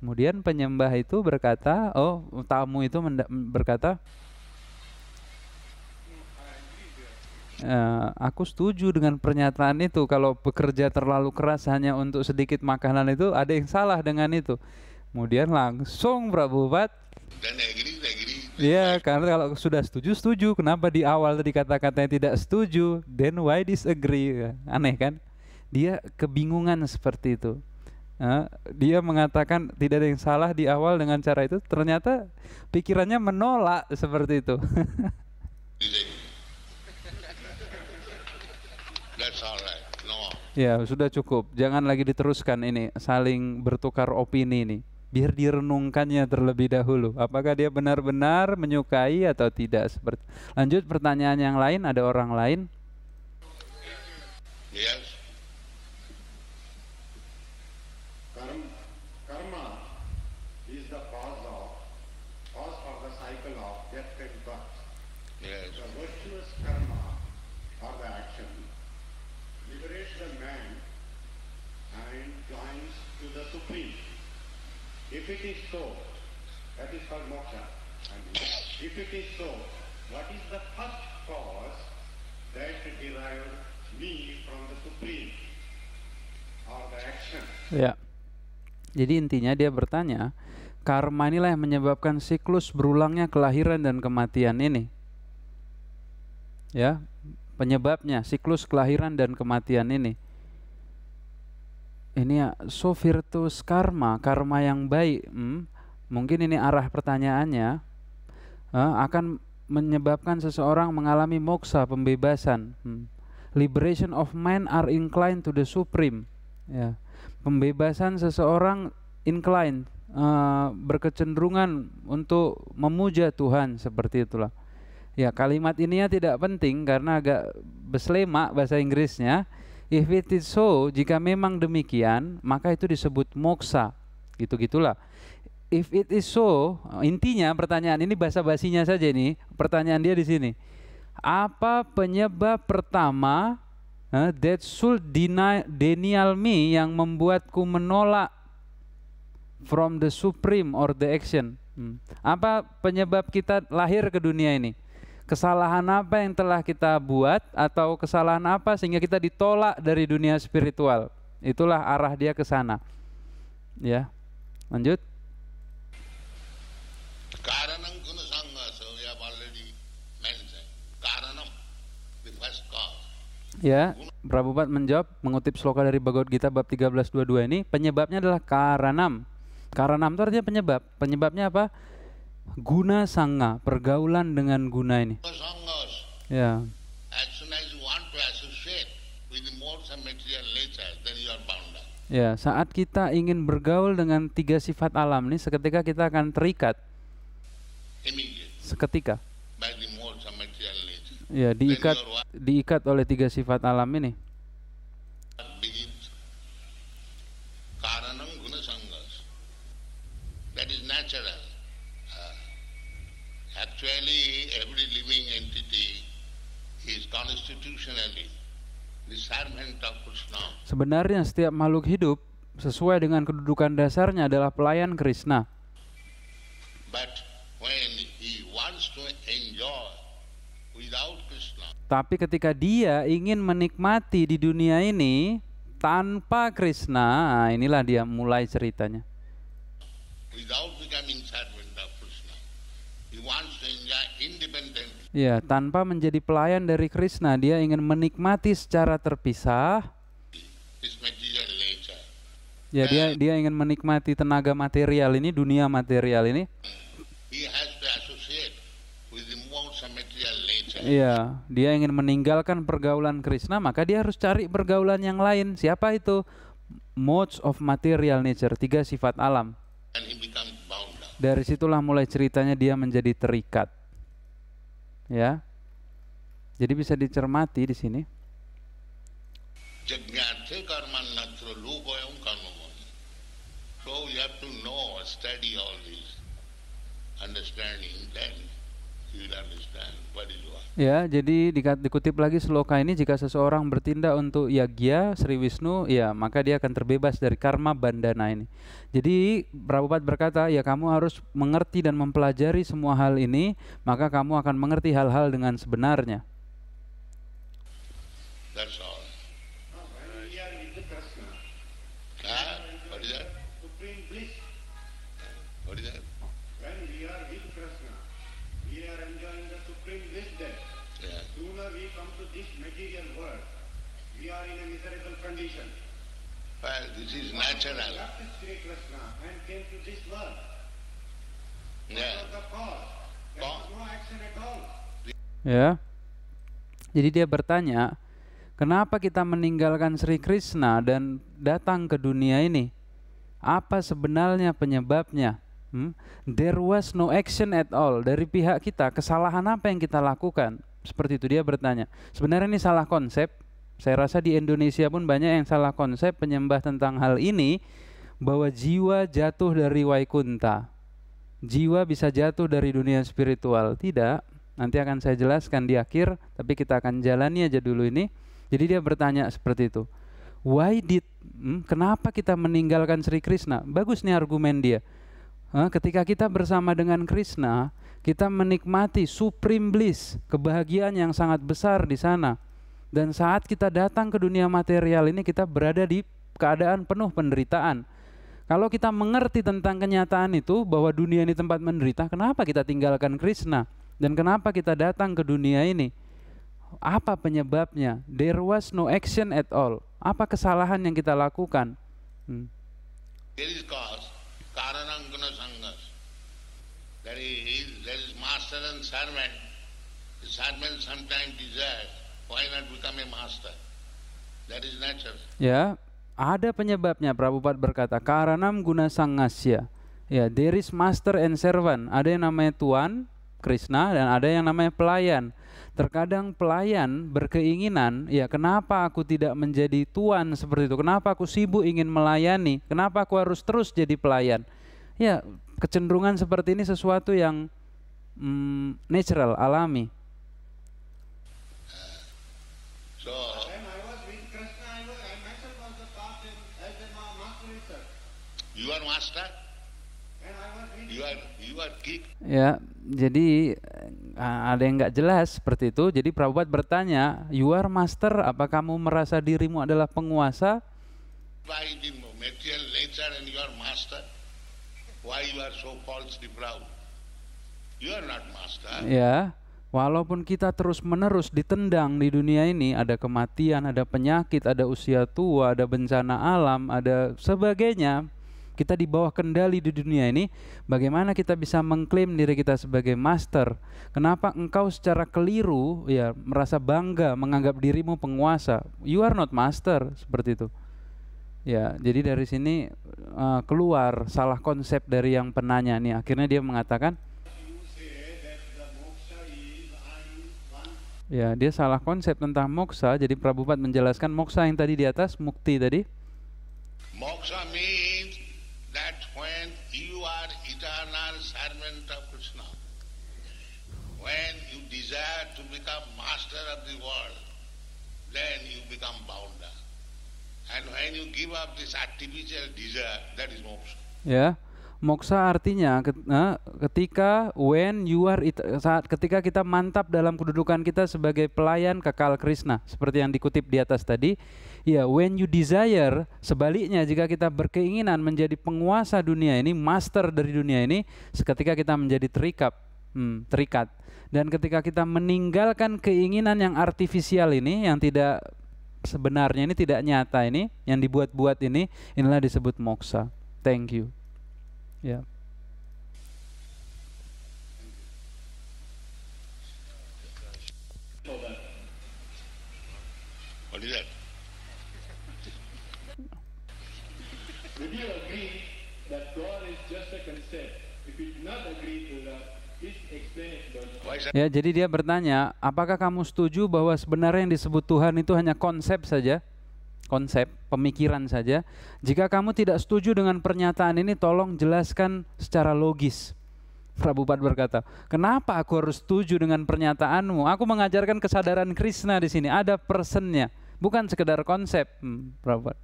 A: Kemudian penyembah itu berkata, oh tamu itu berkata, e, aku setuju dengan pernyataan itu. Kalau bekerja terlalu keras hanya untuk sedikit makanan itu, ada yang salah dengan itu. Kemudian langsung Prabu Bat. Dan agree, agree Iya, karena kalau sudah setuju setuju, kenapa di awal tadi kata-katanya tidak setuju? Then why disagree? Aneh kan? Dia kebingungan seperti itu. Nah, dia mengatakan tidak ada yang salah di awal dengan cara itu, ternyata pikirannya menolak seperti itu. That's all no. Ya, sudah cukup. Jangan lagi diteruskan ini saling bertukar opini ini biar direnungkannya terlebih dahulu. Apakah dia benar-benar menyukai atau tidak? Seperti lanjut pertanyaan yang lain, ada orang lain? Yes. Iya.
B: If it is so, that is called moksha. I mean, if it is so, what is the first cause that derives me from the Supreme
A: or the action? Yeah. Jadi intinya dia bertanya, karma inilah yang menyebabkan siklus berulangnya kelahiran dan kematian ini. Ya, penyebabnya siklus kelahiran dan kematian ini ini ya so virtus karma karma yang baik hmm, mungkin ini arah pertanyaannya eh, akan menyebabkan seseorang mengalami moksa pembebasan hmm. liberation of mind are inclined to the supreme ya pembebasan seseorang inclined Uh, berkecenderungan untuk memuja Tuhan seperti itulah. Ya kalimat ini ya tidak penting karena agak beslema bahasa Inggrisnya. If it is so, jika memang demikian, maka itu disebut moksa. Gitu-gitulah. If it is so, intinya pertanyaan ini bahasa basinya saja ini. Pertanyaan dia di sini. Apa penyebab pertama uh, that should deny, denial me yang membuatku menolak from the supreme or the action? Hmm. Apa penyebab kita lahir ke dunia ini? kesalahan apa yang telah kita buat atau kesalahan apa sehingga kita ditolak dari dunia spiritual. Itulah arah dia ke sana. Ya. Lanjut. Ya, Prabhupada menjawab mengutip sloka dari Bhagavad Gita bab 1322 ini penyebabnya adalah karanam. Karanam itu artinya penyebab. Penyebabnya apa? guna sangga, pergaulan dengan guna ini. Ya. Ya, saat kita ingin bergaul dengan tiga sifat alam ini, seketika kita akan terikat. Seketika. Ya, diikat diikat oleh tiga sifat alam ini. Sebenarnya setiap makhluk hidup sesuai dengan kedudukan dasarnya adalah pelayan Krishna.
B: But when he wants to enjoy without
A: Krishna, tapi ketika dia ingin menikmati di dunia ini tanpa Krishna, ah, inilah dia mulai ceritanya.
B: Without becoming servant of Krishna, he wants to enjoy independently.
A: Ya, tanpa menjadi pelayan dari Krishna, dia ingin menikmati secara terpisah
B: material nature. Ya dia
A: dia ingin menikmati tenaga material ini dunia material ini.
B: He has to associate with the of material
D: nature.
A: Iya, dia ingin meninggalkan pergaulan Krishna maka dia harus cari pergaulan yang lain. Siapa itu? Modes of material nature, tiga sifat alam. And he bound Dari situlah mulai ceritanya dia menjadi terikat. Ya. Jadi bisa dicermati di sini
B: Jnanate karma natra lupayam um karmamani. So you have to know, study all this. Understanding, then you will understand what is what.
A: Ya, jadi dikutip lagi sloka ini jika seseorang bertindak untuk Yagya Sri Wisnu, ya maka dia akan terbebas dari karma bandana ini. Jadi Prabhupada berkata, ya kamu harus mengerti dan mempelajari semua hal ini, maka kamu akan mengerti hal-hal dengan sebenarnya.
B: That's all. natural. Ya.
A: ya. Jadi dia bertanya, kenapa kita meninggalkan Sri Krishna dan datang ke dunia ini? Apa sebenarnya penyebabnya? Hmm? There was no action at all dari pihak kita. Kesalahan apa yang kita lakukan? Seperti itu dia bertanya. Sebenarnya ini salah konsep saya rasa di Indonesia pun banyak yang salah konsep penyembah tentang hal ini bahwa jiwa jatuh dari waikunta. Jiwa bisa jatuh dari dunia spiritual. Tidak. Nanti akan saya jelaskan di akhir, tapi kita akan jalani aja dulu ini. Jadi dia bertanya seperti itu. Why did hmm, kenapa kita meninggalkan Sri Krishna? Bagus nih argumen dia. Ketika kita bersama dengan Krishna, kita menikmati supreme bliss, kebahagiaan yang sangat besar di sana. Dan saat kita datang ke dunia material ini kita berada di keadaan penuh penderitaan. Kalau kita mengerti tentang kenyataan itu bahwa dunia ini tempat menderita, kenapa kita tinggalkan Krishna dan kenapa kita datang ke dunia ini? Apa penyebabnya? There was no action at all. Apa kesalahan yang kita lakukan? Hmm.
B: There is cause, There is, there is master and servant. The servant sometimes desires Why not become master? That is natural.
A: Ya, ada penyebabnya. Prabhupada berkata, karena guna sang asya. Ya, there is master and servant. Ada yang namanya tuan, Krishna, dan ada yang namanya pelayan. Terkadang pelayan berkeinginan, ya kenapa aku tidak menjadi tuan seperti itu? Kenapa aku sibuk ingin melayani? Kenapa aku harus terus jadi pelayan? Ya, kecenderungan seperti ini sesuatu yang mm, natural, alami. Ya, jadi eh, ada yang nggak jelas seperti itu. Jadi Prabhupada bertanya, "You are master, apa kamu merasa dirimu adalah penguasa?"
B: Why the material nature and you are master. Why you are so falsely proud? You are not master. Ya.
A: Walaupun kita terus-menerus ditendang di dunia ini, ada kematian, ada penyakit, ada usia tua, ada bencana alam, ada sebagainya, kita di bawah kendali di dunia ini, bagaimana kita bisa mengklaim diri kita sebagai master? Kenapa engkau secara keliru ya merasa bangga menganggap dirimu penguasa? You are not master, seperti itu. Ya, jadi dari sini uh, keluar salah konsep dari yang penanya nih. Akhirnya dia mengatakan Ya, dia salah konsep tentang moksa. Jadi Prabhupada menjelaskan moksa yang tadi di atas, mukti tadi.
B: Moksa means desire to become master of the world, then you become bounder. And when you give up this artificial desire, that is moksha.
A: Yeah. Moksa artinya eh, ketika when you are it, saat ketika kita mantap dalam kedudukan kita sebagai pelayan kekal Krishna seperti yang dikutip di atas tadi ya when you desire sebaliknya jika kita berkeinginan menjadi penguasa dunia ini master dari dunia ini seketika kita menjadi terikat hmm, terikat dan ketika kita meninggalkan keinginan yang artifisial ini, yang tidak sebenarnya ini tidak nyata ini, yang dibuat-buat ini, inilah disebut moksa. Thank you.
C: Ya. Yeah.
B: What is that?
D: Ya,
A: jadi dia bertanya, apakah kamu setuju bahwa sebenarnya yang disebut Tuhan itu hanya konsep saja? Konsep, pemikiran saja. Jika kamu tidak setuju dengan pernyataan ini, tolong jelaskan secara logis. Prabupat berkata, kenapa aku harus setuju dengan pernyataanmu? Aku mengajarkan kesadaran Krishna di sini. Ada personnya, bukan sekedar konsep, hmm, Prabupat.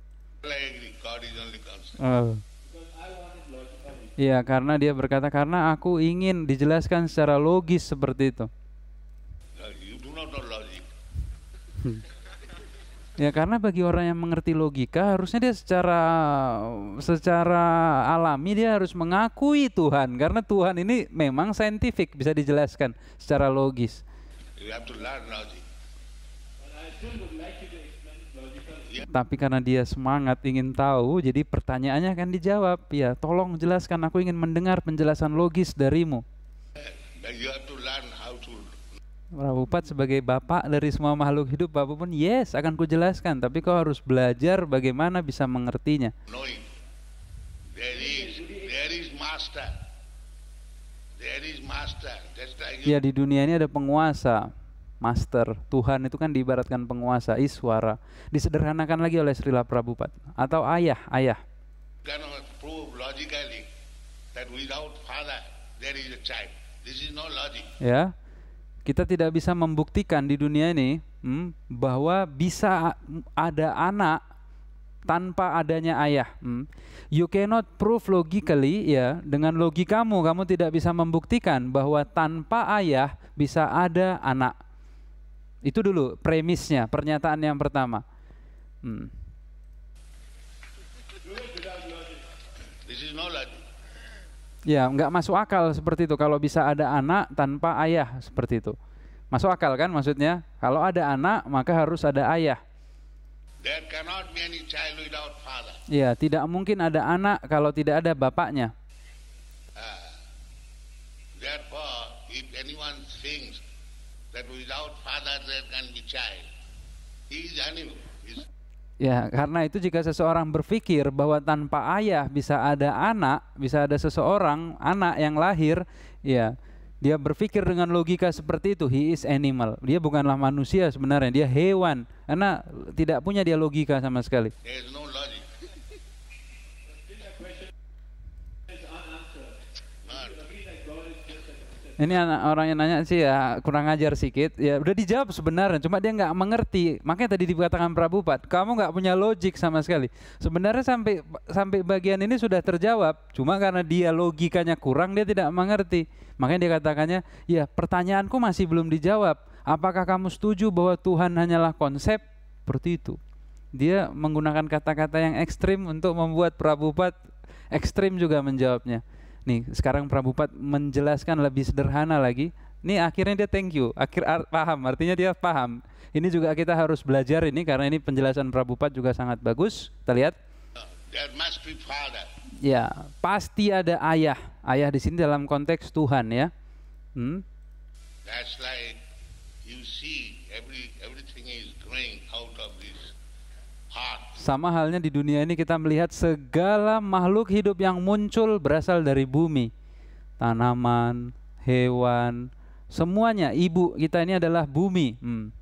A: Iya, karena dia berkata karena aku ingin dijelaskan secara logis seperti itu. ya karena bagi orang yang mengerti logika harusnya dia secara secara alami dia harus mengakui Tuhan karena Tuhan ini memang saintifik bisa dijelaskan secara logis.
B: You ya,
D: tapi
A: karena dia semangat ingin tahu, jadi pertanyaannya akan dijawab. Ya, tolong jelaskan. Aku ingin mendengar penjelasan logis darimu. Bupat sebagai bapak dari semua makhluk hidup, Bapak pun yes akan kujelaskan, tapi kau harus belajar bagaimana bisa mengertinya. Ya di dunia ini ada penguasa master. Tuhan itu kan diibaratkan penguasa, iswara. Disederhanakan lagi oleh Srila Prabhupada atau ayah, ayah. Ya, kita tidak bisa membuktikan di dunia ini hmm, bahwa bisa ada anak tanpa adanya ayah. Hmm. You cannot prove logically ya dengan kamu, kamu tidak bisa membuktikan bahwa tanpa ayah bisa ada anak. Itu dulu premisnya, pernyataan yang pertama. Hmm. Ya, nggak masuk akal seperti itu. Kalau bisa ada anak tanpa ayah seperti itu, masuk akal kan maksudnya? Kalau ada anak maka harus ada ayah.
B: cannot be any child without father.
A: Ya, tidak mungkin ada anak kalau tidak ada bapaknya. Ya, karena itu jika seseorang berpikir bahwa tanpa ayah bisa ada anak, bisa ada seseorang anak yang lahir, ya dia berpikir dengan logika seperti itu. He is animal. Dia bukanlah manusia sebenarnya, dia hewan. Karena tidak punya dia logika sama sekali.
D: There is
B: no logic.
A: ini anak orang yang nanya sih ya kurang ajar sedikit ya udah dijawab sebenarnya cuma dia nggak mengerti makanya tadi dikatakan Pat, kamu nggak punya logik sama sekali sebenarnya sampai sampai bagian ini sudah terjawab cuma karena dia logikanya kurang dia tidak mengerti makanya dia katakannya ya pertanyaanku masih belum dijawab apakah kamu setuju bahwa Tuhan hanyalah konsep seperti itu dia menggunakan kata-kata yang ekstrim untuk membuat Prabu Pat ekstrim juga menjawabnya Nih, sekarang Prabupat menjelaskan lebih sederhana lagi. Nih akhirnya dia thank you, akhir ar paham, artinya dia paham. Ini juga kita harus belajar ini karena ini penjelasan Prabupat juga sangat bagus. Kita lihat.
B: There must be father.
A: Ya, pasti ada ayah. Ayah di sini dalam konteks Tuhan ya. Hmm?
B: That's like
A: Sama halnya di dunia ini kita melihat segala makhluk hidup yang muncul berasal dari bumi. Tanaman, hewan, semuanya ibu kita ini adalah bumi. Hmm.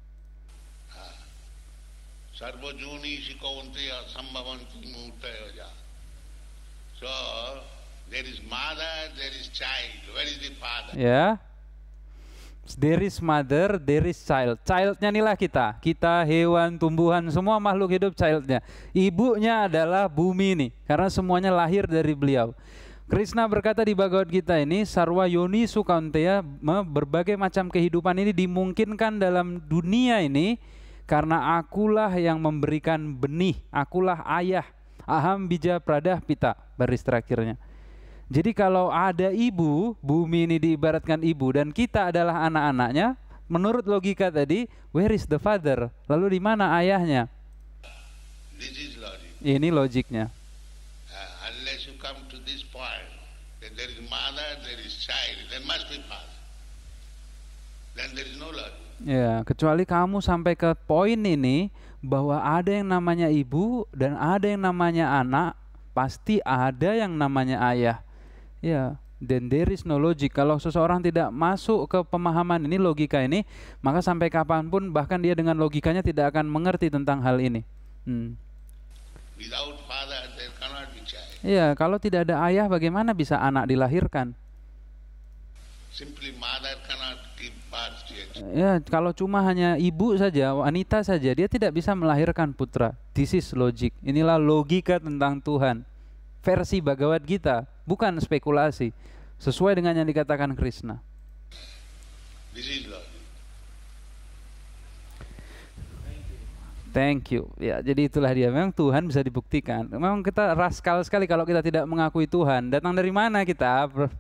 A: Ya. Yeah. There is mother, there is child. Childnya inilah kita. Kita hewan, tumbuhan, semua makhluk hidup childnya. Ibunya adalah bumi ini, karena semuanya lahir dari beliau. Krishna berkata di Bhagavad Gita ini, sarwa yoni sukanteya, berbagai macam kehidupan ini dimungkinkan dalam dunia ini karena akulah yang memberikan benih, akulah ayah. Aham bija pradah pita, baris terakhirnya. Jadi kalau ada ibu, bumi ini diibaratkan ibu dan kita adalah anak-anaknya, menurut logika tadi, where is the father? Lalu di mana ayahnya? Ini logiknya. Ya, kecuali kamu sampai ke poin ini bahwa ada yang namanya ibu dan ada yang namanya anak, pasti ada yang namanya ayah. Ya, then there is no logic. Kalau seseorang tidak masuk ke pemahaman ini, logika ini, maka sampai kapanpun bahkan dia dengan logikanya tidak akan mengerti tentang hal ini.
C: Hmm.
B: Without father,
A: iya, kalau tidak ada ayah, bagaimana bisa anak dilahirkan?
B: Simply Ya,
A: kalau cuma hanya ibu saja, wanita saja, dia tidak bisa melahirkan putra. This is logic. Inilah logika tentang Tuhan. Versi Bhagavad Gita bukan spekulasi, sesuai dengan yang dikatakan Krishna. Thank you. Ya, jadi itulah dia. Memang Tuhan bisa dibuktikan. Memang kita raskal sekali kalau kita tidak mengakui Tuhan. Datang dari mana kita?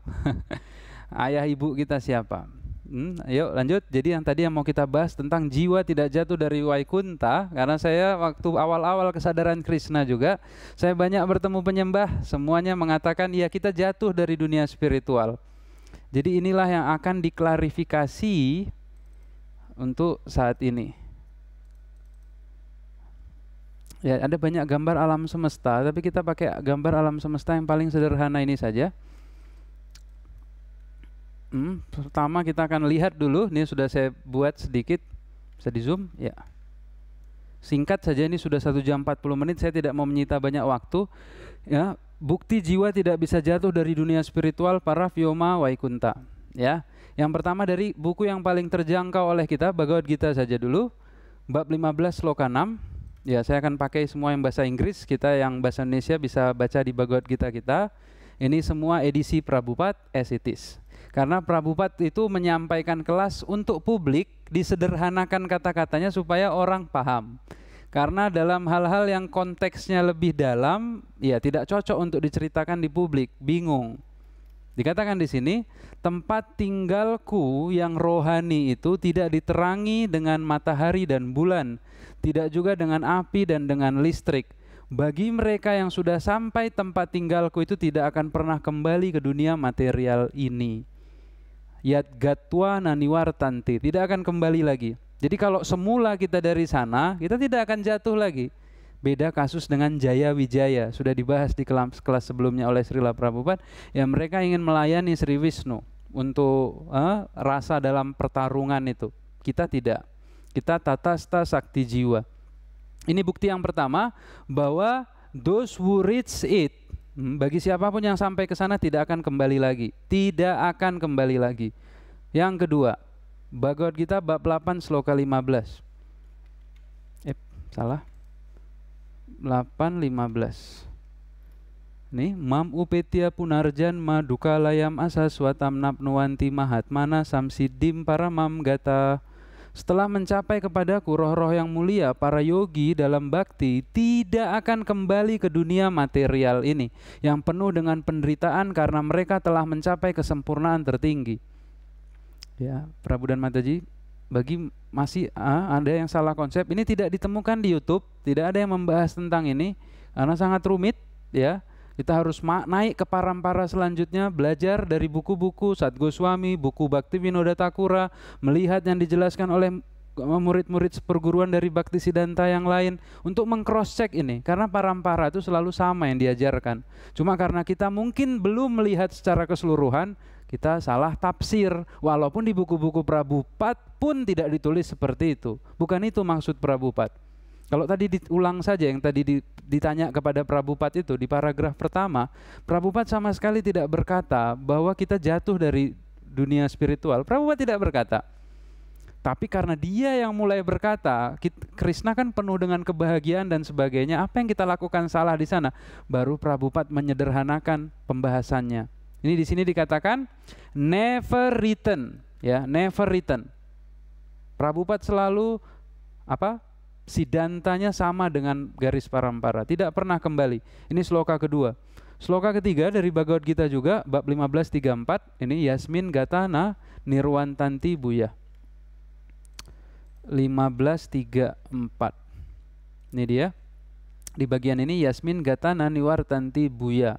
A: Ayah ibu kita siapa? Hmm, ayo lanjut. Jadi yang tadi yang mau kita bahas tentang jiwa tidak jatuh dari Waikunta karena saya waktu awal-awal kesadaran Krishna juga saya banyak bertemu penyembah semuanya mengatakan ya kita jatuh dari dunia spiritual. Jadi inilah yang akan diklarifikasi untuk saat ini. Ya, ada banyak gambar alam semesta, tapi kita pakai gambar alam semesta yang paling sederhana ini saja. Hmm, pertama kita akan lihat dulu, ini sudah saya buat sedikit, bisa di zoom, ya. Singkat saja ini sudah satu jam 40 menit, saya tidak mau menyita banyak waktu. Ya, bukti jiwa tidak bisa jatuh dari dunia spiritual para Vyoma Waikunta. Ya, yang pertama dari buku yang paling terjangkau oleh kita Bhagavad Gita saja dulu, bab 15 sloka 6. Ya, saya akan pakai semua yang bahasa Inggris, kita yang bahasa Indonesia bisa baca di Bhagavad Gita kita. Ini semua edisi Prabupat as it is. Karena Prabupat itu menyampaikan kelas untuk publik disederhanakan kata-katanya supaya orang paham. Karena dalam hal-hal yang konteksnya lebih dalam, ya tidak cocok untuk diceritakan di publik, bingung. Dikatakan di sini, tempat tinggalku yang rohani itu tidak diterangi dengan matahari dan bulan, tidak juga dengan api dan dengan listrik. Bagi mereka yang sudah sampai tempat tinggalku itu tidak akan pernah kembali ke dunia material ini yat gatwa naniwar tanti tidak akan kembali lagi. Jadi kalau semula kita dari sana, kita tidak akan jatuh lagi. Beda kasus dengan Jaya Wijaya, sudah dibahas di kelas, kelas sebelumnya oleh Srila Prabhupada, ya mereka ingin melayani Sri Wisnu untuk eh, rasa dalam pertarungan itu. Kita tidak. Kita tatasta sakti jiwa. Ini bukti yang pertama bahwa those who reach it Hmm, bagi siapapun yang sampai ke sana tidak akan kembali lagi, tidak akan kembali lagi. Yang kedua, Bhagavad Gita bab 8 sloka 15. Eh, salah. 8 15. Nih, mam upetia punarjan maduka layam napnuanti mahatmana samsidim para mam gata setelah mencapai kepadaku roh-roh yang mulia, para yogi dalam bakti tidak akan kembali ke dunia material ini yang penuh dengan penderitaan karena mereka telah mencapai kesempurnaan tertinggi. Ya, Prabu dan Mataji, bagi masih ah, ada yang salah konsep, ini tidak ditemukan di YouTube, tidak ada yang membahas tentang ini karena sangat rumit, ya. Kita harus naik ke parampara selanjutnya, belajar dari buku-buku Goswami, buku Bakti Vinoda Takura, melihat yang dijelaskan oleh murid-murid seperguruan dari Bakti Siddhanta yang lain untuk mengcross check ini karena parampara itu selalu sama yang diajarkan. Cuma karena kita mungkin belum melihat secara keseluruhan, kita salah tafsir walaupun di buku-buku Prabupat pun tidak ditulis seperti itu. Bukan itu maksud Prabupat. Kalau tadi diulang saja yang tadi ditanya kepada Prabupat itu di paragraf pertama, Prabupat sama sekali tidak berkata bahwa kita jatuh dari dunia spiritual. Prabupat tidak berkata. Tapi karena dia yang mulai berkata, Krishna kan penuh dengan kebahagiaan dan sebagainya, apa yang kita lakukan salah di sana? Baru Prabupat menyederhanakan pembahasannya. Ini di sini dikatakan never written, ya, never written. Prabupat selalu apa? Sidantanya sama dengan garis parampara, tidak pernah kembali. Ini sloka kedua. Sloka ketiga dari Bhagavad kita juga bab 1534 ini Yasmin Gatana Nirwantanti Buya. 1534. Ini dia. Di bagian ini Yasmin Gatana Niwartanti Buya.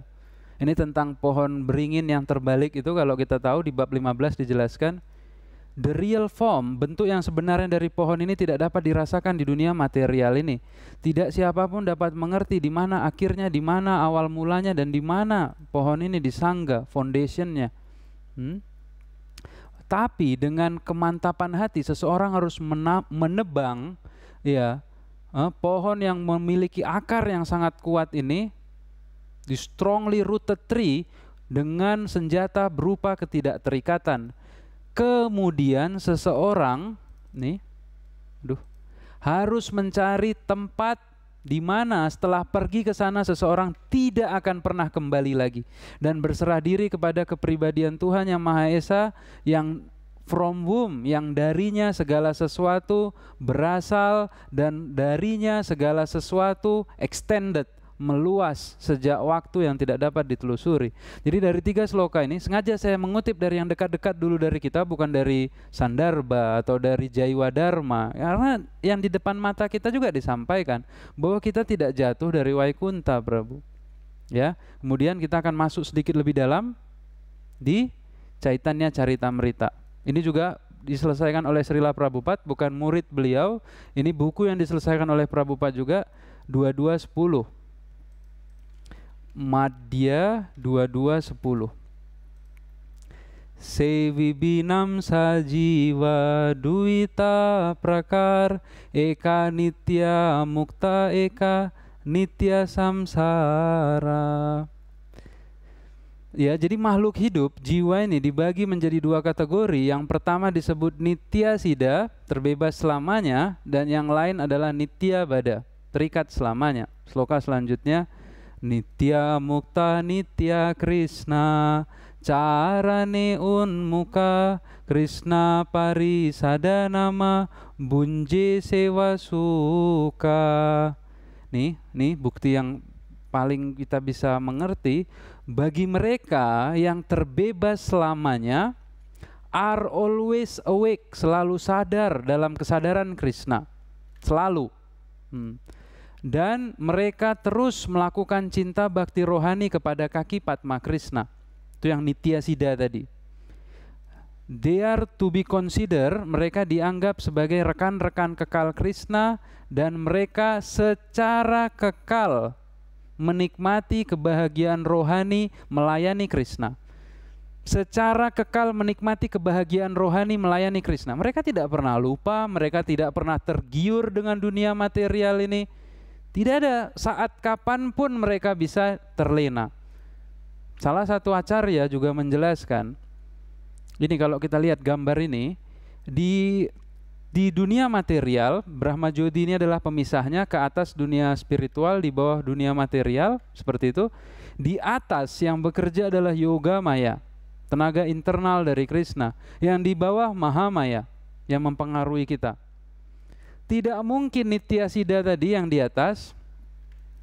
A: Ini tentang pohon beringin yang terbalik itu kalau kita tahu di bab 15 dijelaskan the real form, bentuk yang sebenarnya dari pohon ini tidak dapat dirasakan di dunia material ini. Tidak siapapun dapat mengerti di mana akhirnya, di mana awal mulanya, dan di mana pohon ini disangga, foundationnya. Hmm? Tapi dengan kemantapan hati, seseorang harus menebang, ya, eh, pohon yang memiliki akar yang sangat kuat ini, di strongly rooted tree, dengan senjata berupa ketidakterikatan Kemudian seseorang nih, duh, harus mencari tempat di mana setelah pergi ke sana seseorang tidak akan pernah kembali lagi dan berserah diri kepada kepribadian Tuhan yang Maha Esa yang from whom yang darinya segala sesuatu berasal dan darinya segala sesuatu extended meluas sejak waktu yang tidak dapat ditelusuri. Jadi dari tiga sloka ini sengaja saya mengutip dari yang dekat-dekat dulu dari kita bukan dari Sandarba atau dari Jaiwa Dharma karena yang di depan mata kita juga disampaikan bahwa kita tidak jatuh dari Waikunta Prabu. Ya, kemudian kita akan masuk sedikit lebih dalam di caitannya Carita Merita. Ini juga diselesaikan oleh Srila Prabupat bukan murid beliau. Ini buku yang diselesaikan oleh Prabupat juga dua-dua sepuluh Madya 2210 Sevibinam sajiva duita prakar Eka nitya mukta mukta nitya samsara Ya, jadi makhluk hidup jiwa ini dibagi menjadi dua kategori. Yang pertama disebut nitya sida, terbebas selamanya, dan yang lain adalah nitya bada, terikat selamanya. Sloka selanjutnya Nitya Mukta Nitya Krishna un muka Krishna nama Bunje Sewa Suka Nih, nih bukti yang paling kita bisa mengerti bagi mereka yang terbebas selamanya are always awake selalu sadar dalam kesadaran Krishna selalu hmm dan mereka terus melakukan cinta bakti rohani kepada kaki Padma Krishna. Itu yang Nitya Sida tadi. They are to be considered, mereka dianggap sebagai rekan-rekan kekal Krishna dan mereka secara kekal menikmati kebahagiaan rohani melayani Krishna. Secara kekal menikmati kebahagiaan rohani melayani Krishna. Mereka tidak pernah lupa, mereka tidak pernah tergiur dengan dunia material ini tidak ada saat kapan pun mereka bisa terlena. Salah satu acarya juga menjelaskan, ini kalau kita lihat gambar ini, di di dunia material, Brahma Jyoti ini adalah pemisahnya ke atas dunia spiritual, di bawah dunia material, seperti itu. Di atas yang bekerja adalah yoga maya, tenaga internal dari Krishna. Yang di bawah maha maya, yang mempengaruhi kita tidak mungkin Sida tadi yang di atas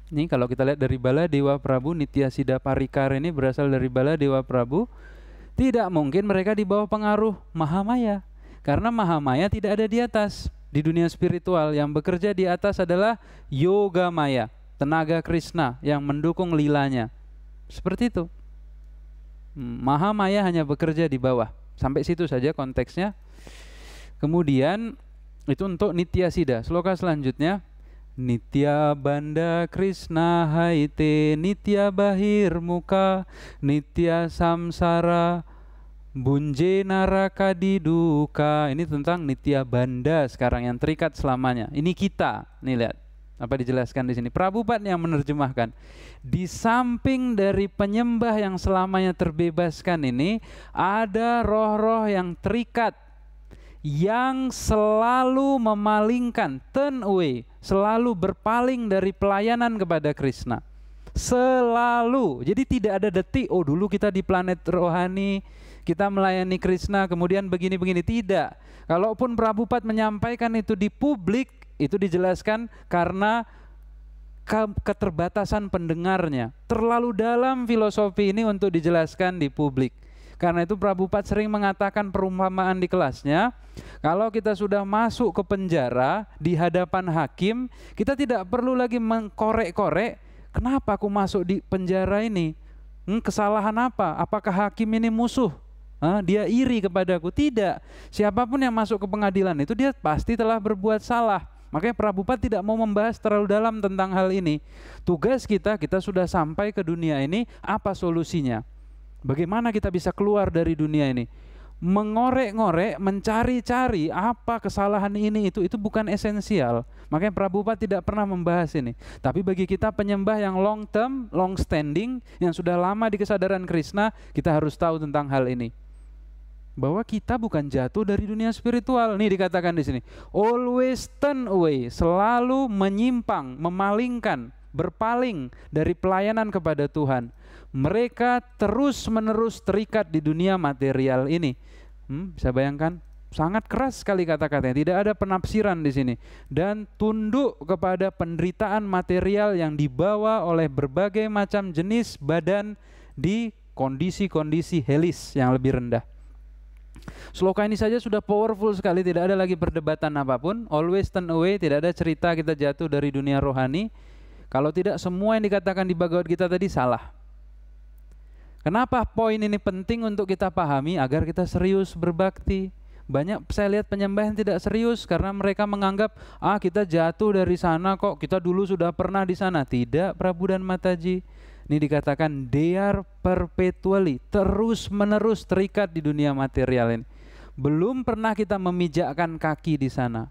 A: ini kalau kita lihat dari Bala Dewa Prabu Sida Parikar ini berasal dari Bala Dewa Prabu tidak mungkin mereka di bawah pengaruh Mahamaya karena Mahamaya tidak ada di atas di dunia spiritual yang bekerja di atas adalah Yoga Maya tenaga Krishna yang mendukung lilanya seperti itu hmm, Mahamaya hanya bekerja di bawah sampai situ saja konteksnya kemudian itu untuk Nitya Sida. Sloka selanjutnya Nitya Banda Krishna Haiti, Nitya Bahir Muka Nitya Samsara Bunje Naraka Diduka Ini tentang Nitya Banda sekarang yang terikat selamanya Ini kita, nih lihat apa dijelaskan di sini Prabu Pat yang menerjemahkan di samping dari penyembah yang selamanya terbebaskan ini ada roh-roh yang terikat yang selalu memalingkan, turn away, selalu berpaling dari pelayanan kepada Krishna. Selalu. Jadi tidak ada detik, oh dulu kita di planet rohani, kita melayani Krishna, kemudian begini-begini. Tidak. Kalaupun Prabhupada menyampaikan itu di publik, itu dijelaskan karena keterbatasan pendengarnya. Terlalu dalam filosofi ini untuk dijelaskan di publik karena itu Prabupat sering mengatakan perumpamaan di kelasnya, kalau kita sudah masuk ke penjara di hadapan hakim, kita tidak perlu lagi mengkorek-korek, kenapa aku masuk di penjara ini? Hmm, kesalahan apa? Apakah hakim ini musuh? Hah, dia iri kepadaku? Tidak. Siapapun yang masuk ke pengadilan itu dia pasti telah berbuat salah. Makanya Prabupat tidak mau membahas terlalu dalam tentang hal ini. Tugas kita, kita sudah sampai ke dunia ini, apa solusinya? Bagaimana kita bisa keluar dari dunia ini? Mengorek-ngorek, mencari-cari apa kesalahan ini itu itu bukan esensial. Makanya Prabhupada tidak pernah membahas ini. Tapi bagi kita penyembah yang long term, long standing, yang sudah lama di kesadaran Krishna, kita harus tahu tentang hal ini bahwa kita bukan jatuh dari dunia spiritual. Ini dikatakan di sini, always turn away, selalu menyimpang, memalingkan, berpaling dari pelayanan kepada Tuhan mereka terus-menerus terikat di dunia material ini. Hmm, bisa bayangkan? Sangat keras sekali kata-katanya, tidak ada penafsiran di sini. Dan tunduk kepada penderitaan material yang dibawa oleh berbagai macam jenis badan di kondisi-kondisi helis yang lebih rendah. Sloka ini saja sudah powerful sekali, tidak ada lagi perdebatan apapun. Always turn away, tidak ada cerita kita jatuh dari dunia rohani. Kalau tidak semua yang dikatakan di Bhagavad Gita tadi salah. Kenapa poin ini penting untuk kita pahami agar kita serius berbakti? Banyak saya lihat penyembahan tidak serius karena mereka menganggap ah kita jatuh dari sana kok kita dulu sudah pernah di sana. Tidak Prabu dan Mataji. Ini dikatakan they are perpetually terus menerus terikat di dunia material ini. Belum pernah kita memijakkan kaki di sana.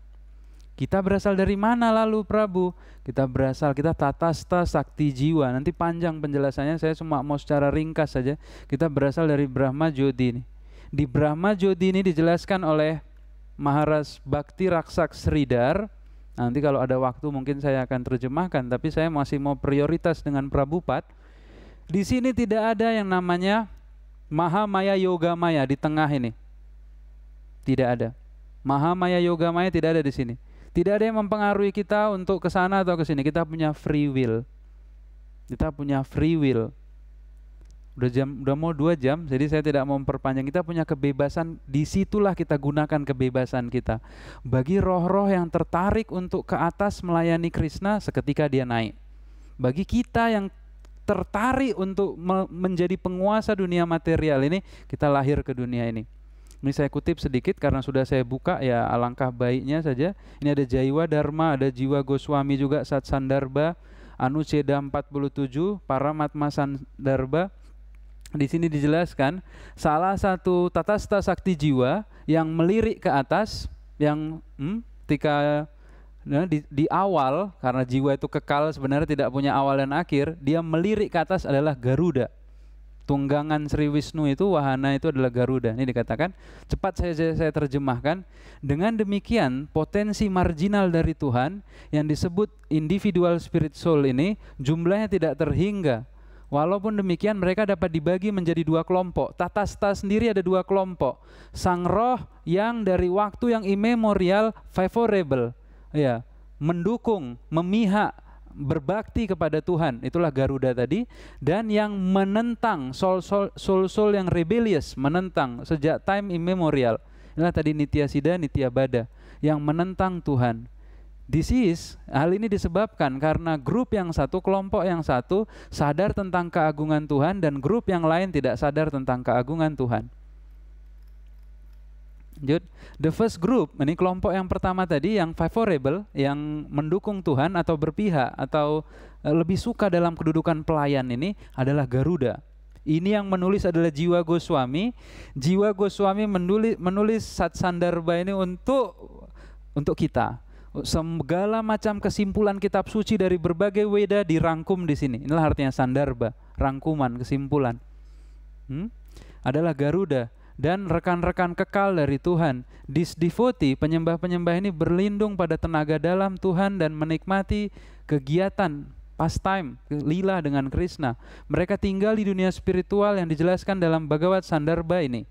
A: Kita berasal dari mana lalu Prabu? Kita berasal, kita tatasta sakti jiwa. Nanti panjang penjelasannya, saya cuma mau secara ringkas saja. Kita berasal dari Brahma Jodi ini. Di Brahma Jodi ini dijelaskan oleh Maharas Bakti Raksak Sridhar. Nanti kalau ada waktu mungkin saya akan terjemahkan, tapi saya masih mau prioritas dengan Prabu Pat. Di sini tidak ada yang namanya Mahamaya Yoga Maya di tengah ini. Tidak ada. Mahamaya Yoga Maya tidak ada di sini tidak ada yang mempengaruhi kita untuk ke sana atau ke sini. Kita punya free will. Kita punya free will. Udah jam, udah mau dua jam, jadi saya tidak mau memperpanjang. Kita punya kebebasan. Disitulah kita gunakan kebebasan kita. Bagi roh-roh yang tertarik untuk ke atas melayani Krishna, seketika dia naik. Bagi kita yang tertarik untuk menjadi penguasa dunia material ini, kita lahir ke dunia ini. Ini saya kutip sedikit karena sudah saya buka ya alangkah baiknya saja. Ini ada Jaiwa Dharma, ada Jiwa Goswami juga Sat Sandarba, Anuceda 47, Paramatma Sandarba. Di sini dijelaskan salah satu tatasta sakti jiwa yang melirik ke atas yang hmm, ketika nah, di, di awal karena jiwa itu kekal sebenarnya tidak punya awal dan akhir, dia melirik ke atas adalah Garuda. Tunggangan Sri Wisnu itu wahana itu adalah Garuda. Ini dikatakan cepat saya, saya terjemahkan. Dengan demikian potensi marginal dari Tuhan yang disebut individual spirit soul ini jumlahnya tidak terhingga. Walaupun demikian mereka dapat dibagi menjadi dua kelompok. Tata stas sendiri ada dua kelompok. Sang roh yang dari waktu yang immemorial favorable. Ya, mendukung, memihak berbakti kepada Tuhan, itulah Garuda tadi, dan yang menentang sol-sol yang rebellious, menentang sejak time immemorial. Inilah tadi Nitya Sida, Nitya Bada, yang menentang Tuhan. This is, hal ini disebabkan karena grup yang satu, kelompok yang satu sadar tentang keagungan Tuhan dan grup yang lain tidak sadar tentang keagungan Tuhan. Lanjut. The first group, ini kelompok yang pertama tadi yang favorable, yang mendukung Tuhan atau berpihak atau eh, lebih suka dalam kedudukan pelayan ini adalah Garuda. Ini yang menulis adalah Jiwa Goswami. Jiwa Goswami menulis, menulis Satsandarba ini untuk untuk kita. Segala macam kesimpulan kitab suci dari berbagai weda dirangkum di sini. Inilah artinya sandarba, rangkuman, kesimpulan. Hmm? Adalah Garuda dan rekan-rekan kekal dari Tuhan. Disdivoti, penyembah-penyembah ini berlindung pada tenaga dalam Tuhan dan menikmati kegiatan pastime, lila dengan Krishna. Mereka tinggal di dunia spiritual yang dijelaskan dalam Bhagavad Sandarbha ini.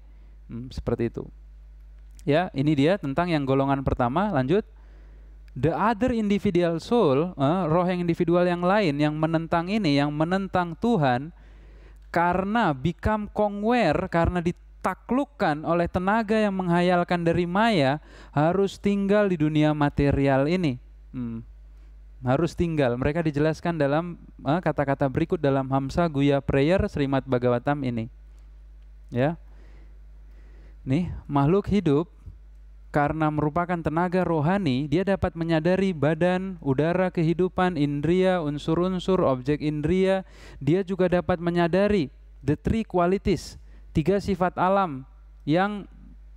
A: Hmm, seperti itu. Ya, ini dia tentang yang golongan pertama. Lanjut. The other individual soul, eh, roh yang individual yang lain yang menentang ini, yang menentang Tuhan, karena become kongwer karena di ditaklukkan oleh tenaga yang menghayalkan dari maya harus tinggal di dunia material ini. Hmm. Harus tinggal. Mereka dijelaskan dalam eh, kata-kata eh, berikut dalam Hamsa Guya Prayer Srimad Bhagavatam ini. Ya. Nih, makhluk hidup karena merupakan tenaga rohani, dia dapat menyadari badan, udara, kehidupan, indria, unsur-unsur, objek indria. Dia juga dapat menyadari the three qualities tiga sifat alam yang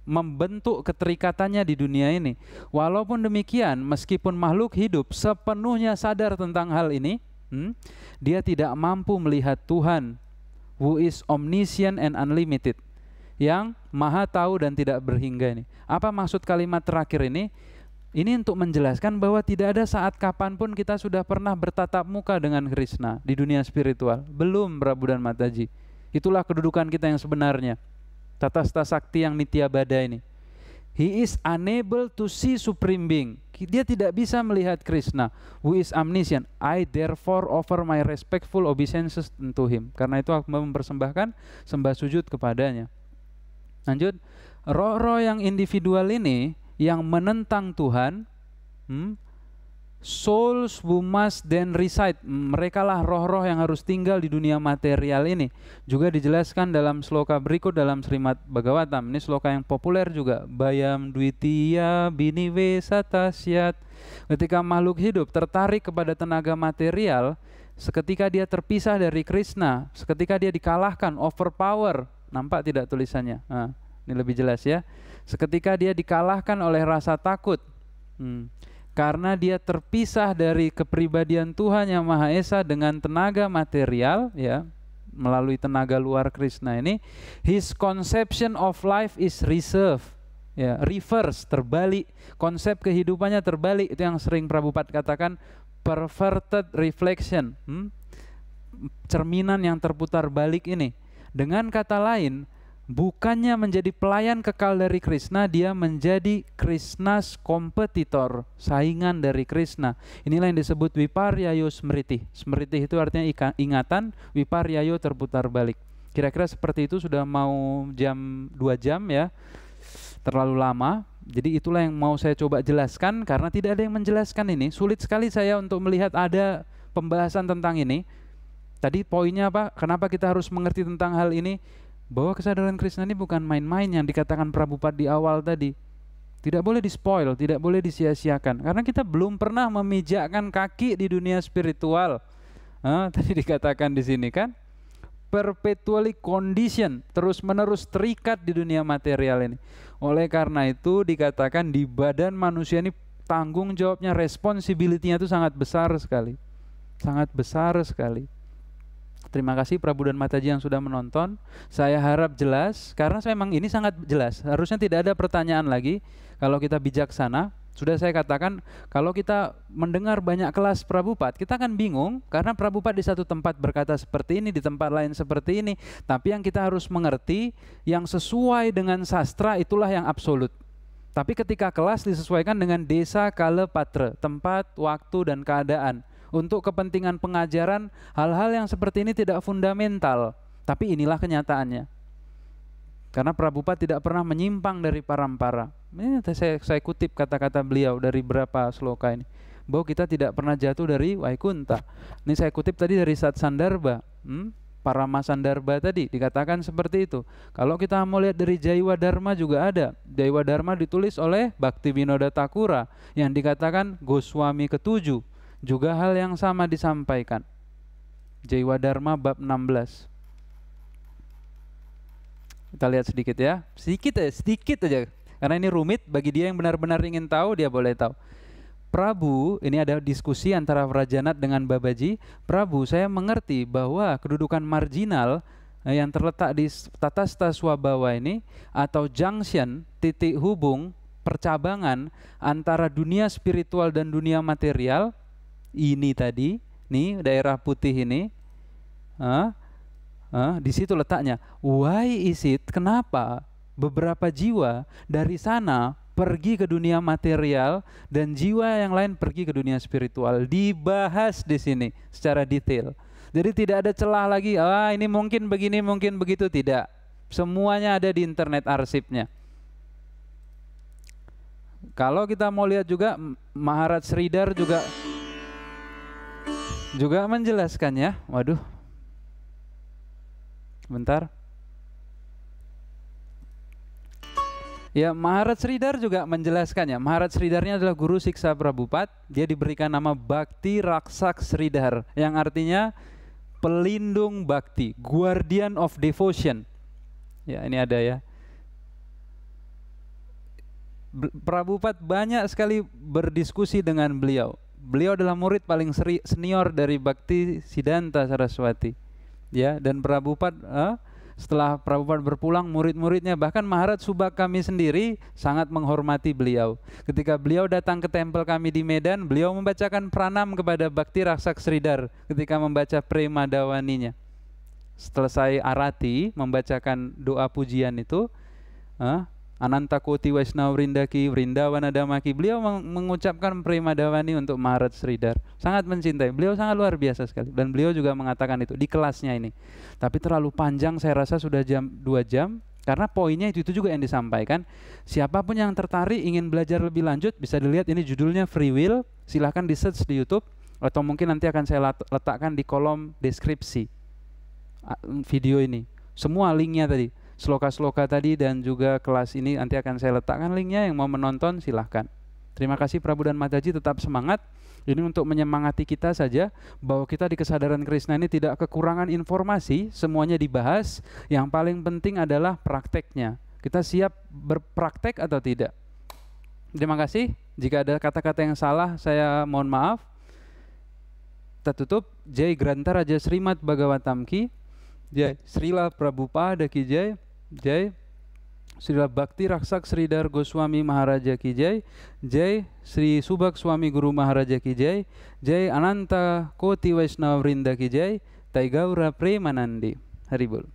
A: membentuk keterikatannya di dunia ini. Walaupun demikian, meskipun makhluk hidup sepenuhnya sadar tentang hal ini, hmm, dia tidak mampu melihat Tuhan who is omniscient and unlimited yang maha tahu dan tidak berhingga ini. Apa maksud kalimat terakhir ini? Ini untuk menjelaskan bahwa tidak ada saat kapanpun kita sudah pernah bertatap muka dengan Krishna di dunia spiritual. Belum Prabu dan Mataji. Itulah kedudukan kita yang sebenarnya. Tatasta sakti yang nitya bada ini. He is unable to see supreme being. Dia tidak bisa melihat Krishna, who is omniscient. I therefore offer my respectful obeisances unto him. Karena itu aku mempersembahkan sembah sujud kepadanya. Lanjut, roh-roh yang individual ini yang menentang Tuhan, hmm, souls who must then reside. Merekalah roh-roh yang harus tinggal di dunia material ini. Juga dijelaskan dalam sloka berikut dalam Srimad Bhagavatam. Ini sloka yang populer juga. Bayam duitiya bini vesatasyat. Ketika makhluk hidup tertarik kepada tenaga material, seketika dia terpisah dari Krishna, seketika dia dikalahkan, overpower. Nampak tidak tulisannya? Nah, ini lebih jelas ya. Seketika dia dikalahkan oleh rasa takut. Hmm karena dia terpisah dari kepribadian Tuhan yang Maha Esa dengan tenaga material ya melalui tenaga luar Krishna ini his conception of life is reserve ya reverse terbalik konsep kehidupannya terbalik itu yang sering Prabhupada katakan perverted reflection hmm? cerminan yang terputar balik ini dengan kata lain bukannya menjadi pelayan kekal dari Krishna, dia menjadi Krishna's kompetitor, saingan dari Krishna. Inilah yang disebut Viparyayo Smriti. Smriti itu artinya ingatan, Wiparyayo terputar balik. Kira-kira seperti itu sudah mau jam 2 jam ya, terlalu lama. Jadi itulah yang mau saya coba jelaskan karena tidak ada yang menjelaskan ini. Sulit sekali saya untuk melihat ada pembahasan tentang ini. Tadi poinnya apa? Kenapa kita harus mengerti tentang hal ini? bahwa kesadaran Krishna ini bukan main-main yang dikatakan Prabupat di awal tadi. Tidak boleh dispoil, tidak boleh disia-siakan karena kita belum pernah memijakkan kaki di dunia spiritual. Nah, tadi dikatakan di sini kan perpetually condition terus-menerus terikat di dunia material ini. Oleh karena itu dikatakan di badan manusia ini tanggung jawabnya responsibility-nya itu sangat besar sekali. Sangat besar sekali. Terima kasih Prabu dan Mataji yang sudah menonton. Saya harap jelas, karena memang ini sangat jelas. Harusnya tidak ada pertanyaan lagi kalau kita bijaksana. Sudah saya katakan, kalau kita mendengar banyak kelas Prabupat, kita akan bingung karena Prabupat di satu tempat berkata seperti ini, di tempat lain seperti ini. Tapi yang kita harus mengerti, yang sesuai dengan sastra itulah yang absolut. Tapi ketika kelas disesuaikan dengan desa, kale, patre, tempat, waktu, dan keadaan untuk kepentingan pengajaran hal-hal yang seperti ini tidak fundamental tapi inilah kenyataannya karena Prabhupada tidak pernah menyimpang dari parampara ini saya, saya kutip kata-kata beliau dari berapa sloka ini bahwa kita tidak pernah jatuh dari Waikunta ini saya kutip tadi dari Sat Sandarba hmm? para masandarba tadi dikatakan seperti itu. Kalau kita mau lihat dari Jaiwa Dharma juga ada. Jaiwa Dharma ditulis oleh Bakti Binoda Takura yang dikatakan Goswami ketujuh juga hal yang sama disampaikan. Jaiwa Dharma bab 16. Kita lihat sedikit ya. Sedikit aja, sedikit aja. Karena ini rumit bagi dia yang benar-benar ingin tahu dia boleh tahu. Prabu, ini ada diskusi antara Rajanat dengan Babaji. Prabu, saya mengerti bahwa kedudukan marginal eh, yang terletak di Tatasta bawah ini atau junction titik hubung percabangan antara dunia spiritual dan dunia material ini tadi, nih daerah putih ini, ah, ah, di situ letaknya. Why is it? Kenapa beberapa jiwa dari sana pergi ke dunia material dan jiwa yang lain pergi ke dunia spiritual? Dibahas di sini secara detail. Jadi tidak ada celah lagi. Ah, ini mungkin begini, mungkin begitu tidak. Semuanya ada di internet arsipnya. Kalau kita mau lihat juga Maharaj Sridhar juga juga menjelaskannya. Waduh. Bentar. Ya, Maharaj Sridhar juga menjelaskannya. Maharaj Sridharnya adalah guru siksa Prabupat. Dia diberikan nama Bakti Raksak Sridhar yang artinya pelindung bakti, guardian of devotion. Ya, ini ada ya. Prabupat banyak sekali berdiskusi dengan beliau beliau adalah murid paling seri, senior dari Bakti Sidanta Saraswati. Ya, dan Prabupat eh, setelah Prabupat berpulang murid-muridnya bahkan Maharat Subak kami sendiri sangat menghormati beliau. Ketika beliau datang ke tempel kami di Medan, beliau membacakan pranam kepada Bakti Raksak Sridhar ketika membaca Prema Dawaninya. saya arati membacakan doa pujian itu, eh, Anantakoti Vaisnava Vrindaki Vrindavana Damaki beliau meng mengucapkan Primadawani untuk Maharaj Sridhar sangat mencintai beliau sangat luar biasa sekali dan beliau juga mengatakan itu di kelasnya ini tapi terlalu panjang saya rasa sudah jam dua jam karena poinnya itu, itu juga yang disampaikan siapapun yang tertarik ingin belajar lebih lanjut bisa dilihat ini judulnya Free Will silahkan di search di YouTube atau mungkin nanti akan saya letakkan di kolom deskripsi video ini semua linknya tadi sloka-sloka tadi dan juga kelas ini nanti akan saya letakkan linknya yang mau menonton silahkan. Terima kasih Prabu dan Mataji tetap semangat. Ini untuk menyemangati kita saja bahwa kita di kesadaran Krishna ini tidak kekurangan informasi, semuanya dibahas. Yang paling penting adalah prakteknya. Kita siap berpraktek atau tidak. Terima kasih. Jika ada kata-kata yang salah, saya mohon maaf. Kita tutup. Jai Grantaraja Srimad Bhagavatam Ki. Jai Srila Prabhupada Ki Jai. जय श्री भक्ति रक्षक श्रीधर गोस्वामी महाराज की जय जय श्री सुभक स्वामी गुरु महाराज की जय जय अनंत कोटि वैष्णव वृंद की जय तय गौर प्रेमानंदी हरिबोल